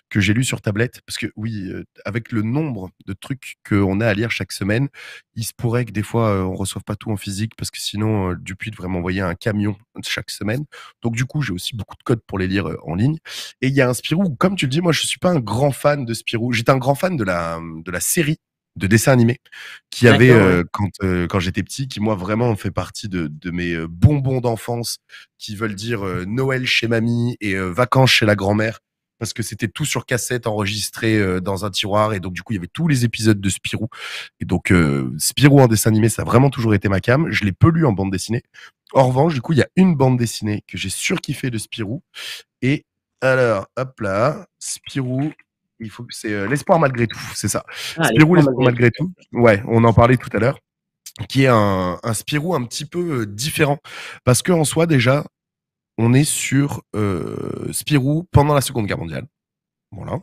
que j'ai lu sur tablette parce que oui euh, avec le nombre de trucs qu'on a à lire chaque semaine il se pourrait que des fois on reçoive pas tout en physique parce que sinon Dupuis devrait m'envoyer un camion chaque semaine donc du coup j'ai aussi beaucoup de codes pour les lire en ligne et il y a un Spirou comme tu le dis moi je suis pas un grand fan de Spirou j'étais un grand fan de la de la série de dessins animés qui avaient euh, quand euh, quand j'étais petit qui moi vraiment fait partie de, de mes euh, bonbons d'enfance qui veulent dire Noël chez mamie et vacances chez la grand-mère parce que c'était tout sur cassette enregistré dans un tiroir et donc du coup il y avait tous les épisodes de Spirou et donc Spirou en dessin animé ça a vraiment toujours été ma cam je l'ai peu lu en bande dessinée en revanche du coup il y a une bande dessinée que j'ai surkiffé de Spirou et alors hop là Spirou il faut, c'est euh, l'espoir malgré tout, c'est ça. Ah, Spirou, l'espoir malgré tout. Ouais, on en parlait tout à l'heure qui est un, Spirou un petit peu euh, différent. Parce que en soi, déjà, on est sur euh, Spirou pendant la Seconde Guerre mondiale. Voilà.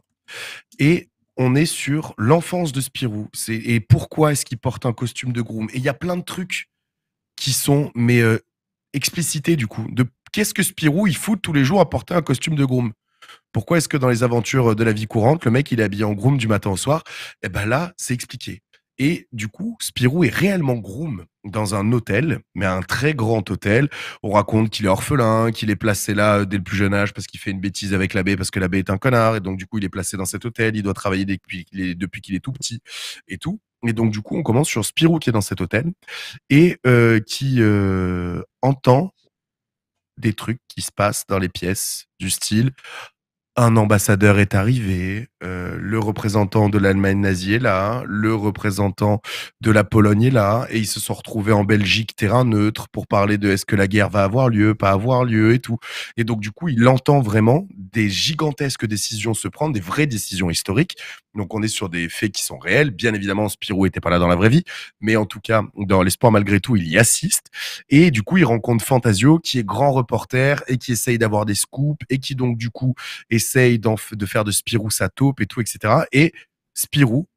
Et on est sur l'enfance de Spirou. C'est, et pourquoi est-ce qu'il porte un costume de groom Et il y a plein de trucs qui sont, mais explicités du coup, de qu'est-ce que Spirou, il fout tous les jours à porter un costume de groom pourquoi est-ce que dans les aventures de la vie courante, le mec, il est habillé en groom du matin au soir Eh ben là, c'est expliqué. Et du coup, Spirou est réellement groom dans un hôtel, mais un très grand hôtel. On raconte qu'il est orphelin, qu'il est placé là euh, dès le plus jeune âge parce qu'il fait une bêtise avec l'abbé, parce que l'abbé est un connard. Et donc, du coup, il est placé dans cet hôtel. Il doit travailler depuis qu'il est, tout petit et tout. Et donc, du coup, on commence sur Spirou qui est dans cet hôtel et euh, qui euh, entend des trucs qui se passent dans les pièces du style un ambassadeur est arrivé, euh, le représentant de l'Allemagne nazie est là, le représentant de la Pologne est là, et ils se sont retrouvés en Belgique, terrain neutre, pour parler de est-ce que la guerre va avoir lieu, pas avoir lieu, et tout. Et donc, du coup, il entend vraiment des gigantesques décisions se prendre, des vraies décisions historiques. Donc, on est sur des faits qui sont réels. Bien évidemment, Spirou était pas là dans la vraie vie, mais en tout cas, dans l'espoir malgré tout, il y assiste. Et du coup, il rencontre Fantasio, qui est grand reporter, et qui essaye d'avoir des scoops, et qui donc, du coup, est essaye de faire de Spirou sa taupe et tout, etc. Et Spirou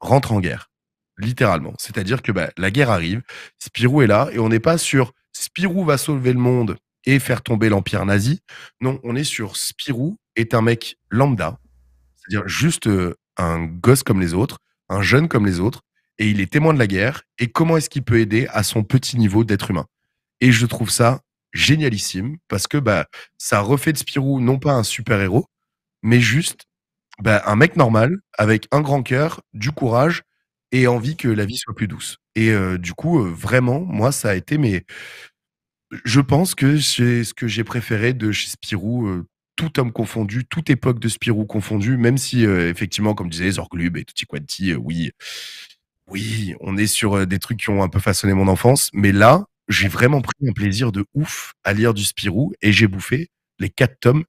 rentre en guerre, littéralement. C'est-à-dire que bah, la guerre arrive, Spirou est là, et on n'est pas sur Spirou va sauver le monde et faire tomber l'empire nazi. Non, on est sur Spirou est un mec lambda, c'est-à-dire juste euh, un gosse comme les autres, un jeune comme les autres, et il est témoin de la guerre, et comment est-ce qu'il peut aider à son petit niveau d'être humain. Et je trouve ça génialissime parce que bah ça refait de Spirou non pas un super héros, mais juste bah, un mec normal avec un grand cœur, du courage et envie que la vie soit plus douce. Et euh, du coup, euh, vraiment, moi, ça a été mais je pense que c'est ce que j'ai préféré de chez Spirou. Euh, tout homme confondu, toute époque de Spirou confondu même si effectivement, comme disait Zorglub et Tutti Quanti, oui, oui, on est sur des trucs qui ont un peu façonné mon enfance, mais là, j'ai vraiment pris un plaisir de ouf à lire du Spirou et j'ai bouffé les quatre tomes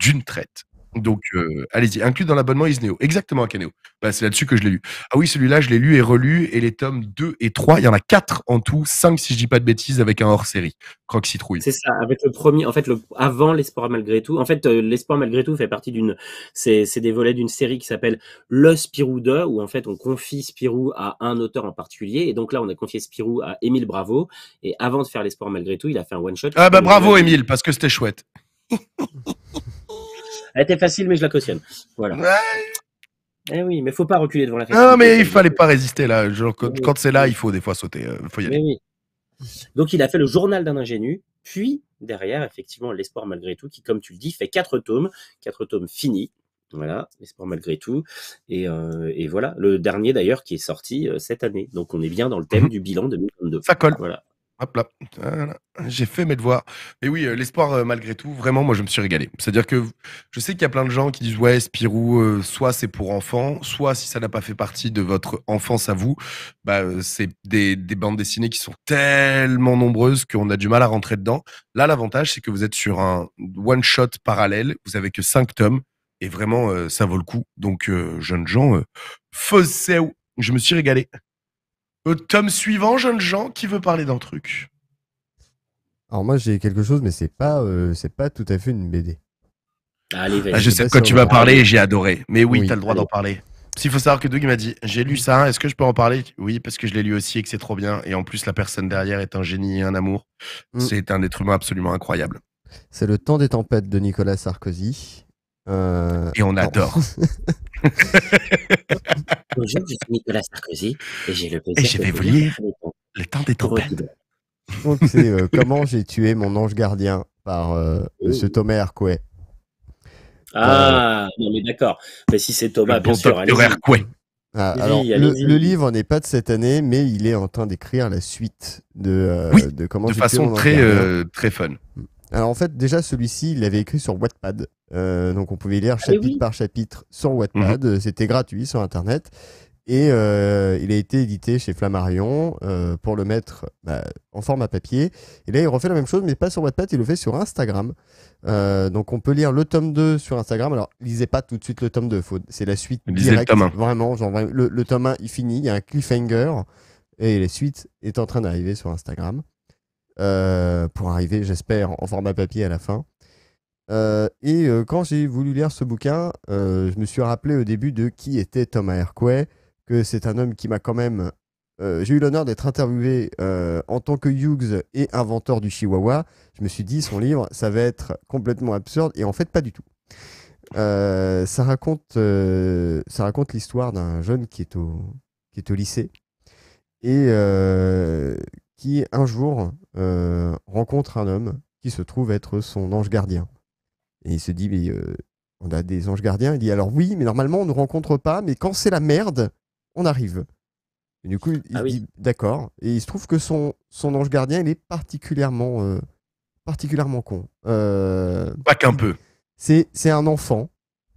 d'une traite. Donc, euh, allez-y, inclus dans l'abonnement Isneo. Exactement, Akaneo Bah, c'est là-dessus que je l'ai lu. Ah oui, celui-là, je l'ai lu et relu, et les tomes 2 et 3, il y en a 4 en tout, 5 si je dis pas de bêtises, avec un hors-série, Croque Citrouille. C'est ça, avec le premier, en fait, le, avant L'Espoir malgré tout. En fait, euh, L'Espoir malgré tout fait partie d'une, c'est, des volets d'une série qui s'appelle Le Spirou 2, où en fait, on confie Spirou à un auteur en particulier, et donc là, on a confié Spirou à Émile Bravo, et avant de faire L'Espoir malgré tout, il a fait un one-shot. Ah bah bravo, Émile, parce que c'était chouette. Elle était facile, mais je la cautionne. Voilà. Ouais. Eh oui, mais faut pas reculer devant la facilité. Non, mais il fallait pas résister là. quand, c'est là, il faut des fois sauter. Euh, faut y aller. Donc il a fait le journal d'un ingénu, puis derrière, effectivement, l'espoir malgré tout, qui, comme tu le dis, fait quatre tomes, quatre tomes finis. Voilà, l'espoir malgré tout. Et, euh, voilà, le dernier d'ailleurs qui est sorti euh, cette année. Donc on est bien dans le thème mhm. du bilan 2022. Ça colle. Voilà. Hop là, j'ai fait mes devoirs. Mais oui, euh, l'espoir, euh, malgré tout, vraiment, moi, je me suis régalé. C'est-à-dire que je sais qu'il y a plein de gens qui disent Ouais, Spirou, euh, soit c'est pour enfants, soit si ça n'a pas fait partie de votre enfance à vous, bah, c'est des, bandes dessinées qui sont tellement nombreuses qu'on a du mal à rentrer dedans. Là, l'avantage, c'est que vous êtes sur un one-shot parallèle, vous n'avez que cinq tomes, et vraiment, ça vaut le coup. Donc, jeunes gens, euh, je me suis régalé. Au euh, tome suivant, jeune gens, qui veut parler d'un truc Alors moi j'ai quelque chose, mais c'est pas euh, c'est pas tout à fait une BD. Ah, allez, ah, je sais tu vas parler, j'ai adoré. Mais oui, tu t'as le droit d'en parler. S'il faut savoir que Doug m'a dit, j'ai lu ça, est-ce que je peux en parler Oui, parce que je l'ai lu aussi et que c'est trop bien. Et en plus, la personne derrière est un génie et un amour. Mm. C'est un être humain absolument incroyable. C'est le temps des tempêtes de Nicolas Sarkozy. Euh, et on adore. Bonjour, je suis Nicolas Sarkozy et j'ai le plaisir de vous lire Le temps des tempêtes. Donc, c'est euh, Comment j'ai tué mon ange gardien par euh, M. Oh. Thomas Hercouet. Ah, euh. non, mais d'accord. Mais si c'est Thomas, bien sûr. Ah, alors, le, livre n'est pas de cette année, mais il est en train d'écrire la suite de, euh, oui, de comment de façon très, très fun. Mm. Alors en fait, déjà celui-ci, il l'avait écrit sur Wattpad. Euh, donc on pouvait lire eh chapitre par chapitre sur Wattpad. Mhm. C'était gratuit sur Internet. Et euh, il a été édité chez Flammarion euh, pour le mettre bah, en format papier. Et là, il refait la même chose, mais pas sur Wattpad, il le fait sur Instagram. Euh, donc on peut lire le tome 2 sur Instagram. Alors, lisez pas tout de suite le tome 2, c'est la suite directe. Vraiment, genre, le tome 1, il finit, il y a un cliffhanger. Et la suite est en train d'arriver sur Instagram. Euh, pour arriver, j'espère, en format papier à la fin. Euh, et euh, quand j'ai voulu lire ce bouquin, je me suis rappelé au début de qui était Thomas Hercouet, que c'est un homme qui m'a quand même... j'ai eu l'honneur d'être interviewé en tant que Hughes et inventeur du Chihuahua. Je me suis dit, son livre, ça va être complètement absurde, et en fait, pas du tout. ça raconte, ça raconte l'histoire d'un jeune qui est au, qui est au lycée et qui un jour euh, rencontre un homme qui se trouve être son ange gardien. Et il se dit, mais euh, on a des anges gardiens. Il dit, alors oui, mais normalement, on ne rencontre pas, mais quand c'est la merde, on arrive. du coup, il ah dit, d'accord. Et il se trouve que son, son ange gardien, il est particulièrement, euh, particulièrement con. Pas qu'un peu. C'est un enfant.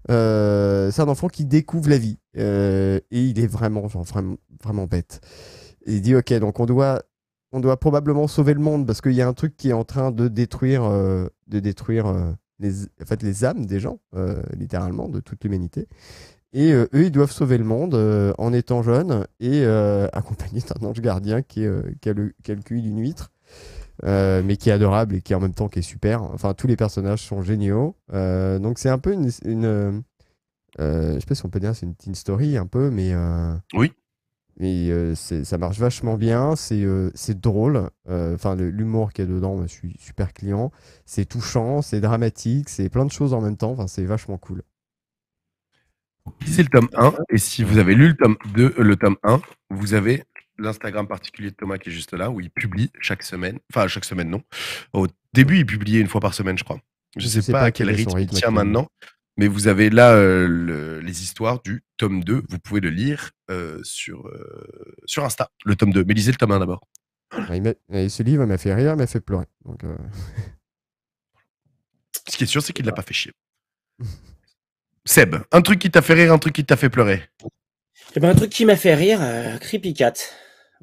c'est un enfant qui découvre la vie. et il est vraiment, vraiment, bête. il dit, ok, donc on doit on doit probablement sauver le monde parce qu'il y a un truc qui est en train de détruire, euh, de détruire euh, les, en fait, les âmes des gens, euh, littéralement, de toute l'humanité. Et eux, ils doivent sauver le monde en étant jeunes et accompagnés d'un ange gardien qui, a le, qui, d'une huître, mais qui est adorable et qui en même temps qui est super. Enfin, tous les personnages sont géniaux. donc c'est un peu une... une je sais pas si on peut dire c'est une teen story un peu, mais... oui. Mais euh, ça marche vachement bien, c'est euh, drôle. Euh, enfin, l'humour qu'il y a dedans, je suis super client. C'est touchant, c'est dramatique, c'est plein de choses en même temps. Enfin, c'est vachement cool. C'est le tome 1. Et si vous avez lu le tome 2, le tome 1, vous avez l'Instagram particulier de Thomas qui est juste là, où il publie chaque semaine. Enfin, chaque semaine, non. Au début, il publiait une fois par semaine, je crois. Je ne sais, pas, à quel, rythme il tient maintenant. Mais vous avez là euh, les histoires du tome 2. Vous pouvez le lire euh, euh, sur, Insta, le tome 2. Mais lisez le tome 1 d'abord. Ah, ah, ce livre m'a fait rire, m'a fait pleurer. Ce qui est sûr, c'est qu'il ne l'a pas fait chier. Seb, un truc qui t'a fait rire, un truc qui t'a fait pleurer. Eh ben, un truc qui m'a fait rire, Creepy Cat.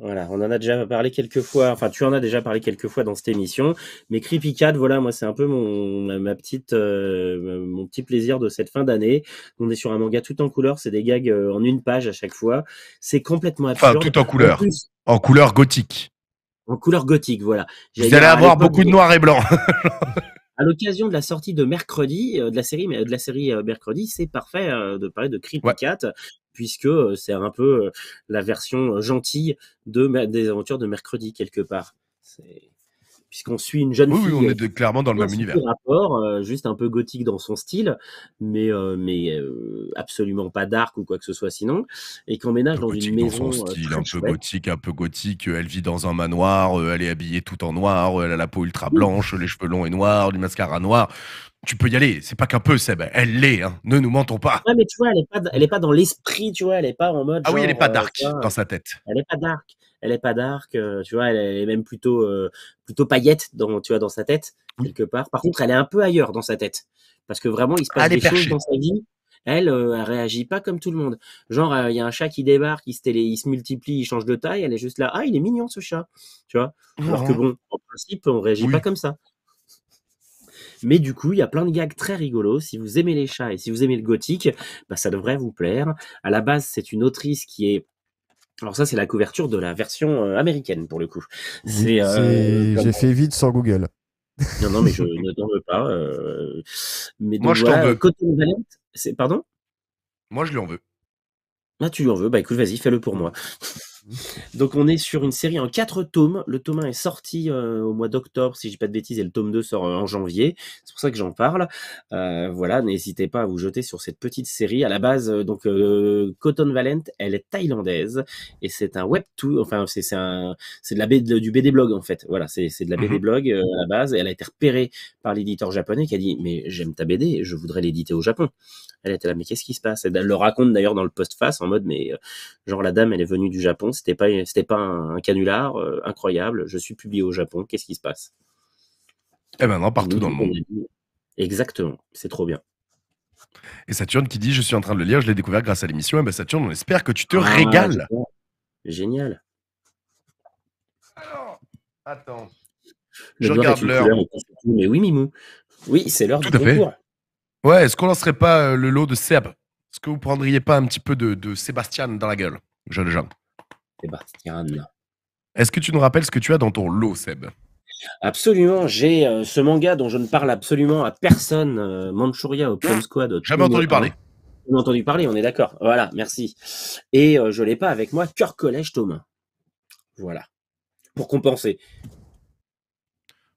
Voilà, on en a déjà parlé quelques fois, enfin tu en as déjà parlé quelques fois dans cette émission, mais Creepycat, voilà, moi c'est un peu mon, ma petite, euh, mon petit plaisir de cette fin d'année. On est sur un manga tout en couleur, c'est des gags euh, en une page à chaque fois. C'est complètement absurde. Enfin, tout en couleur. En, couleur gothique. En couleur gothique, voilà. Vous allez avoir beaucoup de noir et blanc. à l'occasion de la sortie de mercredi euh, de la série de la série mercredi c'est parfait de parler de Creepycat puisque euh, c'est un peu euh, la version euh, gentille de, des aventures de mercredi quelque part. Puisqu'on suit une jeune fille. Oui, on est de, clairement dans le même univers. Rapport, juste un peu gothique dans son style, mais, mais absolument pas dark ou quoi que ce soit sinon, et qu'on ménage dans une maison. son style, un peu gothique, un peu gothique. Elle vit dans un manoir, elle est habillée tout en noir, elle a la peau ultra blanche, les cheveux longs et noirs, du mascara noir tu peux y aller. C'est pas qu'un peu, Seb. Elle l'est. Ne nous mentons pas. Ouais, mais tu vois, elle est pas, dans l'esprit, tu vois. Elle est pas en mode. Ah oui, elle est pas dark dans sa tête. Elle est pas dark. Elle est pas dark. tu vois, elle, est même plutôt, plutôt paillette dans, tu vois, dans sa tête quelque part. Par contre, elle est un peu ailleurs dans sa tête parce que vraiment, il se passe des choses dans sa vie. Elle, réagit pas comme tout le monde. Genre, il y a un chat qui débarque, il se, télé, il se multiplie, il change de taille. Elle est juste là. Ah, il est mignon ce chat. Tu vois. Alors que bon, en principe, on réagit pas comme ça. Mais du coup, il y a plein de gags très rigolos. Si vous aimez les chats et si vous aimez le gothique, bah, ça devrait vous plaire. À la base, c'est une autrice qui est alors ça, c'est la couverture de la version euh, américaine pour le coup. Mmh. C'est, euh, J'ai fait vite sans Google. Non, non, mais je ne t'en veux pas. Euh. Mais Moi, je t'en veux. c'est pardon Moi, je lui en veux. Ah, tu lui en veux Bah écoute, vas-y, fais-le pour moi. Donc on est sur une série en quatre tomes. Le tome 1 est sorti euh, au mois d'octobre, si je dis pas de bêtises, et le tome 2 sort euh, en janvier. C'est pour ça que j'en parle. Euh, voilà, n'hésitez pas à vous jeter sur cette petite série. À la base, donc Cotton Valent, elle est thaïlandaise et c'est un webtoon enfin c'est c'est de la du BD blog en fait. Voilà, c'est de la BD mhm. blog à la base. Et elle a été repérée par l'éditeur japonais qui a dit mais j'aime ta BD, je voudrais l'éditer au Japon. Elle était là, mais qu'est-ce qui se passe Elle le raconte d'ailleurs dans le post-face en mode, mais euh, genre la dame, elle est venue du Japon, c'était pas, c'était pas un, canular euh, incroyable. Je suis publié au Japon, qu'est-ce qui se passe Et eh maintenant partout dans le monde. Exactement, c'est trop bien. Et Saturne qui dit, je suis en train de le lire, je l'ai découvert grâce à l'émission. Et eh bien Saturne, on espère que tu te ah, régales. Génial. Alors, attends. je regarde l'heure. Mais oui, Mimou. Oui, c'est l'heure du concours. Ouais, est-ce qu'on lancerait pas euh, le lot de Seb Est-ce que vous prendriez pas un petit peu de, Sébastien dans la gueule, jeune Jean Sébastien. Est-ce que tu nous rappelles ce que tu as dans ton lot, Seb Absolument, j'ai euh, ce manga dont je ne parle absolument à personne, euh, Manchuria, Manchuria Opium ah, Squad. Jamais entendu parler. Jamais entendu parler, on est d'accord. Voilà, merci. Et je l'ai pas avec moi, Cœur Collège Thomas. Voilà. Pour compenser.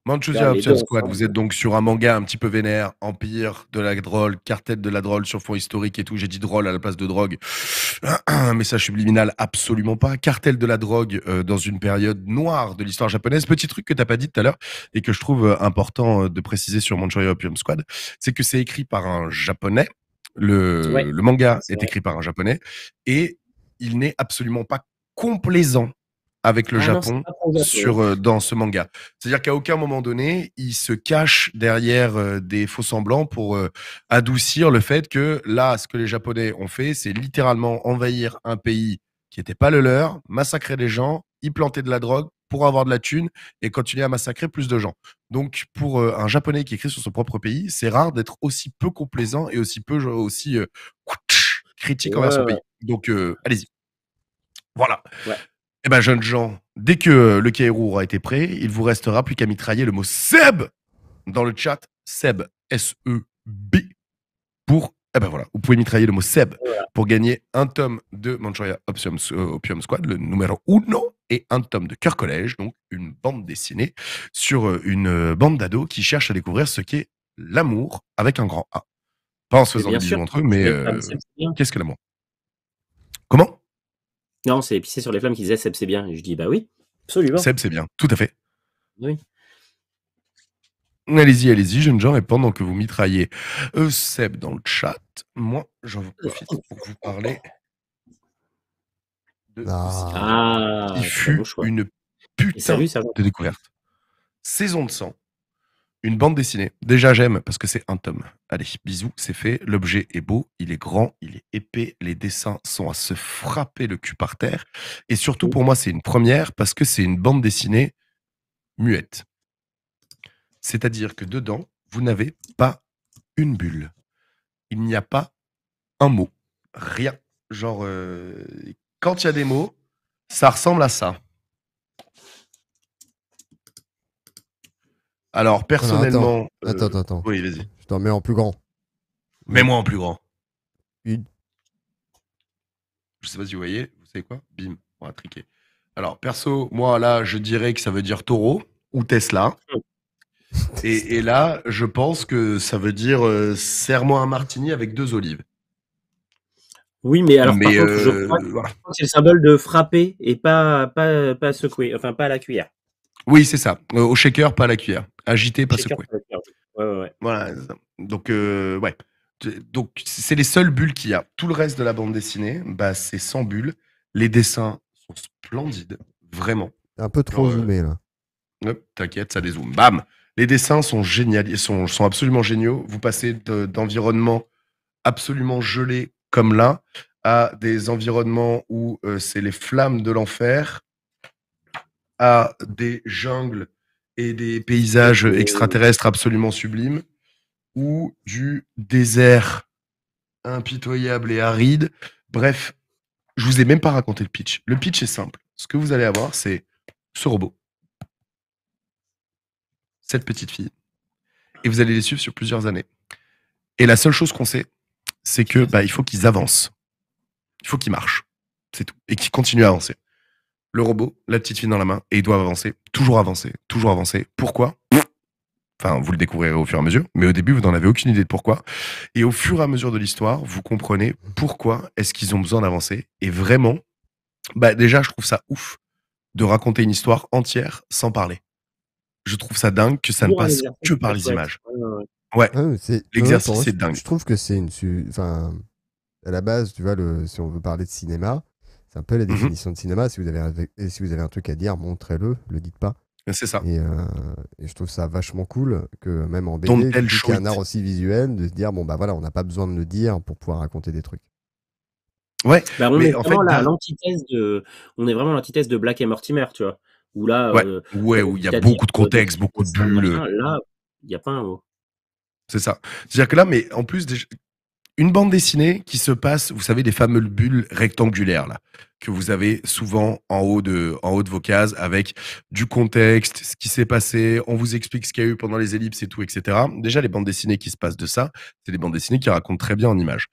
Manchuria Opium Squad, vous êtes donc sur un manga un petit peu vénère, Empire de la drôle, Cartel de la drôle sur fond historique et tout. J'ai dit drôle à la place de drogue. Un message subliminal, absolument pas. Cartel de la drogue euh, dans une période noire de l'histoire japonaise. Petit truc que t'as pas dit tout à l'heure et que je trouve euh, important euh, de préciser sur Manchuria Opium Squad, c'est que c'est écrit par un japonais. Le, manga est écrit par un japonais et il n'est absolument pas complaisant avec le ah Japon, sur, euh, dans ce manga. C'est-à-dire qu'à aucun moment donné, il se cache derrière euh, des faux semblants pour euh, adoucir le fait que là, ce que les Japonais ont fait, c'est littéralement envahir un pays qui n'était pas le leur, massacrer des gens, y planter de la drogue pour avoir de la thune et continuer à massacrer plus de gens. Donc, pour un Japonais qui écrit sur son propre pays, c'est rare d'être aussi peu complaisant et aussi peu aussi critique envers son pays. Donc, allez-y. Voilà. Ouais. Eh ben, jeunes gens, dès que le Kairou aura été prêt, il vous restera plus qu'à mitrailler le mot Seb dans le chat. Seb, S-E-B, pour. Eh ben voilà, vous pouvez mitrailler le mot Seb pour gagner un tome de Manchuria Opium, euh, Squad, le numéro uno, et un tome de Cœur Collège, donc une bande dessinée sur euh, une euh, bande d'ados qui cherche à découvrir ce qu'est l'amour avec un grand A. Pas en se faisant des bisous entre eux, mais qu'est-ce que l'amour Comment non, c'est épicé sur les flammes qui disait Seb, c'est bien. Et je dis Bah oui, absolument. Seb, c'est bien, tout à fait. Oui. Allez-y, allez-y, jeune gens, et pendant que vous mitraillez euh, Seb dans le chat, moi, j'en profite pour vous parler de ah, ah qui fut une putain de découverte. Saison de sang, une bande dessinée. Déjà, j'aime parce que c'est un tome. Allez, bisous, c'est fait. L'objet est beau, il est grand, il est épais. Les dessins sont à se frapper le cul par terre. Et surtout, pour moi, c'est une première parce que c'est une bande dessinée muette. C'est-à-dire que dedans, vous n'avez pas une bulle. Il n'y a pas un mot. Rien. Genre, euh, quand il y a des mots, ça ressemble à ça. Alors, personnellement. Euh, attends, attends, attends. Oui, vas-y. Je t'en mets en plus grand. Mets-moi en plus grand. Une. Je sais pas si vous voyez. Vous savez quoi Bim, on va triquer. Alors, perso, moi, là, je dirais que ça veut dire taureau ou Tesla. et, là, je pense que ça veut dire euh, serre-moi un martini avec deux olives. Oui, mais alors, mais je euh, crois que c'est le symbole de frapper et pas, pas, pas secouer, enfin, pas à la cuillère. Oui, c'est ça. Euh, au shaker, pas à la cuillère. Agité, pas secoué. Ouais, ouais, Voilà. Donc, euh, ouais. Donc, c'est les seules bulles qu'il y a. Tout le reste de la bande dessinée, bah, c'est sans bulles. Les dessins sont splendides, vraiment. Un peu trop euh, zoomé, là. T'inquiète, ça dézoome. Bam Les dessins sont géniaux, ils sont, absolument géniaux. Vous passez d'environnements absolument gelés comme là à des environnements où c'est les flammes de l'enfer, à des jungles et des paysages extraterrestres absolument sublimes, ou du désert impitoyable et aride. Bref, je vous ai même pas raconté le pitch. Le pitch est simple. Ce que vous allez avoir, c'est ce robot, cette petite fille, et vous allez les suivre sur plusieurs années. Et la seule chose qu'on sait, c'est que bah, il faut qu'ils avancent, il faut qu'ils marchent, c'est tout, et qu'ils continuent à avancer le robot, la petite fille dans la main, et ils doivent avancer, toujours avancer, toujours avancer. Pourquoi Enfin, vous le découvrirez au fur et à mesure, mais au début, vous n'en avez aucune idée de pourquoi. Et au fur et à mesure de l'histoire, vous comprenez pourquoi est-ce qu'ils ont besoin d'avancer. Et vraiment, bah déjà, je trouve ça ouf de raconter une histoire entière sans parler. Je trouve ça dingue que ça ne passe que par les images. Ouais, ah l'exercice, c'est dingue. Je trouve que c'est une... Enfin, à la base, tu vois, si on veut parler de cinéma, c'est un peu la mhm. définition de cinéma. Si vous, avez un, si vous avez un truc à dire, montrez-le, le dites pas. Ben, c'est ça. Euh, et, je trouve ça vachement cool que même en BD, il y a un art aussi visuel, de se dire, bon, bah voilà, on n'a pas besoin de le dire pour pouvoir raconter des trucs. Ouais, bah, on est en fait, l'antithèse de, on est vraiment l'antithèse de Black et Mortimer, tu vois, où là, ouais euh, où il y a beaucoup de contexte, beaucoup de bulles. Là, il n'y a pas un mot. C'est ça. C'est-à-dire que là, mais en plus, une bande dessinée qui se passe, vous savez, des fameuses bulles rectangulaires là, que vous avez souvent en haut de, en haut de vos cases avec du contexte, ce qui s'est passé, on vous explique ce qu'il y a eu pendant les ellipses et tout, etc. Déjà, les bandes dessinées qui se passent de ça, c'est des bandes dessinées qui racontent très bien en images.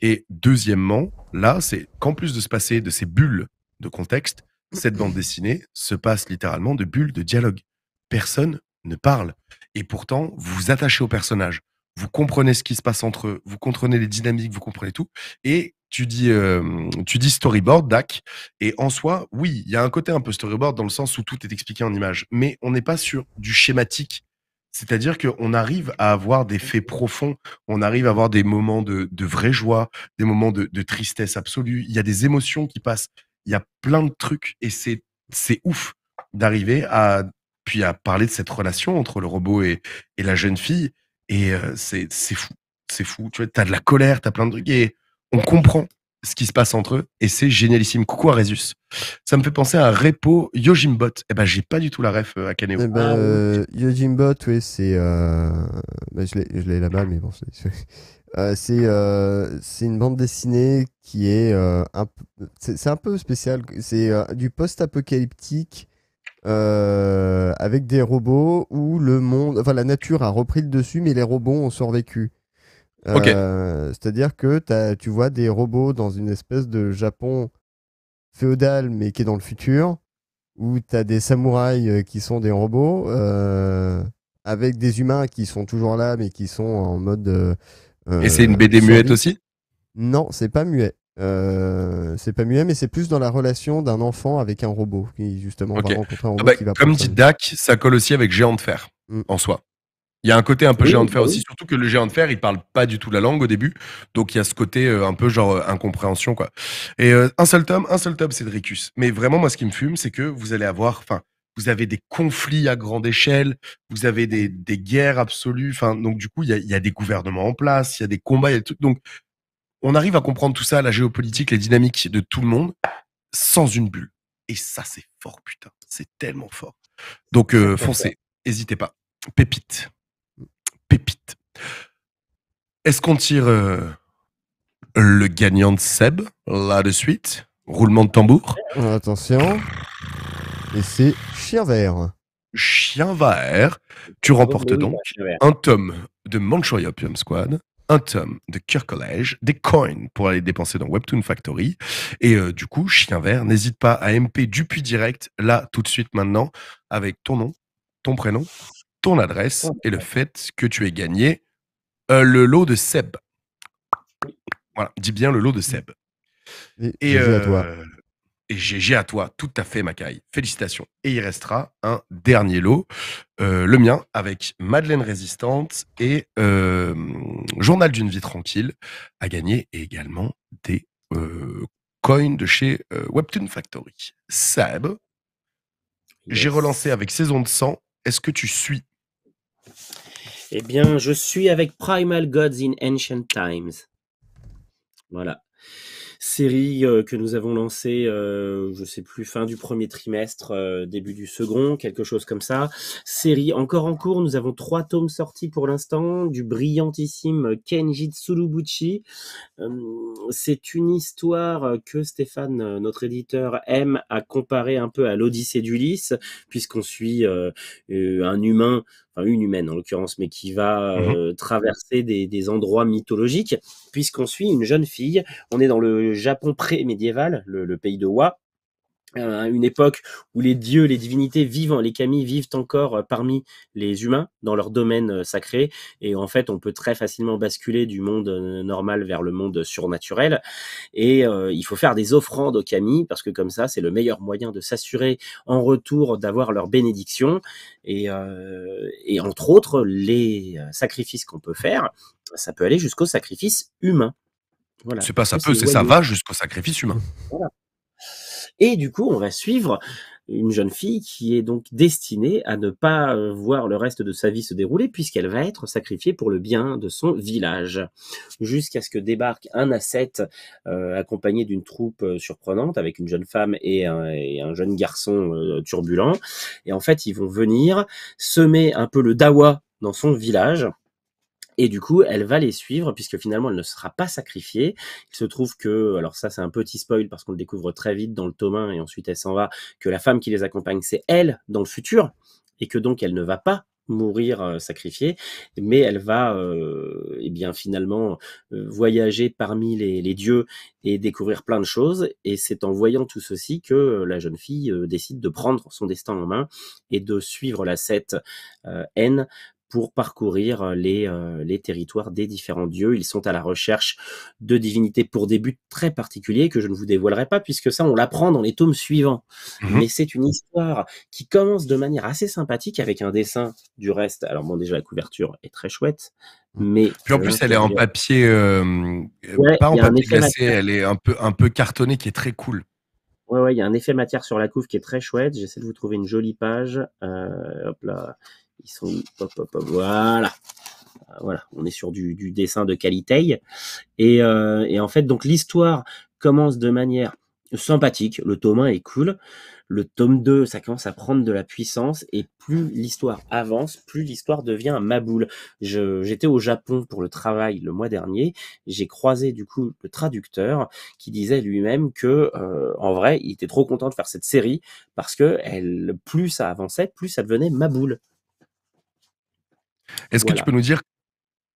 Et deuxièmement, là, c'est qu'en plus de se passer de ces bulles de contexte, cette bande dessinée se passe littéralement de bulles de dialogue. Personne ne parle. Et pourtant, vous vous attachez au personnage vous comprenez ce qui se passe entre eux, vous comprenez les dynamiques, vous comprenez tout. Et tu dis, tu dis storyboard, DAC. Et en soi, oui, il y a un côté un peu storyboard dans le sens où tout est expliqué en images. Mais on n'est pas sur du schématique. C'est-à-dire qu'on arrive à avoir des faits profonds, on arrive à avoir des moments de, de vraie joie, des moments de, de tristesse absolue. Il y a des émotions qui passent, il y a plein de trucs et c'est c'est ouf d'arriver à puis à parler de cette relation entre le robot et, et la jeune fille et c'est fou. C'est fou. Tu vois, as de la colère, tu as plein de trucs. Et on comprend ce qui se passe entre eux. Et c'est génialissime. Coucou à Ça me fait penser à Repo Yojimbot. Eh ben, j'ai pas du tout la ref euh, à Kaneo. Eh ben, ah, euh, Yojimbot, oui, c'est. Euh, bah, je l'ai là-bas, mais bon. C'est c'est une bande dessinée qui est un C'est un peu spécial. C'est du post-apocalyptique euh, avec des robots où le monde, enfin la nature a repris le dessus, mais les robots ont survécu. Euh, c'est-à-dire que as, tu vois des robots dans une espèce de Japon féodal, mais qui est dans le futur, où tu as des samouraïs euh, qui sont des robots, avec des humains qui sont toujours là, mais qui sont en mode. Et c'est une BD muette aussi Non, c'est pas muet. Euh, c'est pas mieux mais c'est plus dans la relation d'un enfant avec un robot qui justement va rencontrer un ah robot bah, Comme dit Dak, ça colle aussi avec Géant de Fer mm. en soi. Il y a un côté un peu Géant de Fer bah aussi, surtout que le Géant de Fer il parle pas du tout la langue au début, donc il y a ce côté euh, un peu genre euh, incompréhension quoi. Et un seul tome, un seul tome, c'est Dricus. Mais vraiment moi ce qui me fume, c'est que vous allez avoir, enfin, vous avez des conflits à grande échelle, vous avez des, guerres absolues. Enfin, donc du coup, il y a, des gouvernements en place, il y a des combats, il y a trucs. Donc on arrive à comprendre tout ça, la géopolitique, les dynamiques de tout le monde, sans une bulle. Et ça, c'est fort, putain. C'est tellement fort. Donc, euh, foncez. N'hésitez pas. Pépite. Pépite. Est-ce qu'on tire euh, le gagnant de Seb, là de suite Roulement de tambour. Attention. Et c'est Chien Vert. Chien Vert. Tu ah, remportes bah donc bah, un tome de Manchoya Pium Squad un tome de Kirk College, des coins pour aller dépenser dans Webtoon Factory. Et euh, du coup, Chien Vert, n'hésite pas à MP Dupuis Direct, là, tout de suite, maintenant, avec ton nom, ton prénom, ton adresse et le fait que tu aies gagné euh, le lot de Seb. Voilà, dis bien le lot de Seb. Et, et GG à toi, tout à fait, Macaille. Félicitations. Et il restera un dernier lot, euh, le mien, avec Madeleine Résistante et euh, Journal d'une vie tranquille, a gagner également des euh, coins de chez Webtoon Factory. Sab, j'ai relancé avec Saison de sang. Est-ce que tu suis Eh bien, je suis avec Primal Gods in Ancient Times. Voilà série euh, que nous avons lancée, euh, je sais plus, fin du premier trimestre, euh, début du second, quelque chose comme ça. Série encore en cours, nous avons trois tomes sortis pour l'instant du brillantissime Kenji Tsulubuchi. C'est une histoire que Stéphane, notre éditeur, aime à comparer un peu à l'Odyssée d'Ulysse, puisqu'on suit un humain une humaine en l'occurrence, mais qui va mhm. euh, traverser des, endroits mythologiques, puisqu'on suit une jeune fille. On est dans le Japon pré-médiéval, le, le, pays de Wa, euh, une époque où les dieux, les divinités vivent, les kami vivent encore euh, parmi les humains dans leur domaine euh, sacré. Et en fait, on peut très facilement basculer du monde normal vers le monde surnaturel. Et il faut faire des offrandes aux kamis, parce que comme ça, c'est le meilleur moyen de s'assurer en retour d'avoir leur bénédiction. Et, et entre autres, les sacrifices qu'on peut faire, ça peut aller jusqu'au sacrifice humain. Voilà. C'est pas ça peut, c'est ça va jusqu'au sacrifice humain. Voilà. Et du coup, on va suivre une jeune fille qui est donc destinée à ne pas euh, voir le reste de sa vie se dérouler puisqu'elle va être sacrifiée pour le bien de son village. Jusqu'à ce que débarque un ascète euh, accompagné d'une troupe euh, surprenante avec une jeune femme et un, jeune garçon turbulent. Et en fait, ils vont venir semer un peu le dawa dans son village et du coup, elle va les suivre puisque finalement, elle ne sera pas sacrifiée. Il se trouve que, alors ça, c'est un petit spoil parce qu'on le découvre très vite dans le tome et ensuite elle s'en va, que la femme qui les accompagne, c'est elle dans le futur et que donc elle ne va pas mourir euh, sacrifiée, mais elle va euh, eh bien finalement euh, voyager parmi les, dieux et découvrir plein de choses. Et c'est en voyant tout ceci que euh, la jeune fille décide de prendre son destin en main et de suivre la euh, N pour parcourir euh, les, euh, les, territoires des différents dieux. Ils sont à la recherche de divinités pour des buts très particuliers que je ne vous dévoilerai pas puisque ça, on l'apprend dans les tomes suivants. Mhm. Mais c'est une histoire qui commence de manière assez sympathique avec un dessin du reste. Alors bon, déjà, la couverture est très chouette. Mhm. Mais Puis en euh, plus, elle est en papier, pas en papier glacé, elle est un peu, un peu cartonnée qui est très cool. Ouais, ouais, il y a un effet matière sur la couve qui est très chouette. J'essaie de vous trouver une jolie page. hop là. Ils sont voilà. Ah, voilà, on est sur du, dessin de qualité. Euh, et, en fait, donc l'histoire commence de manière sympathique. Le tome 1 est cool. Le tome 2, ça commence à prendre de la puissance. Et plus l'histoire avance, plus l'histoire devient maboule. J'étais au Japon pour le travail le mois dernier. J'ai croisé du coup le traducteur qui disait lui-même que, euh, en vrai, il était trop content de faire cette série parce que elle, plus ça avançait, plus ça devenait maboule. Est-ce que tu peux nous dire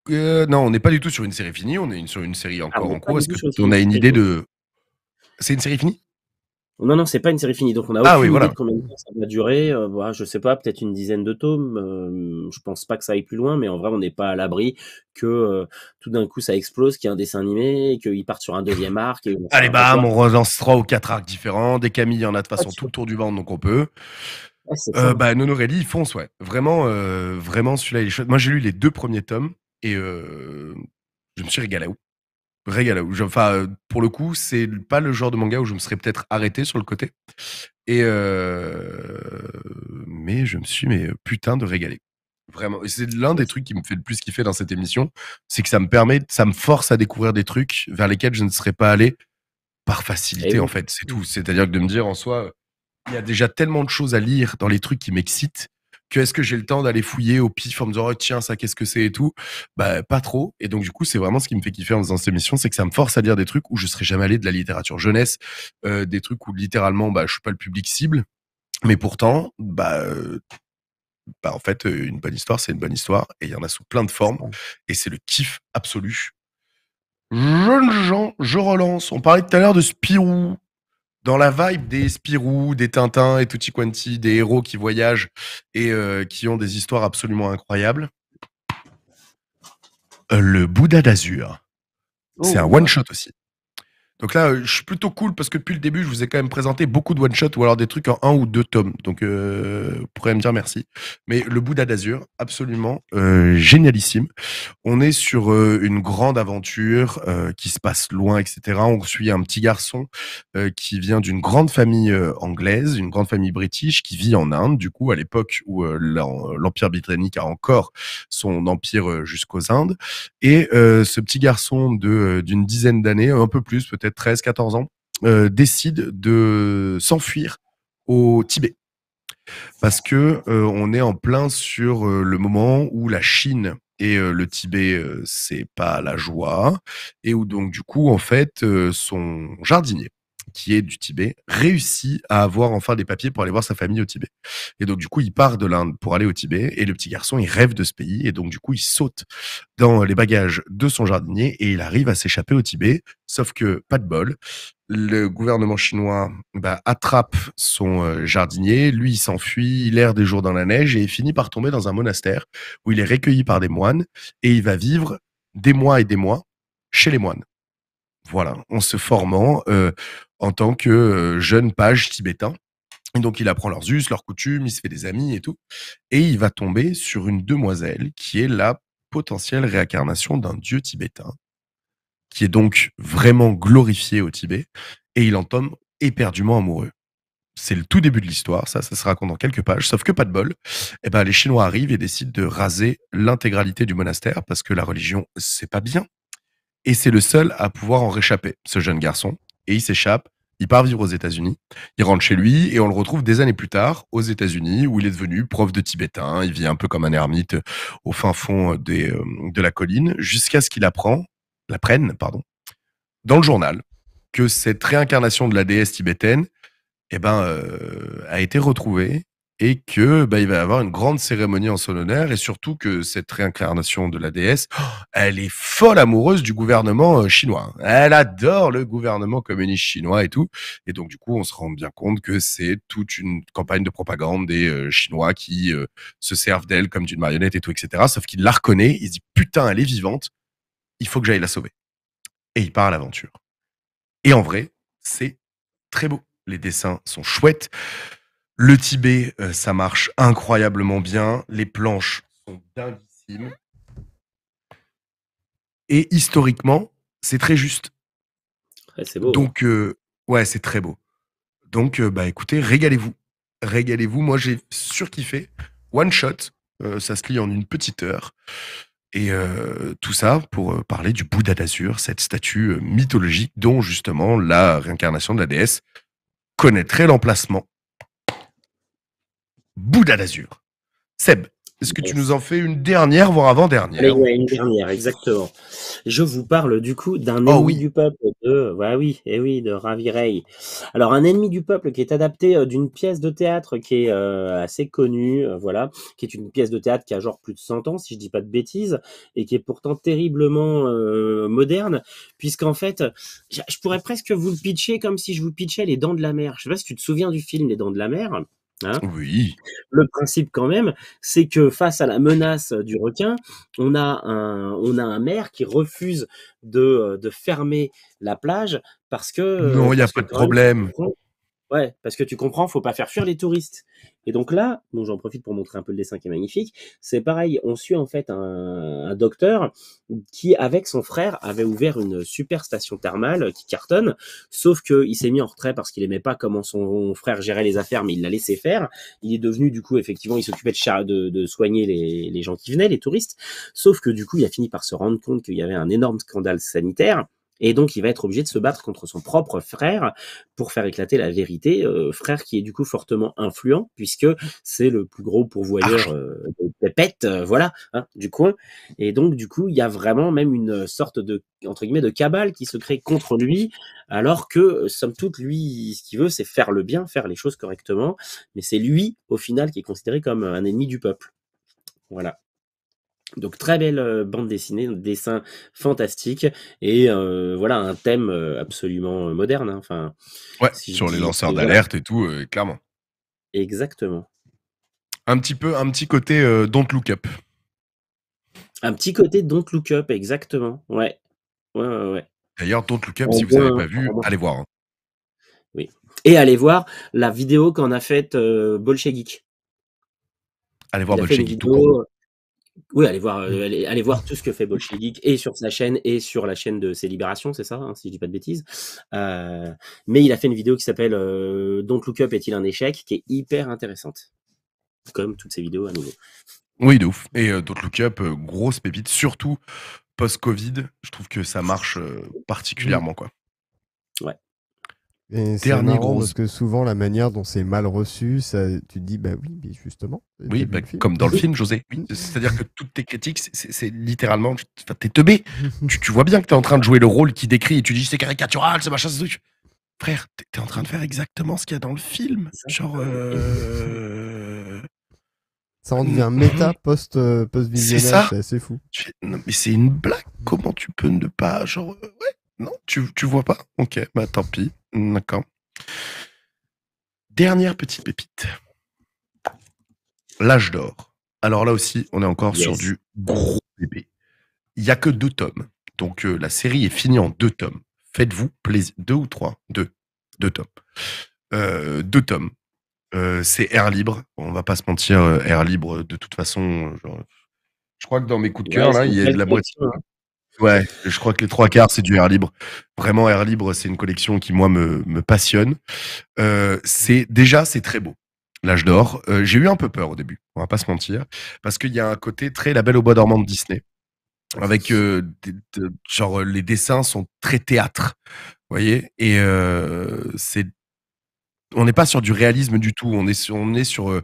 euh, non, on n'est pas du tout sur une série finie, on est sur une série ah encore en cours. Est-ce que on a une idée de C'est une série finie Non, non, c'est pas une série finie. Donc on a ah aucune idée de combien ça va durer. Euh, voilà, je sais pas, peut-être une dizaine de tomes. Euh, je pense pas que ça aille plus loin, mais en vrai, on n'est pas à l'abri que tout d'un coup ça explose, qu'il y a un dessin animé, qu'il part sur un deuxième arc. Allez, bam, on relance trois ou quatre arcs différents. Des Camille, il y en a de façon tout le tour du monde, donc on peut. Ah, euh, bah, Nonorelli, il fonce, ouais. Vraiment, euh, vraiment, celui-là, il est chouette. Moi, j'ai lu les deux premiers tomes et euh, je me suis régalé. Régalé. Enfin, euh, pour le coup, c'est pas le genre de manga où je me serais peut-être arrêté sur le côté. Et mais je me suis mais putain de régalé. Vraiment. c'est l'un des trucs qui me fait le plus kiffer dans cette émission, c'est que ça me permet, ça me force à découvrir des trucs vers lesquels je ne serais pas allé par eh facilité, en fait. C'est mm. tout. C'est-à-dire que de me dire en soi il y a déjà tellement de choses à lire dans les trucs qui m'excitent que est-ce que j'ai le temps d'aller fouiller au pif en me disant oh, tiens ça qu'est-ce que c'est et tout bah pas trop et donc du coup c'est vraiment ce qui me fait kiffer en faisant cette émission c'est que ça me force à lire des trucs où je serais jamais allé de la littérature jeunesse euh, des trucs où littéralement bah je suis pas le public cible mais pourtant bah euh, bah en fait une bonne histoire c'est une bonne histoire et il y en a sous plein de formes et c'est le kiff absolu jeunes gens je relance. On parlait tout à l'heure de Spirou dans la vibe des Spirou, des Tintin et Tutti Quanti, des héros qui voyagent et euh, qui ont des histoires absolument incroyables. Euh, le Bouddha d'Azur. c'est un oh. one-shot aussi. Donc là, euh, je suis plutôt cool parce que depuis le début, je vous ai quand même présenté beaucoup de one shot ou alors des trucs en un ou deux tomes. Donc, euh, vous pourrez me dire merci. Mais le Bouddha d'Azur, absolument euh, génialissime. On est sur euh, une grande aventure qui se passe loin, etc. On suit un petit garçon qui vient d'une grande famille anglaise, une grande famille british, qui vit en Inde, du coup, à l'époque où l'Empire britannique a encore son empire jusqu'aux Indes. Et ce petit garçon d'une dizaine d'années, un peu plus peut-être, 13, 14 ans, euh, décide de s'enfuir au Tibet. Parce que euh, on est en plein sur euh, le moment où la Chine et le Tibet, c'est pas la joie, et où donc du coup, en fait, son jardinier qui est du Tibet, réussit à avoir enfin des papiers pour aller voir sa famille au Tibet. Et donc, du coup, il part de l'Inde pour aller au Tibet. Et le petit garçon, il rêve de ce pays. Et donc, du coup, il saute dans les bagages de son jardinier et il arrive à s'échapper au Tibet. Sauf que, pas de bol, le gouvernement chinois bah, attrape son euh, jardinier, lui il s'enfuit, il erre des jours dans la neige et finit par tomber dans un monastère où il est recueilli par des moines et il va vivre des mois et des mois chez les moines. Voilà, en se formant euh, en tant que euh, jeune page tibétain. Et donc, il apprend leurs us, leurs coutumes, il se fait des amis et tout. Et il va tomber sur une demoiselle qui est la potentielle réincarnation d'un dieu tibétain, qui est donc vraiment glorifié au Tibet. Et il en tombe éperdument amoureux c'est le tout début de l'histoire, ça, ça se raconte en quelques pages, sauf que pas de bol, eh ben, les Chinois arrivent et décident de raser l'intégralité du monastère parce que la religion, c'est pas bien. Et c'est le seul à pouvoir en réchapper, ce jeune garçon. Et il s'échappe, il part vivre aux États-Unis, il rentre chez lui et on le retrouve des années plus tard aux États-Unis où il est devenu prof de tibétain. Il vit un peu comme un ermite au fin fond euh, de la colline jusqu'à ce qu'il apprenne pardon, dans le journal que cette réincarnation de la déesse tibétaine eh ben, euh, a été retrouvée et que bah, il va y avoir une grande cérémonie en son honneur et surtout que cette réincarnation de la déesse, oh, elle est folle amoureuse du gouvernement euh, chinois. Hein. Elle adore le gouvernement communiste chinois et tout. Et donc du coup, on se rend bien compte que c'est toute une campagne de propagande des euh, Chinois qui euh, se servent d'elle comme d'une marionnette et tout, etc. Sauf qu'il la reconnaît, il dit putain, elle est vivante, il faut que j'aille la sauver. Et il part à l'aventure. Et en vrai, c'est très beau. Les dessins sont chouettes. Le Tibet, euh, ça marche incroyablement bien. Les planches sont dinguissimes. Et historiquement, c'est très juste. c'est beau. Donc, euh, ouais, c'est très beau. Donc, euh, bah écoutez, régalez-vous. Régalez-vous. Moi, j'ai surkiffé. One shot. ça se lit en une petite heure. Et tout ça pour parler du Bouddha d'Azur, cette statue mythologique dont justement la réincarnation de la déesse connaîtrait l'emplacement Bouddha d'Azur. Seb, est-ce que tu nous en fais une dernière, voire avant-dernière Oui, une dernière, exactement. Je vous parle du coup d'un oh ennemi du peuple de, Ravi oui, eh oui, de Alors, un ennemi du peuple qui est adapté euh, d'une pièce de théâtre qui est euh, assez connue, euh, voilà, qui est une pièce de théâtre qui a genre plus de 100 ans, si je ne dis pas de bêtises, et qui est pourtant terriblement moderne, puisqu'en fait, je pourrais presque vous le pitcher comme si je vous pitchais les Dents de la Mer. Je sais pas si tu te souviens du film Les Dents de la Mer. Hein. oui. Le principe quand même, c'est que face à la menace euh, du requin, on a un, on a un maire qui refuse de, euh, fermer la plage parce que... Non, euh, il n'y a pas de problème. Ouais, parce que tu comprends, faut pas faire fuir les touristes. Et donc là, bon, j'en profite pour montrer un peu le dessin qui est magnifique. C'est pareil, on suit en fait un, docteur qui, avec son frère, avait ouvert une super station thermale qui cartonne. Sauf que il s'est mis en retrait parce qu'il aimait pas comment son frère gérait les affaires, mais il l'a laissé faire. Il est devenu du coup, effectivement, il s'occupait de, de, de, soigner les gens qui venaient, les touristes. Sauf que du coup, il a fini par se rendre compte qu'il y avait un énorme scandale sanitaire et donc, il va être obligé de se battre contre son propre frère pour faire éclater la vérité. Euh, frère qui est du coup fortement influent, puisque c'est le plus gros pourvoyeur ah. euh, de euh, voilà, hein, du coin. Et donc, du coup, il y a vraiment même une sorte de, entre guillemets, de cabale qui se crée contre lui, alors que, somme toute, lui, ce qu'il veut, c'est faire le bien, faire les choses correctement. Mais c'est lui, au final, qui est considéré comme un ennemi du peuple. Voilà. Donc très belle euh, bande dessinée, dessin fantastique et euh, voilà un thème euh, absolument moderne. Hein, enfin, ouais, sur les lanceurs d'alerte et tout, clairement. Exactement. Un petit peu, un petit côté Don't Look Up. Un petit côté Don't Look Up, exactement. Ouais, ouais, ouais. D'ailleurs, Don't Look Up, si vous n'avez pas hein, vu, allez voir. Hein. Oui. Et allez voir la vidéo qu'en a faite geek Allez voir Bolshevik Tout oui, allez voir, euh, mm. allez, voir tout ce que fait Bolshevik, et sur sa chaîne et sur la chaîne de ses libérations, c'est ça, hein, si je dis pas de bêtises. Euh, mais il a fait une vidéo qui s'appelle euh, Don't Look Up est-il un échec, qui est hyper intéressante, comme toutes ses vidéos à nouveau. Oui, de ouf. Et Don't Look Up, grosse pépite, surtout post-Covid, je trouve que ça marche mm. particulièrement, quoi. Ouais, et c'est marrant gros... parce que souvent la manière dont c'est mal reçu, ça, tu te dis bah oui, justement. Oui, bah, comme dans le film, José. C'est-à-dire que toutes tes critiques, c'est littéralement, t'es teubé. tu, tu, vois bien que t'es en train de jouer le rôle qui décrit et tu dis c'est caricatural, c'est machin, ce truc. Frère, t'es en train de faire exactement ce qu'il y a dans le film. Genre. Euh, ça en devient mm-hmm. méta post, euh, post c'est assez fou. mais c'est une blague. Comment tu peux ne pas genre euh, ouais non tu, tu vois pas Ok, bah tant pis. D'accord. Dernière petite pépite. L'âge d'or. Alors là aussi, on est encore sur du gros bébé. Il n'y a que deux tomes. Donc euh, la série est finie en deux tomes. Faites-vous plaisir. Deux ou trois Deux. Deux tomes. Euh, deux tomes. Euh, c'est air libre. On va pas se mentir, air libre, de toute façon. je crois que dans mes coups de cœur, là, il y a de la boîte hein. Ouais, je crois que les trois quarts, c'est du air libre. Vraiment, air libre, c'est une collection qui, moi, me, passionne. Euh, déjà, c'est très beau. L'âge d'or. dors. Euh, j'ai eu un peu peur au début, on va pas se mentir, parce qu'il y a un côté très label au Bois dormant de Disney. Avec, euh, genre, les dessins sont très théâtre, vous voyez Et c'est on n'est pas sur du réalisme du tout. On est on est sur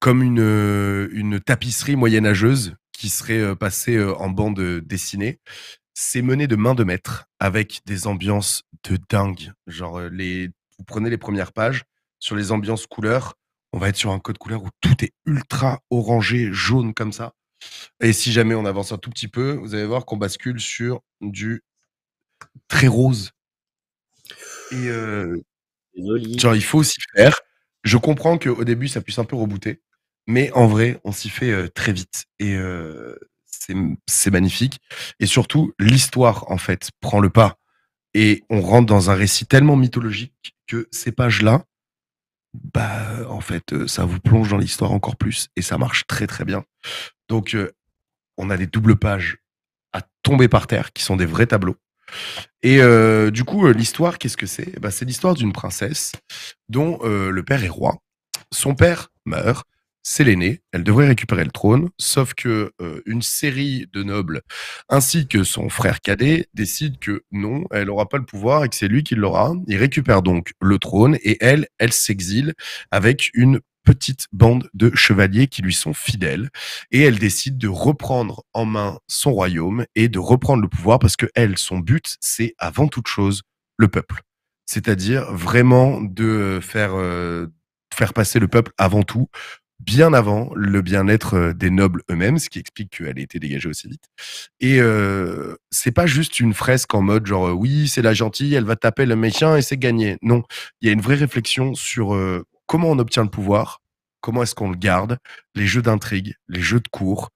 comme une, euh, une tapisserie moyenâgeuse qui serait euh, passée euh, en bande dessinée. C'est mené de main de maître avec des ambiances de dingue. Genre, les, vous prenez les premières pages sur les ambiances couleurs. On va être sur un code couleur où tout est ultra orangé, jaune comme ça. Et si jamais on avance un tout petit peu, vous allez voir qu'on bascule sur du très rose. Et genre, il faut aussi faire. Je comprends qu'au début, ça puisse un peu rebooter. Mais en vrai, on s'y fait très vite. Et c'est magnifique. Et surtout, l'histoire, en fait, prend le pas. Et on rentre dans un récit tellement mythologique que ces pages-là, bah, en fait, ça vous plonge dans l'histoire encore plus. Et ça marche très, très bien. Donc, on a des doubles pages à tomber par terre, qui sont des vrais tableaux. Et du coup, l'histoire, qu'est-ce que c'est bah, C'est l'histoire d'une princesse dont le père est roi. Son père meurt c'est l'aînée, elle devrait récupérer le trône, sauf que euh, une série de nobles ainsi que son frère cadet décident que non, elle n'aura pas le pouvoir et que c'est lui qui l'aura. Il récupère donc le trône et elle, elle s'exile avec une petite bande de chevaliers qui lui sont fidèles et elle décide de reprendre en main son royaume et de reprendre le pouvoir parce que elle, son but, c'est avant toute chose le peuple. C'est-à-dire vraiment de faire euh, faire passer le peuple avant tout bien avant le bien-être euh, des nobles eux-mêmes, ce qui explique qu'elle ait été dégagée aussi vite. Et euh, c'est pas juste une fresque en mode genre euh, oui c'est la gentille, elle va taper le méchant et c'est gagné. Non, il y a une vraie réflexion sur euh, comment on obtient le pouvoir, comment est-ce qu'on le garde, les jeux d'intrigue, les jeux de cours,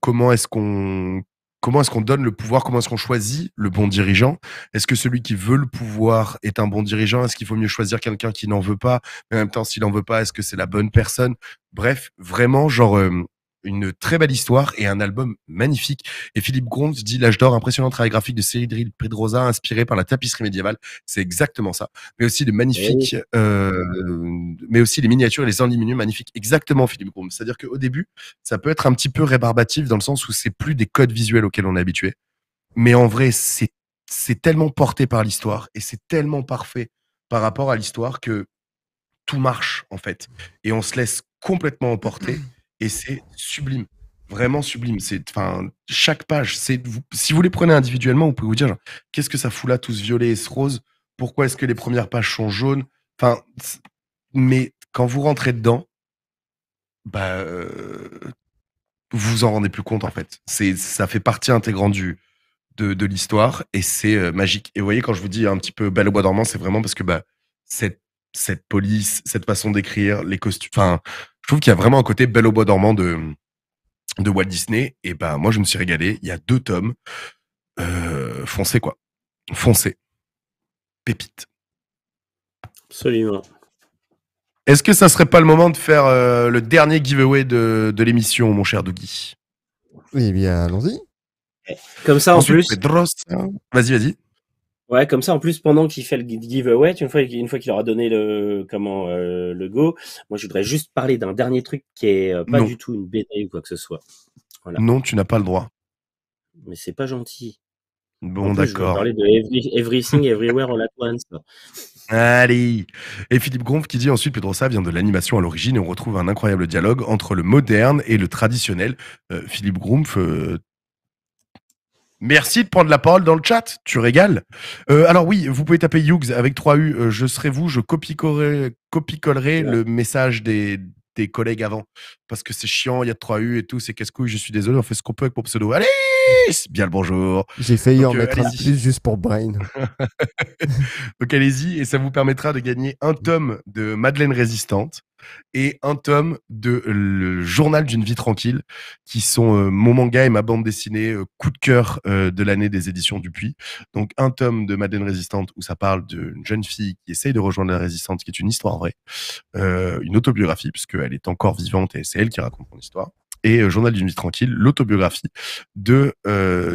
comment est-ce qu'on comment est-ce qu'on donne le pouvoir Comment est-ce qu'on choisit le bon dirigeant Est-ce que celui qui veut le pouvoir est un bon dirigeant Est-ce qu'il faut mieux choisir quelqu'un qui n'en veut pas Mais en même temps, s'il n'en veut pas, est-ce que c'est la bonne personne Bref, vraiment, genre, euh, une très belle histoire et un album magnifique. Et Philippe Groms dit l'âge d'or, impressionnant travail graphique de Cédric Pedrosa, inspiré par la tapisserie médiévale. C'est exactement ça. Mais aussi de magnifiques, eh euh, mais aussi les miniatures et les enluminures magnifiques. Exactement, Philippe Groms. C'est-à-dire qu'au début, ça peut être un petit peu rébarbatif dans le sens où c'est plus des codes visuels auxquels on est habitué. Mais en vrai, c'est, c'est tellement porté par l'histoire et c'est tellement parfait par rapport à l'histoire que tout marche, en fait. Et on se laisse complètement emporter. Et c'est sublime. Vraiment sublime. C'est, enfin, chaque page, c'est, si vous les prenez individuellement, vous pouvez vous dire, qu'est-ce que ça fout là, tous violet et ce rose? Pourquoi est-ce que les premières pages sont jaunes? Enfin, mais quand vous rentrez dedans, bah, euh, vous en rendez plus compte, en fait. C'est, ça fait partie intégrante du, de, l'histoire et c'est euh, magique. Et vous voyez, quand je vous dis un petit peu belle au bois dormant, c'est vraiment parce que, bah, cette, police, cette façon d'écrire, les costumes, je trouve qu'il y a vraiment un côté bel au bois dormant de, de Walt Disney. Et ben, moi, je me suis régalé. Il y a deux tomes. Euh, foncez, quoi. Foncez. Pépite. Absolument. Est-ce que ça serait pas le moment de faire euh, le dernier giveaway de, l'émission, mon cher Dougie Oui, eh bien, allons-y. Comme ça, en plus. Hein. Vas-y, vas-y. Ouais, comme ça, en plus, pendant qu'il fait le giveaway, une fois, fois qu'il aura donné le, comment, euh, le go, moi, je voudrais juste parler d'un dernier truc qui est euh, pas du tout une BD ou quoi que ce soit. Non, tu n'as pas le droit. Mais c'est pas gentil. Bon, d'accord. Je vais parler de Everything Everywhere All At Once. Allez Et Philippe Gronf qui dit ensuite Pedro Sá vient de l'animation à l'origine et on retrouve un incroyable dialogue entre le moderne et le traditionnel. Euh, Philippe Gronf, Merci de prendre la parole dans le chat, tu régales. Euh, alors oui, vous pouvez taper Hughes avec 3U, euh, je serai vous, je copie-collerai le message des, collègues avant, parce que c'est chiant, il y a 3U et tout, c'est casse-couille, je suis désolé, on fait ce qu'on peut avec mon pseudo. Allez Bien le bonjour J'ai failli en euh, mettre un plus juste pour Brain. Donc allez-y, et ça vous permettra de gagner un tome de Madeleine Résistante, et un tome de Le Journal d'une vie tranquille, qui sont euh, mon manga et ma bande dessinée euh, coup de cœur euh, de l'année des éditions Dupuis. Donc un tome de Madeleine Résistante où ça parle d'une jeune fille qui essaye de rejoindre la Résistante, qui est une histoire vraie, une autobiographie, puisqu'elle est encore vivante et c'est elle qui raconte son histoire et Journal d'une vie tranquille, l'autobiographie de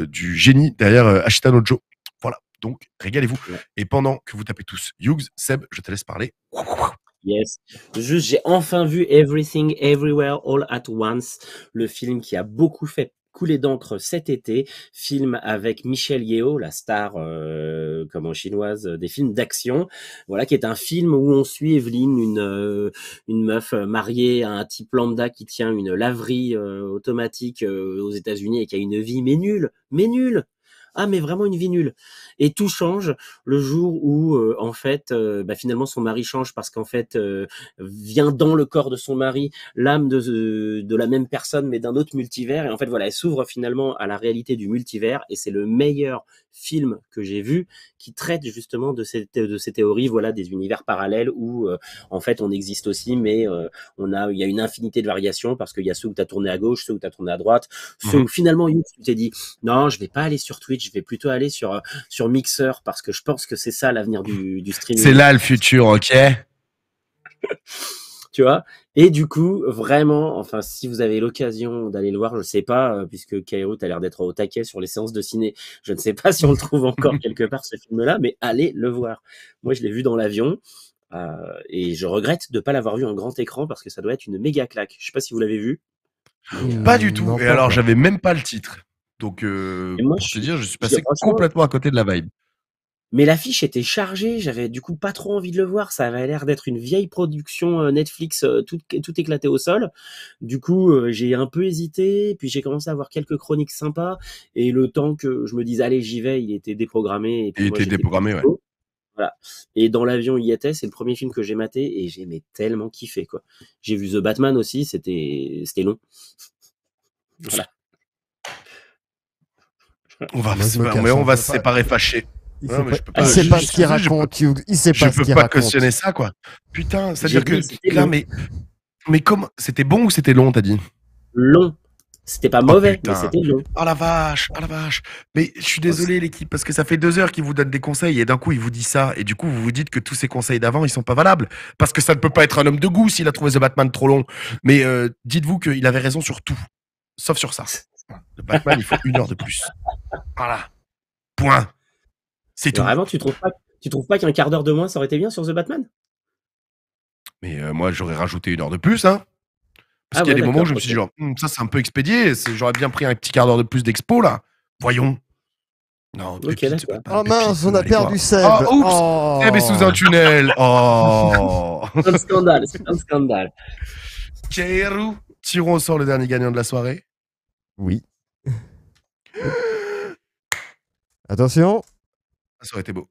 du génie derrière euh, Ashitano Joe. Voilà, donc régalez-vous. Et pendant que vous tapez tous Hughes, Seb, je te laisse parler. Yes. Juste, j'ai enfin vu Everything Everywhere All at Once, le film qui a beaucoup fait couler d'encre cet été, film avec Michelle Yeo la star euh, comment chinoise euh, des films d'action. Voilà qui est un film où on suit Evelyne, une euh, une meuf euh, mariée à un type lambda qui tient une laverie automatique aux États-Unis et qui a une vie mais nulle, mais nulle, ah mais vraiment une vie nulle. Et tout change le jour où euh, en fait, euh, bah, finalement son mari change parce qu'en fait euh, vient dans le corps de son mari l'âme de, de la même personne mais d'un autre multivers. Et en fait voilà, elle s'ouvre finalement à la réalité du multivers et c'est le meilleur film que j'ai vu qui traite justement de ces, de ces théories voilà des univers parallèles où en fait on existe aussi mais on a il y a une infinité de variations parce qu'il y a ceux où tu as tourné à gauche, ceux où tu as tourné à droite, ceux mmh où finalement tu t'es dit non je vais pas aller sur Twitch je vais plutôt aller sur, euh, sur Mixer parce que je pense que c'est ça l'avenir du, streaming. C'est là le futur, ok Tu vois Et du coup, vraiment, enfin, si vous avez l'occasion d'aller le voir, je ne sais pas, euh, puisque Cairo, a l'air d'être au taquet sur les séances de ciné, je ne sais pas si on le trouve encore quelque part, ce film-là, mais allez le voir. Moi, je l'ai vu dans l'avion. Euh, et je regrette de ne pas l'avoir vu en grand écran parce que ça doit être une méga claque. Je sais pas si vous l'avez vu. Pas du tout. et alors, j'avais même pas le titre. Donc, je te dire, je suis passé complètement à côté de la vibe. Mais l'affiche était chargée, j'avais du coup pas trop envie de le voir. Ça avait l'air d'être une vieille production Netflix, tout, tout éclaté au sol. Du coup, j'ai un peu hésité, puis j'ai commencé à voir quelques chroniques sympas. Et le temps que je me disais, allez, j'y vais, il était déprogrammé. Et il était déprogrammé, ouais. Voilà. Et dans l'avion, il y était. C'est le premier film que j'ai maté et j'ai tellement kiffé, quoi. J'ai vu The Batman aussi. C'était, c'était long. On va, se, on, va séparer fâché. Il sait, pas, il pas ce qu'il raconte. je peux pas cautionner ça, quoi. Putain, c'est à dire que mais, comment C'était bon ou c'était long, t'as dit Long. C'était pas mauvais, mais c'était long. oh, la vache, oh, la vache. Mais je suis désolé, l'équipe, parce que ça fait deux heures qu'il vous donne des conseils et d'un coup, il vous dit ça. Et du coup, vous vous dites que tous ces conseils d'avant, ils sont pas valables. Parce que ça ne peut pas être un homme de goût s'il a trouvé The Batman trop long. Mais euh, dites-vous qu'il avait raison sur tout. Sauf sur ça. Le Batman, il faut une heure de plus. Voilà. Point. C'est tout. Vraiment, tu trouves pas, tu trouves pas qu'un quart d'heure de moins, ça aurait été bien sur The Batman Mais euh, moi, j'aurais rajouté une heure de plus, hein. Parce ah qu'il y a des moments où je me suis dit, genre, hmm, ça, c'est un peu expédié. J'aurais bien pris un petit quart d'heure de plus d'expo, là. Voyons. Non, Oh mince, on a perdu Seb. Oh, oups oh. Seb est sous un tunnel. Oh C'est un scandale, c'est un scandale. Kairu, tirons au sort le dernier gagnant de la soirée. Oui. Attention. Ah, ça aurait été beau.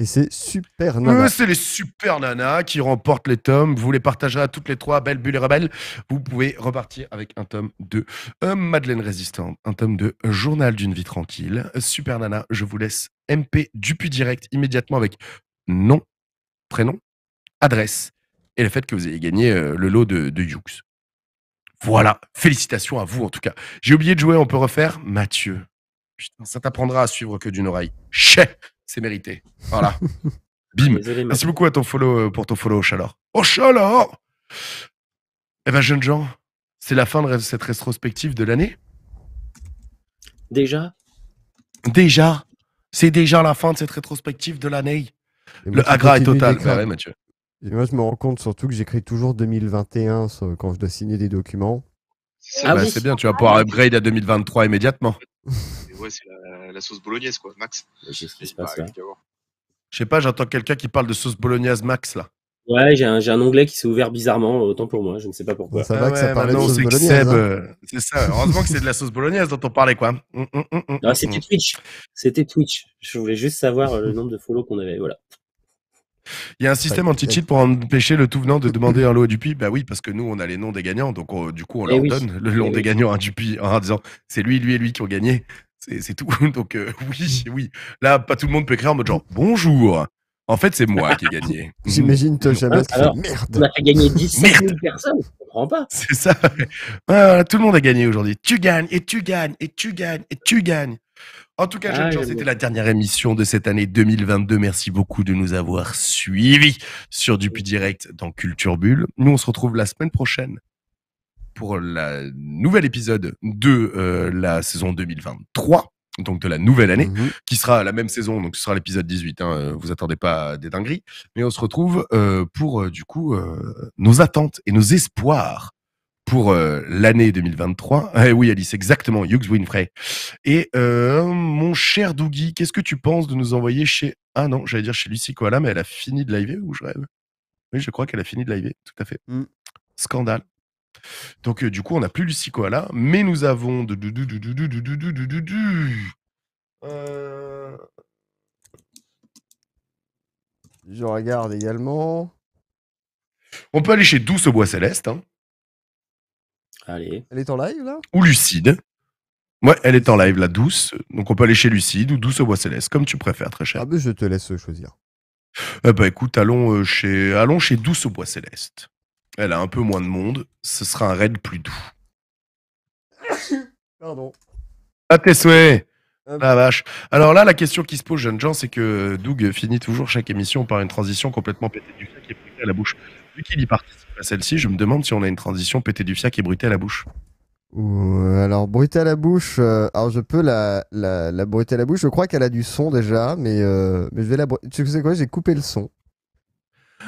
Et c'est Super euh, Nana. c'est les Super Nana qui remportent les tomes. Vous les partagerez à toutes les trois, belles Bulle et Rebelle. Vous pouvez repartir avec un tome de euh, Madeleine Résistante, un tome de Journal d'une vie tranquille. Super Nana, je vous laisse MP Dupuis direct immédiatement avec nom, prénom, adresse et le fait que vous ayez gagné euh, le lot de, de Voilà, félicitations à vous en tout cas. J'ai oublié de jouer, on peut refaire Mathieu ça t'apprendra à suivre que d'une oreille. c'est mérité. Voilà. Bim. Merci beaucoup à ton follow euh, pour ton follow, Chalor. Au oh, Chalor Eh ben, jeunes gens, c'est la fin de cette rétrospective de l'année Déjà Déjà C'est déjà la fin de cette rétrospective de l'année. Le agra est total. Bah moi, je me rends compte surtout que j'écris toujours 2021 quand je dois signer des documents. C'est ah bah, bien, tu vas pouvoir upgrade à 2023 immédiatement. ouais, c'est la, sauce bolognaise, quoi, Max. Je sais pas, pas, j'entends quelqu'un qui parle de sauce bolognaise, Max, là. Ouais, j'ai un, un, onglet qui s'est ouvert bizarrement, autant pour moi, je ne sais pas pourquoi. Ça va ah que ça parlait de sauce bolognaise. Hein. Euh, c'est ça, heureusement que c'est de la sauce bolognaise dont on parlait, quoi. Hum, hum, hum, c'était Twitch. C'était Twitch. Je voulais juste savoir euh, le nombre de follow qu'on avait, voilà. Il y a un système anti-cheat pour empêcher le tout venant de demander un lot à Dupuis. Bah oui, parce que nous, on a les noms des gagnants. Donc, oh, du coup, on eh leur donne le nom eh des gagnants à Dupuis en disant c'est lui, lui et lui qui ont gagné. C'est tout. Donc euh, oui, mmh. oui. Là, pas tout le monde peut écrire en mode genre bonjour. En fait, c'est moi qui ai gagné. J'imagine toi jamais. merde. On a 000 personnes. Je comprends pas. C'est ça. tout le monde a gagné aujourd'hui. Tu gagnes et tu gagnes et tu gagnes et tu gagnes. En tout cas, ah, c'était la dernière émission de cette année 2022. Merci beaucoup de nous avoir suivis sur Dupuis Direct dans Culture Bulle. Nous, on se retrouve la semaine prochaine pour le nouvel épisode de euh, la saison 2023 donc de la nouvelle année, mhm. qui sera la même saison, donc ce sera l'épisode 18, hein, euh, vous attendez pas des dingueries, mais on se retrouve euh, pour du coup nos attentes et nos espoirs pour l'année 2023. Eh oui Alice, exactement, Hughes Winfrey. Et mon cher Dougie, qu'est-ce que tu penses de nous envoyer chez... Ah non, j'allais dire chez Lucie Koala, mais elle a fini de live ou je rêve Oui, je crois qu'elle a fini de live, tout à fait. Mm. Scandale. Donc, du coup, on n'a plus Lucy Koala, mais nous avons. du Je regarde également. On peut aller chez Douce au Bois Céleste. Allez. Elle est en live, là Ou Lucide. Ouais, elle est en live, la Douce. Donc, on peut aller chez Lucide ou Douce au Bois Céleste, comme tu préfères, très cher. Ah, ben, je te laisse choisir. Eh ben, écoute, allons, chez... allons chez Douce au Bois Céleste. Elle a un peu moins de monde. Ce sera un raid plus doux. Pardon. Pas tes souhaits. Ah la vache. Alors là, la question qui se pose, jeunes gens, c'est que Doug finit toujours chaque émission par une transition complètement pétée du fiac et bruitée à la bouche. Vu qu'il y participe à celle-ci, je me demande si on a une transition pétée du fiac et bruitée à la bouche. alors, bruitée à la bouche, euh, alors je peux la, la, bruiter à la bouche. Je crois qu'elle a du son déjà, mais, euh, mais je vais la. Tu sais quoi J'ai coupé le son.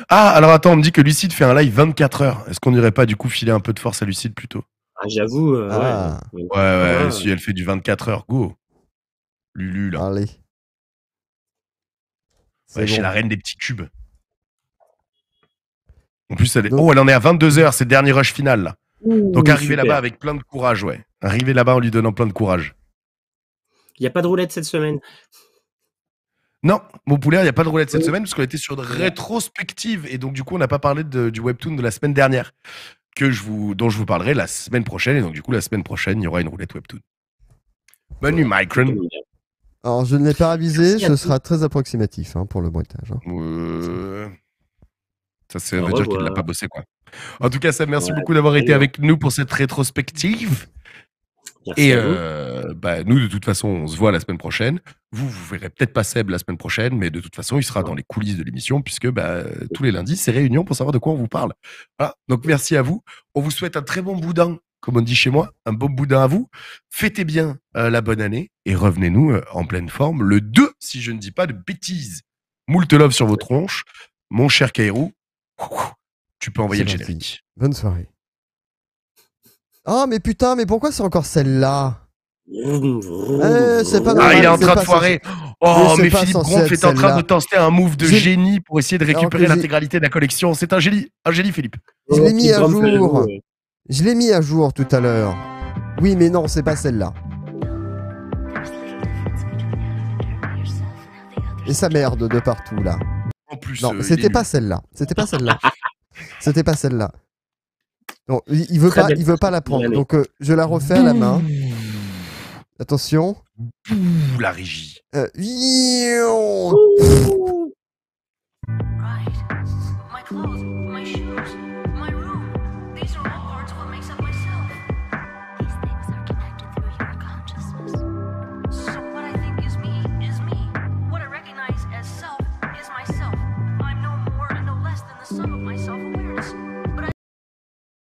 Ah, alors attends, on me dit que Lucide fait un live 24 heures. Est-ce qu'on n'irait pas du coup filer un peu de force à Lucide plutôt Ah, j'avoue. Euh, ah. Ouais, ouais, ah. si elle fait du 24 heures, go. Lulu, là. Allez. Ouais, la reine des petits cubes. En plus, elle est... Oh, elle en est à 22 heures, c'est le dernier rush final, là. Donc, arriver là-bas avec plein de courage, ouais. Arriver là-bas en lui donnant plein de courage. Il n'y a pas de roulette cette semaine. Non, mon poulet, il n'y a pas de roulette cette euh. semaine parce qu'on était sur de rétrospective et donc du coup on n'a pas parlé du webtoon de la semaine dernière que je vous, dont je vous parlerai la semaine prochaine et donc du coup la semaine prochaine il y aura une roulette webtoon. Bonne Micron. Alors je ne l'ai pas avisé, ce sera très approximatif hein, pour le bruitage. Hein. Ça c'est veut dire qu'il ne l'a pas bossé quoi. En tout cas ça merci beaucoup d'avoir été hein. avec nous pour cette rétrospective et euh, bah, nous, de toute façon, on se voit la semaine prochaine. Vous, vous verrez peut-être pas Seb la semaine prochaine, mais de toute façon, il sera dans les coulisses de l'émission, puisque bah, tous les lundis, c'est réunion pour savoir de quoi on vous parle. Donc, merci à vous. On vous souhaite un très bon boudin, comme on dit chez moi, un bon boudin à vous. Fêtez bien euh, la bonne année et revenez-nous euh, en pleine forme le 2, si je ne dis pas de bêtises. Moult love sur vos tronches. Mon cher Kairou, tu peux envoyer le générique. Bonne soirée. Ah, oh, mais putain, mais pourquoi c'est encore celle-là eh, c'est pas ah, il oh, est en train de foirer. Oh, mais, Philippe est en train de tenter un move de génie pour essayer de récupérer l'intégralité de la collection. C'est un génie, Philippe. Je l'ai mis à jour. Je l'ai mis à jour tout à l'heure. Oui, mais non, c'est pas celle-là. Et ça merde de partout là. plus, non, euh, c'était pas celle-là. C'était pas celle-là. c'était pas celle-là. Non, il, veut Très pas, il veut pas la prendre. Donc euh, je la refais à la main. Attention. Ouh, la régie. Euh, Right. My clothes, my shoes.